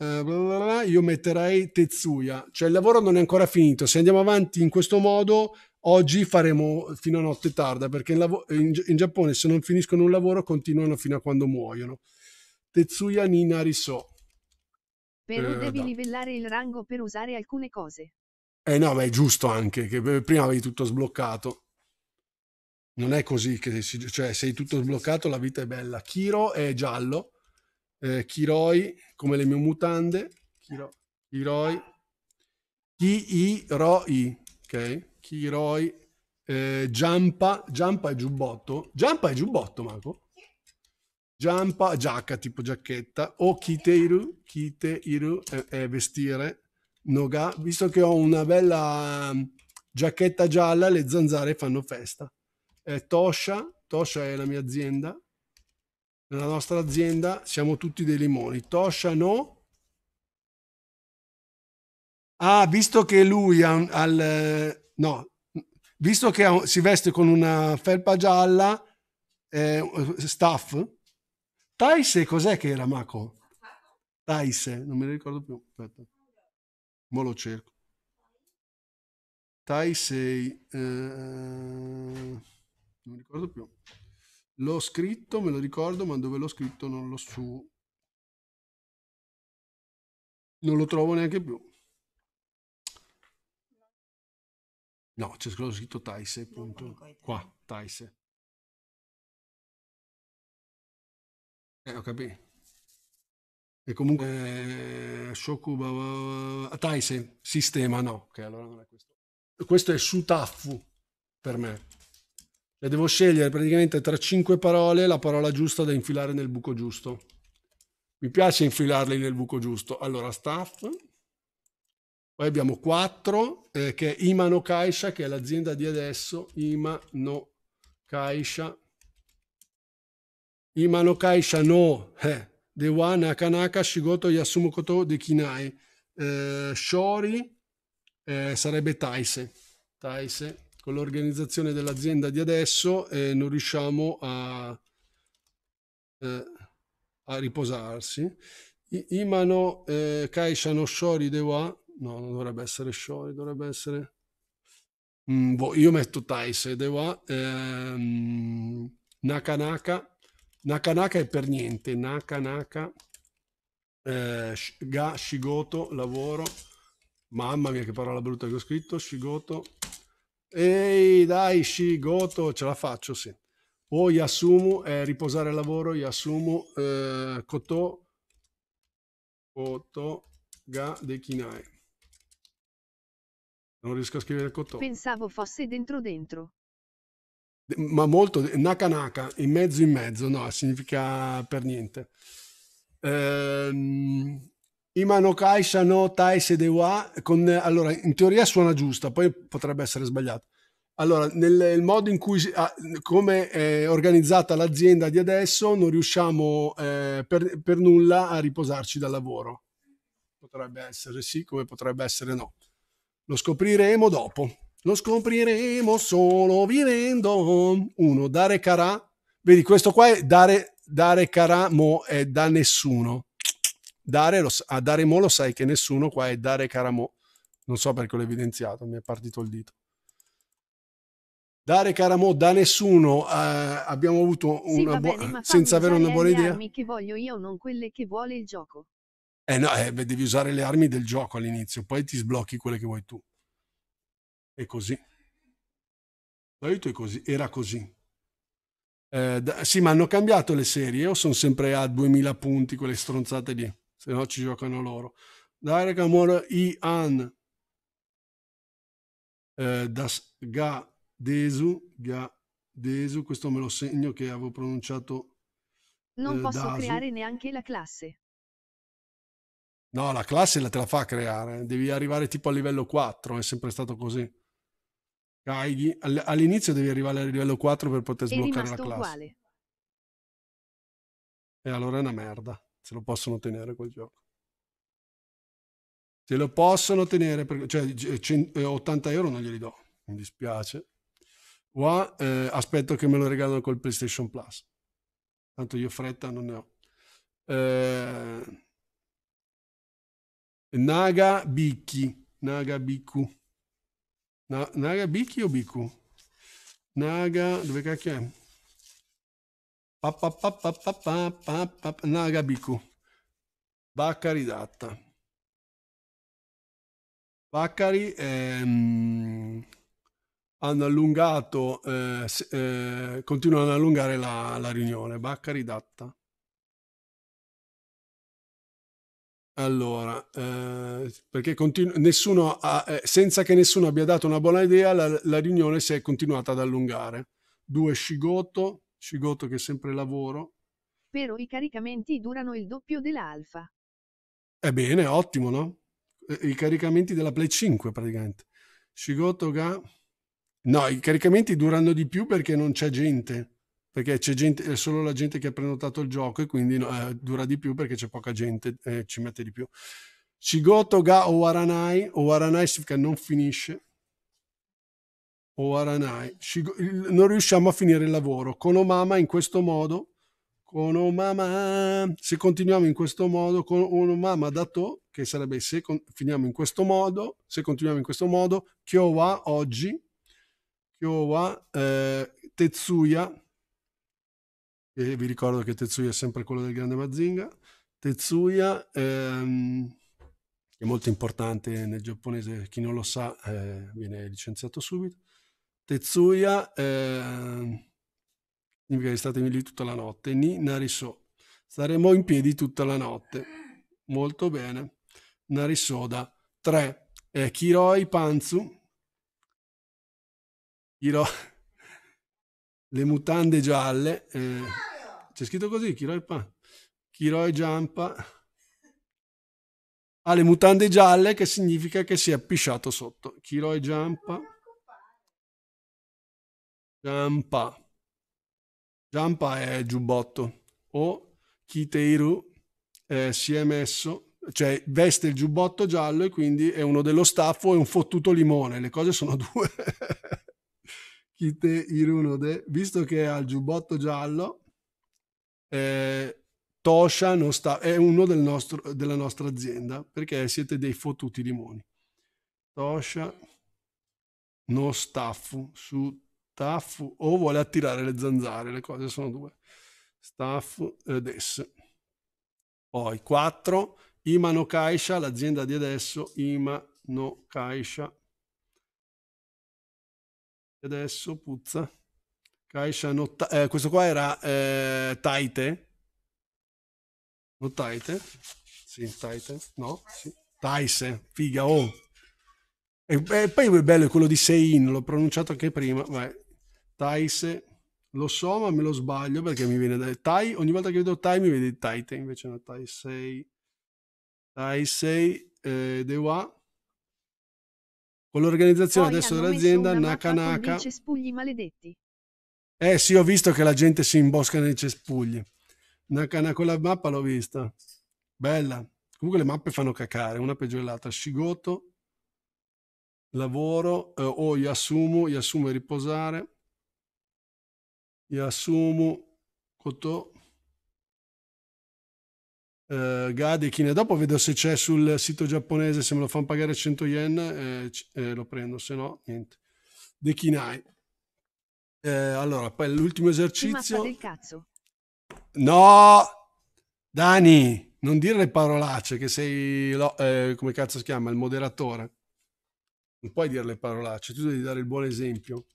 Bla bla bla, io metterei Tetsuya. Cioè il lavoro non è ancora finito. Se andiamo avanti in questo modo, Oggi faremo fino a notte tarda perché in, lav- in, in Giappone se non finiscono un lavoro continuano fino a quando muoiono. Tetsuya Ninariso. Però eh, devi da. livellare il rango per usare alcune cose. Eh no, ma è giusto anche che prima avevi tutto sbloccato. Non è così che si, cioè, sei tutto sbloccato, la vita è bella. Kiro è giallo, eh, Kiroi come le mie mutande, Kiro, Kiroi, Kiroi, ok? Chiroi, eh, Giampa, Giampa e giubbotto. Giampa e giubbotto, Marco? Giampa, giacca, tipo giacchetta. O kiteiru, kiteiru è, eh, è eh, vestire. Noga, visto che ho una bella mm, giacchetta gialla, le zanzare fanno festa. Eh, Tosha, Tosha è la mia azienda. Nella nostra azienda siamo tutti dei limoni. Tosha no, Ah, visto che lui ha, ha, No, visto che si veste con una felpa gialla, eh, staff, Taise cos'è che era Mako? Taise, non me lo ricordo più, aspetta, mo lo cerco. Taisei, eh, non mi ricordo più. L'ho scritto, me lo ricordo, ma dove l'ho scritto non lo so. Non lo trovo neanche più. No, c'è scritto Taise, appunto. Qua, Taise. Eh, ho capito. E comunque eh, Shokuba Taise, sistema no, Ok, allora non è questo. Questo è Sutafu, per me. E cioè, devo scegliere praticamente tra cinque parole la parola giusta da infilare nel buco giusto. Mi piace infilarli nel buco giusto. Allora, staff, poi abbiamo 4, eh, che è Imano Kaisha, che è l'azienda di adesso, Imano Kaisha. Imano Kaisha no, eh, Dewa Nakanaka Shigoto Yasumu Koto Dekinai. Eh, Shori eh, sarebbe Taise. Taise. Con l'organizzazione dell'azienda di adesso eh, non riusciamo a, eh, a riposarsi. imano eh, Kaisha no Shori Dewa No, non dovrebbe essere Shori, dovrebbe essere... Mm, boh, io metto Tice, Dewa, ehm, Nakanaka, Nakanaka è per niente, Nakanaka, eh, Ga, Shigoto, lavoro, mamma mia che parola brutta che ho scritto, Shigoto, ehi dai Shigoto, ce la faccio sì, o oh, Yasumu, eh, riposare al lavoro, Yasumu, eh, Koto, Koto, Ga, Dekinai. Non riesco a scrivere il cotto. Pensavo fosse dentro dentro. Ma molto, naka naka, in mezzo in mezzo, no, significa per niente. Ehm, kaisa no Tai Sedewa, con, allora, in teoria suona giusta, poi potrebbe essere sbagliato. Allora, nel modo in cui, ah, come è organizzata l'azienda di adesso, non riusciamo eh, per, per nulla a riposarci dal lavoro. Potrebbe essere sì, come potrebbe essere no. Lo scopriremo dopo. Lo scopriremo solo vivendo. Uno, dare carà. Vedi, questo qua è dare, dare carà, mo è da nessuno. Dare, lo, a dare mo lo sai che nessuno qua è dare carà mo. Non so perché l'ho evidenziato, mi è partito il dito. Dare mo da nessuno, eh, abbiamo avuto una sì, bene, senza avere una buona idea. Che voglio io, non quelle che vuole il gioco. Eh no, eh, beh, devi usare le armi del gioco all'inizio, poi ti sblocchi quelle che vuoi tu. È così. L'aiuto è così, era così. Eh, da, sì, ma hanno cambiato le serie o sono sempre a 2000 punti quelle stronzate lì? Se no ci giocano loro. Dare Amor Ian eh, Das Ga Desu, questo me lo segno che avevo pronunciato. Non eh, posso dasu. creare neanche la classe. No, la classe te la fa creare, devi arrivare tipo a livello 4, è sempre stato così. All'inizio devi arrivare a livello 4 per poter sbloccare la classe. Uguale. E allora è una merda, se lo possono tenere quel gioco. Se lo possono tenere, per, cioè 80 eh, eh, euro non glieli do, mi dispiace. Qua eh, aspetto che me lo regalino col PlayStation Plus. Tanto io fretta non ne ho. Eh, Naga Bicchi. Naga Biccu. Na, Naga Bicchi o Biccu? Naga... Dove cacchio è? Pa, pa, pa, pa, pa, pa, pa, pa, Naga Biccu. Baccari Datta. Baccari ehm, hanno allungato, eh, eh, continuano ad allungare la, la riunione. Baccari Datta. Allora, eh, perché continu- nessuno ha, eh, senza che nessuno abbia dato una buona idea, la, la riunione si è continuata ad allungare. Due Scigoto, Scigoto che è sempre lavoro. Però i caricamenti durano il doppio dell'alfa. Ebbene, eh ottimo, no? Eh, I caricamenti della Play 5 praticamente. Scigoto ga... No, i caricamenti durano di più perché non c'è gente perché c'è gente, è solo la gente che ha prenotato il gioco e quindi eh, dura di più perché c'è poca gente, eh, ci mette di più. Shigoto ga Owaranai, Owaranai significa non finisce. Owaranai, Shigo, non riusciamo a finire il lavoro. Konomama in questo modo, Konomama, se continuiamo in questo modo, Konomama dato, che sarebbe se con, finiamo in questo modo, se continuiamo in questo modo, Kyowa oggi, Kyowa eh, Tetsuya, e vi ricordo che Tetsuya è sempre quello del grande Mazinga. Tetsuya ehm, è molto importante nel giapponese, chi non lo sa eh, viene licenziato subito. Tetsuya ehm, significa che statevi lì tutta la notte, ni nariso. Staremo in piedi tutta la notte. Molto bene. Narisoda 3. Eh, Kiroi Panzu. Kiroi. Le mutande gialle. Eh. C'è scritto così, Chiroi Pan. Chiroi Giampa ha ah, le mutande gialle che significa che si è pisciato sotto. Chiroi Giampa. Giampa. Giampa è giubbotto. O Kiteiru eh, si è messo, cioè veste il giubbotto giallo e quindi è uno dello staffo e un fottuto limone. Le cose sono due. Kiteiru no de, visto che ha il giubbotto giallo eh, Tosha sta, è uno del nostro, della nostra azienda perché siete dei fottuti limoni. Tosha non staffu su taffu o vuole attirare le zanzare, le cose sono due. Staffu ed eh, es. Poi 4. Imano Kaisha, l'azienda di adesso, Imano Kaisha. Adesso puzza. Kaisha Notta- eh, questo qua era eh, Taite. No, Taite? Sì, Taite. No, sì. Taise, figa, oh. E, e poi è bello quello di Sein, l'ho pronunciato anche prima. Vai. Taise, lo so, ma me lo sbaglio perché mi viene da... Tai, ogni volta che vedo Tai mi vede Taite, invece no, Taisei. Taisei, eh, Dewa con l'organizzazione Poi adesso dell'azienda Nakanaka. Spugli maledetti. Eh sì, ho visto che la gente si imbosca nei cespugli. Una con la mappa l'ho vista. Bella. Comunque le mappe fanno cacare, una peggiore dell'altra. Shigoto, lavoro, eh, o oh, Yasumu, Yasumu è riposare. Yasumu, Koto. Uh, eh, Gadekine. Dopo vedo se c'è sul sito giapponese, se me lo fanno pagare 100 yen eh, eh, lo prendo, se no niente. Dekinai. Eh, allora, poi l'ultimo esercizio. No, Dani, non dire le parolacce che sei, lo, eh, come cazzo si chiama, il moderatore. Non puoi dire le parolacce, tu devi dare il buon esempio.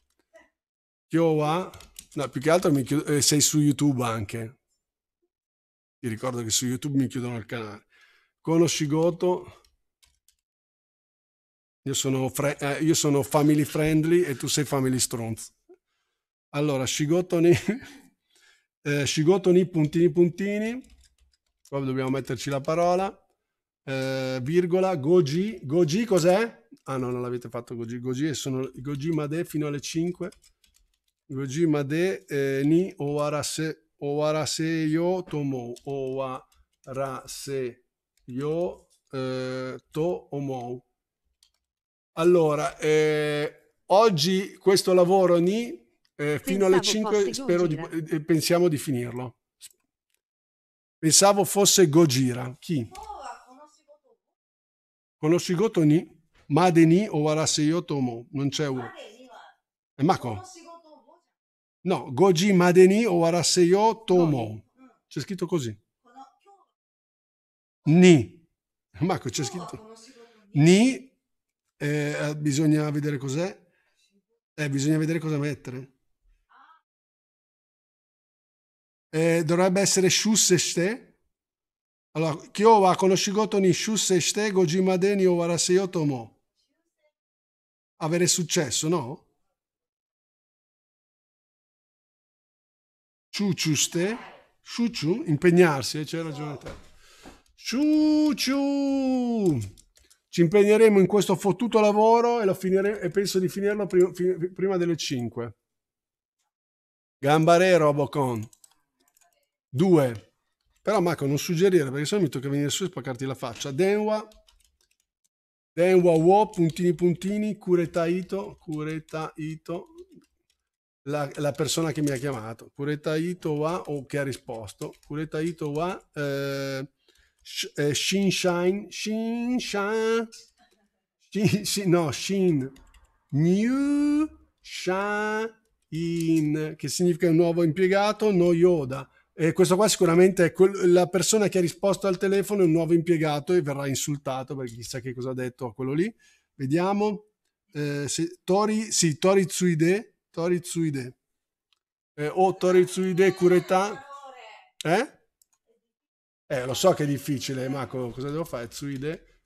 Chiowa, no, più che altro mi chiudo, eh, sei su YouTube anche. Ti ricordo che su YouTube mi chiudono il canale. Conosci Goto. Io sono, eh, io sono family friendly e tu sei family stronzo. Allora, Shigotoni, eh, Shigotoni puntini puntini, qua dobbiamo metterci la parola, eh, virgola, Goji, Goji cos'è? Ah no, non l'avete fatto Goji, Goji e sono Goji Made fino alle 5, Goji Made eh, ni owarase, owaraseyo tomo, owaraseyo eh, to omou. Allora, eh, oggi questo lavoro ni eh, fino alle 5 spero di, eh, pensiamo di finirlo. Pensavo fosse Gojira. Chi? Conoscigo ni? Madeni o Waraseyo Tomo. Non c'è uno. E Mako? No, Goji Madeni o Waraseyo Tomo. C'è scritto così. Ni. Marco, c'è scritto. Ni. Eh, bisogna vedere cos'è. Eh, bisogna vedere cosa mettere. eh, dovrebbe essere Shusseste. Allora, Kyowa conoscigoto ni Shusseste gojimade ni ovaraseyo tomo. Avere successo, no? Ciuciuste, ciuciu, impegnarsi, eh, c'è ragione te. Ciuciu! Ci impegneremo in questo fottuto lavoro e, lo finire, e penso di finirlo prima, prima delle 5. Gambare Bocon. Due. Però Marco non suggerire perché se no mi tocca venire su e spaccarti la faccia. Denwa. Denwa wo, puntini puntini, Cureta Ito, Cureta Ito. La, la, persona che mi ha chiamato. Cureta Ito wa, o oh, che ha risposto. Cureta Ito wa, eh, sh, eh, Shinshine, Shinshan, shin, shin, no, Shin, New Shine, che significa nuovo impiegato, no Yoda e questo qua sicuramente è quel, la persona che ha risposto al telefono è un nuovo impiegato e verrà insultato perché chissà che cosa ha detto a quello lì. Vediamo. Eh, se, Tori, sì, Tori Tsuide. Tori Tsuide. Eh, o oh, Tori Tsuide Kureta. Eh? Eh, lo so che è difficile, ma cosa devo fare? Tsuide.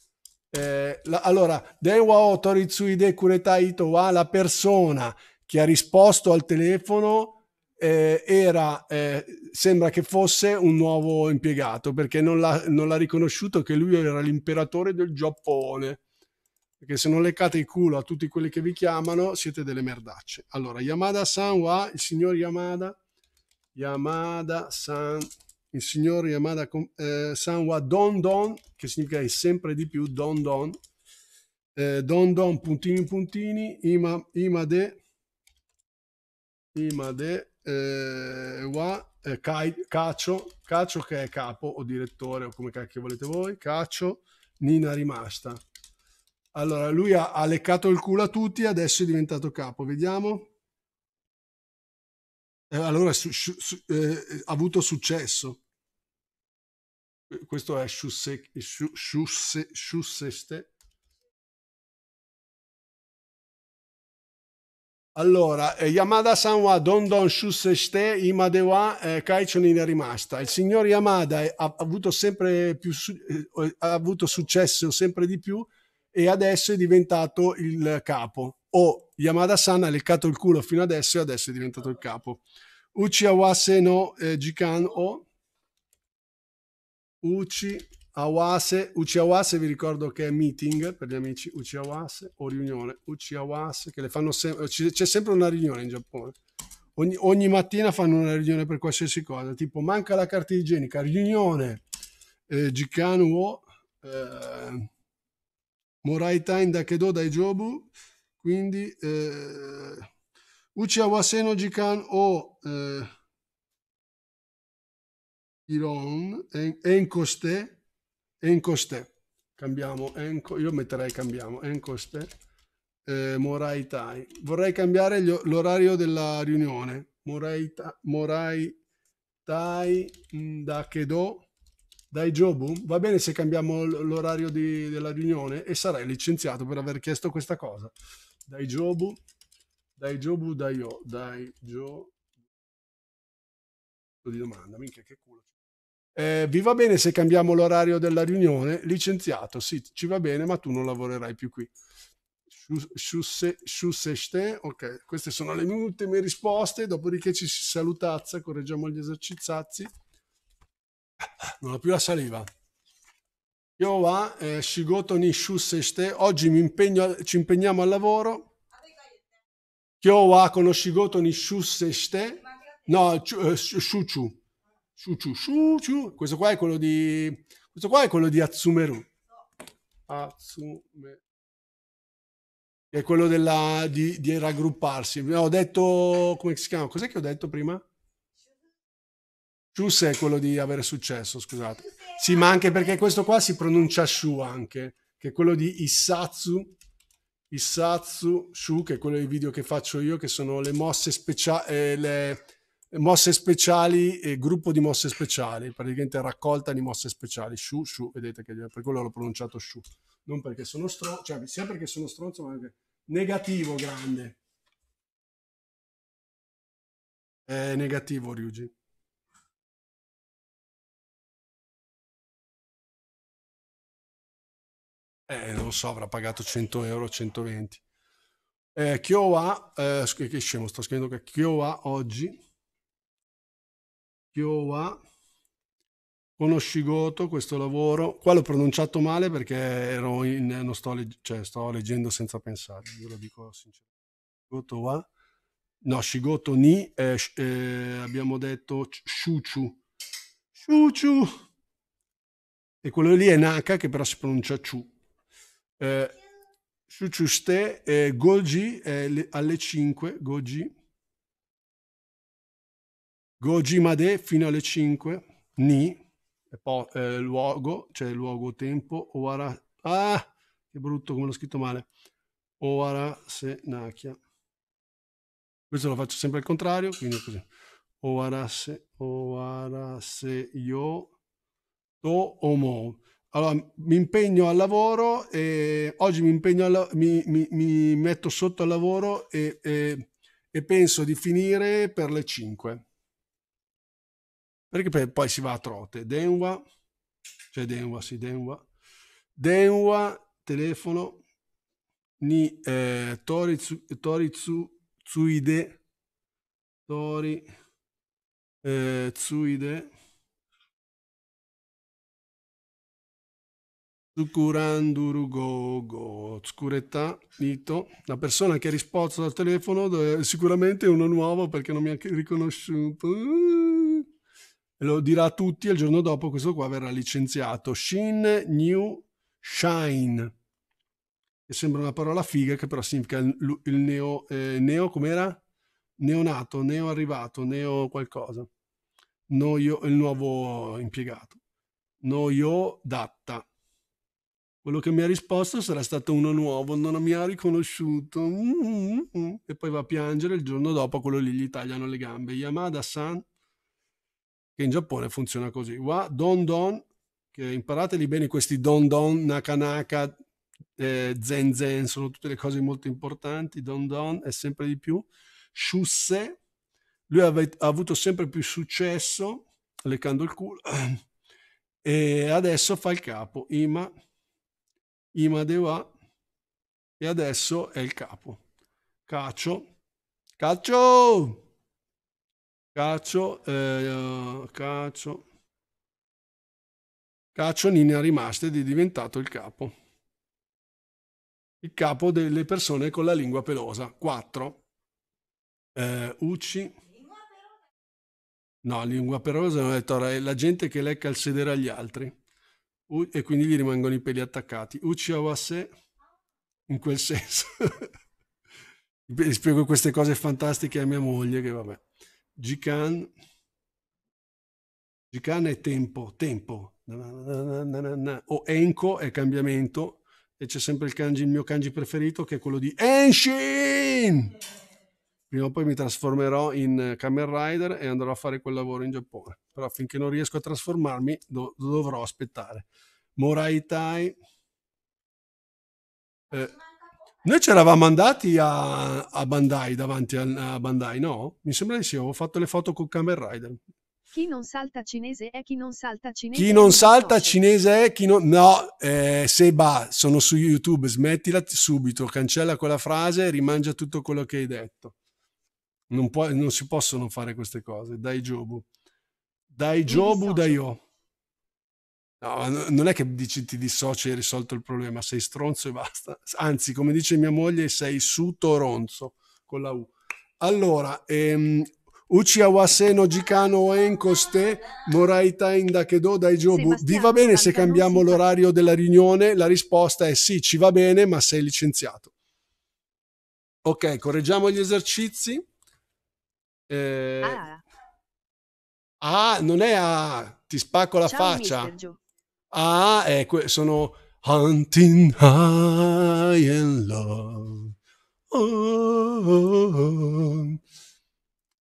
Eh, la, allora, Dewa o oh, Tori Tsuide Kureta Ito wa, la persona che ha risposto al telefono eh, era, eh, sembra che fosse un nuovo impiegato perché non l'ha, non l'ha riconosciuto che lui era l'imperatore del Giappone. Perché se non leccate il culo a tutti quelli che vi chiamano, siete delle merdacce. Allora, Yamada San wa, il signor Yamada, Yamada San, il signor Yamada eh, San wa Don Don, che significa sempre di più Don Don, eh, Don Don puntini puntini, Ima, Imade, Imade, eh, wa, eh, Kai, Cacio, Cacio che è capo o direttore o come cacchio volete voi, Cacio, Nina rimasta. Allora, lui ha, ha leccato il culo a tutti, adesso è diventato capo. Vediamo. Eh, allora, su, su, su, eh, ha avuto successo. Eh, questo è Schusseste. Allora, eh, Yamada-san wa don don shusseshite Imadewa eh, kaichonin è rimasta. Il signor Yamada ha avuto sempre più eh, ha avuto successo sempre di più e adesso è diventato il capo. O Yamada-san ha leccato il culo fino adesso e adesso è diventato il capo. Uchi awase no jikan o Uchi Awase, Uchiawase vi ricordo che è meeting per gli amici Uchiawase o riunione Uchiawase che le fanno sempre, c'è sempre una riunione in Giappone. Ogni, ogni, mattina fanno una riunione per qualsiasi cosa, tipo manca la carta igienica, riunione, eh, Jikanu o eh, Morai Time da Kedo dai Jobu, quindi eh, Uchiawase no Jikan o... Eh, Iron, en, Encoste, Encoste, cambiamo, enco, io metterei cambiamo, Encoste, eh, Morai Tai. Vorrei cambiare l'orario della riunione, Morai, ta, Morai Tai mm, da che do dai Jobu, va bene se cambiamo l'orario della riunione e sarei licenziato per aver chiesto questa cosa. Dai Jobu, dai Jobu, dai io, dai Jobu di domanda, minchia che culo eh, vi va bene se cambiamo l'orario della riunione? Licenziato, sì, ci va bene, ma tu non lavorerai più qui. Schusseste, ok, queste sono le mie ultime risposte, dopodiché ci si salutazza, correggiamo gli esercizi. Non ho più la saliva. Io va, eh, shigoto ni shusseste, oggi impegno, ci impegniamo al lavoro. Kyo wa kono shigoto ni shusseste, no, shuchu. Eh, Shu, ciu, ciu, shu. Questo qua è quello di... Questo qua è quello di Atsumeru. Atsumeru. È quello della, di, di raggrupparsi. Ho detto... Come si chiama? Cos'è che ho detto prima? Shus è quello di avere successo, scusate. Sì, ma anche perché questo qua si pronuncia Shu anche, che è quello di Isatsu. Isatsu Shu, che è quello dei video che faccio io, che sono le mosse speciali... Eh, mosse speciali, e gruppo di mosse speciali, praticamente raccolta di mosse speciali, sciu, sciu, vedete che per quello l'ho pronunciato sciu, non perché sono stronzo, cioè sia perché sono stronzo ma anche negativo grande. È negativo Ryuji. Eh, non lo so, avrà pagato 100 euro, 120. Eh, Kiowa, eh, che scemo, sto scrivendo che Kiowa oggi Kyowa Onoshigoto, questo lavoro. Qua l'ho pronunciato male perché ero in, non sto, legg- cioè, sto leggendo senza pensare, io lo dico sinceramente. Goto No, Shigoto ni, eh, eh, abbiamo detto Shuchu. Shuchu! E quello lì è Naka che però si pronuncia Chu. Eh, Shuchu ste, eh, Goji alle 5, Goji Goji Made fino alle 5, Ni, e poi eh, luogo, cioè luogo tempo, Oara, ah, che brutto come l'ho scritto male, Oara Senakia. Questo lo faccio sempre al contrario, quindi così. Oara se, oara se yo to omo. Allora, mi impegno al lavoro e oggi mi impegno al, mi, mi, mi metto sotto al lavoro e, e, e penso di finire per le 5. Perché poi si va a trote. Denwa, cioè Denwa, sì, Denwa. Denwa, telefono, ni eh, Toritsu, Toritsu, Tsuide, Tori, eh, Tsuide, Tsukurandurugogo, Tsukureta, Nito, la persona che ha risposto dal telefono è sicuramente uno nuovo perché non mi ha riconosciuto. Uh lo dirà a tutti e il giorno dopo questo qua verrà licenziato. Shin New Shine. Che sembra una parola figa che però significa il, il neo, eh, neo com'era? Neonato, neo arrivato, neo qualcosa. No io, il nuovo impiegato. No io datta. Quello che mi ha risposto sarà stato uno nuovo, non mi ha riconosciuto. Mm-hmm. E poi va a piangere il giorno dopo quello lì gli tagliano le gambe. Yamada-san che in Giappone funziona così. Wa don don, che imparateli bene questi don don, nakanaka, eh, zen zen, sono tutte le cose molto importanti, don don è sempre di più. Shusse, lui ave- ha avuto sempre più successo leccando il culo e adesso fa il capo, Ima, Ima Dewa e adesso è il capo. Caccio, caccio! Cacio, eh, Cacio, Cacio in linea rimasta ed è diventato il capo. Il capo delle persone con la lingua pelosa. 4. Eh, Ucci. No, lingua pelosa non è detto, è la gente che lecca il sedere agli altri U- e quindi gli rimangono i peli attaccati. Ucci Awase, in quel senso. Spiego queste cose fantastiche a mia moglie che vabbè. Gikan. Gikan è tempo, tempo. O Enko è cambiamento. E c'è sempre il, kanji, il mio kanji preferito che è quello di Enshin! Prima o poi mi trasformerò in Kamen Rider e andrò a fare quel lavoro in Giappone. Però finché non riesco a trasformarmi dov- dovrò aspettare. Morai Eh, noi ci eravamo andati a, a, Bandai, davanti a, a Bandai, no? Mi sembra di sì, avevo fatto le foto con Kamen Rider. Chi non salta cinese è chi non salta cinese. Chi non salta cinese è chi non... No, eh, Seba, sono su YouTube, smettila subito, cancella quella frase e rimangia tutto quello che hai detto. Non, può, non si possono fare queste cose. Dai Jobu. Dai Jobu, dai io. No, non è che dici ti dissoci e hai risolto il problema, sei stronzo e basta. Anzi, come dice mia moglie, sei su sutoronzo con la U. Allora, ehm, Uchi Awaseno Gicano Encoste Moraita Indakedo Dai Jobu. Vi va bene se cambiamo l'orario della riunione? La risposta è sì, ci va bene, ma sei licenziato. Ok, correggiamo gli esercizi. Eh, ah. ah non è A, ti spacco la Ciao, faccia. Mister Ah, è eh, sono Hunting High and Love. Oh, oh, oh.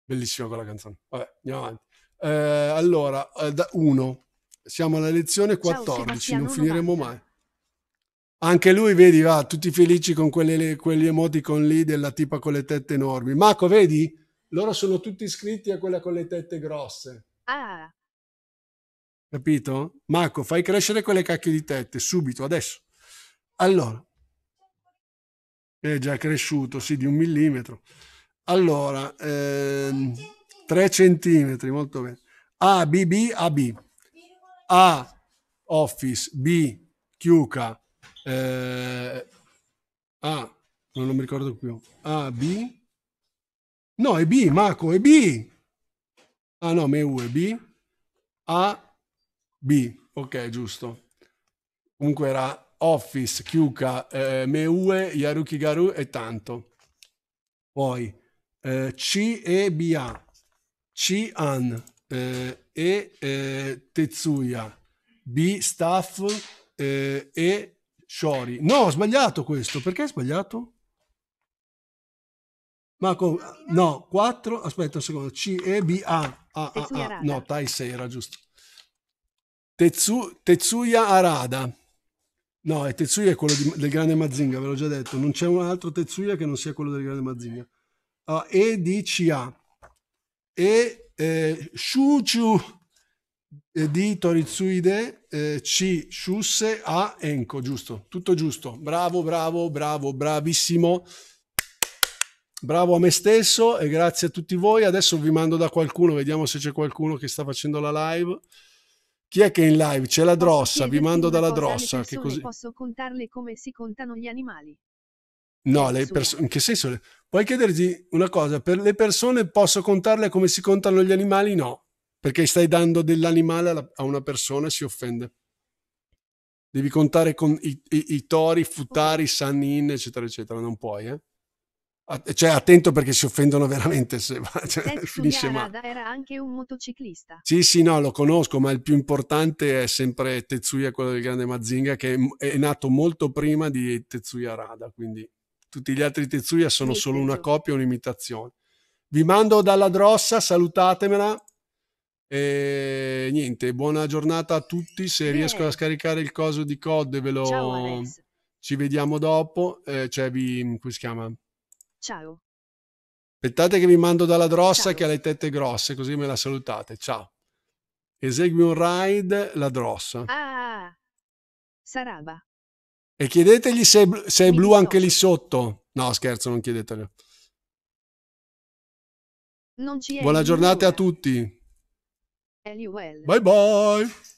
Bellissima quella canzone. Vabbè, andiamo avanti. Eh, allora, eh, da 1. Siamo alla lezione 14, Ciao, non finiremo mai. Anche lui, vedi, va, tutti felici con quelle, quegli emoticon lì della tipa con le tette enormi. Marco, vedi? Loro sono tutti iscritti a quella con le tette grosse. Ah. Capito? Marco, fai crescere quelle cacchio di tette subito, adesso. Allora, è già cresciuto, sì, di un millimetro. Allora, ehm, 3 centimetri, molto bene. A, B, B, A, B. A, Office, B, Chiuca, eh, A, non, mi ricordo più. A, B. No, è B, Marco, è B. Ah no, ma è U, è B. A, B, ok, giusto. Comunque era Office, Kyuka, eh, Meue, Yaruki Garu e tanto. Poi eh, C e BA, C An eh, e eh, Tetsuya, B Staff eh, e Shori. No, ho sbagliato questo, perché hai sbagliato? Ma no, 4, aspetta un secondo, C e B A, A, A, A, no, Tai 6 era giusto. Tetsu, Tetsuya Arada. No, è Tetsuya è quello di, del grande Mazinga, ve l'ho già detto. Non c'è un altro Tetsuya che non sia quello del grande Mazinga. Uh, e di E eh, Shuchu eh, di Toritsuide eh, C. Shusse A. Enko, giusto. Tutto giusto. Bravo, bravo, bravo, bravissimo. Bravo a me stesso e grazie a tutti voi. Adesso vi mando da qualcuno, vediamo se c'è qualcuno che sta facendo la live. Chi è che è in live? C'è la drossa, vi mando dalla drossa. Che così... Posso contarle come si contano gli animali? No, le persone, in che senso? Puoi chiedergli una cosa, per le persone posso contarle come si contano gli animali? No, perché stai dando dell'animale a una persona e si offende. Devi contare con i, i-, i tori, futari, sanin, eccetera, eccetera, non puoi, eh? cioè attento perché si offendono veramente se cioè, finisce male. era anche un motociclista. Sì, sì, no, lo conosco, ma il più importante è sempre Tetsuya, quello del grande Mazinga, che è, è nato molto prima di Tetsuya Rada, quindi tutti gli altri Tetsuya sono sì, solo sì. una copia un'imitazione. Vi mando dalla drossa, salutatemela. E niente, buona giornata a tutti. Se sì. riesco a scaricare il coso di COD ve lo... Ciao, Ci vediamo dopo. Eh, cioè, vi... come si chiama? Ciao. Aspettate che vi mando dalla drossa Ciao. che ha le tette grosse, così me la salutate. Ciao. Esegui un ride la drossa. Ah, Saraba. E chiedetegli se, è, se è blu anche lì sotto. No, scherzo, non chiedetelo. Non Buona giornata a tutti. Bye bye.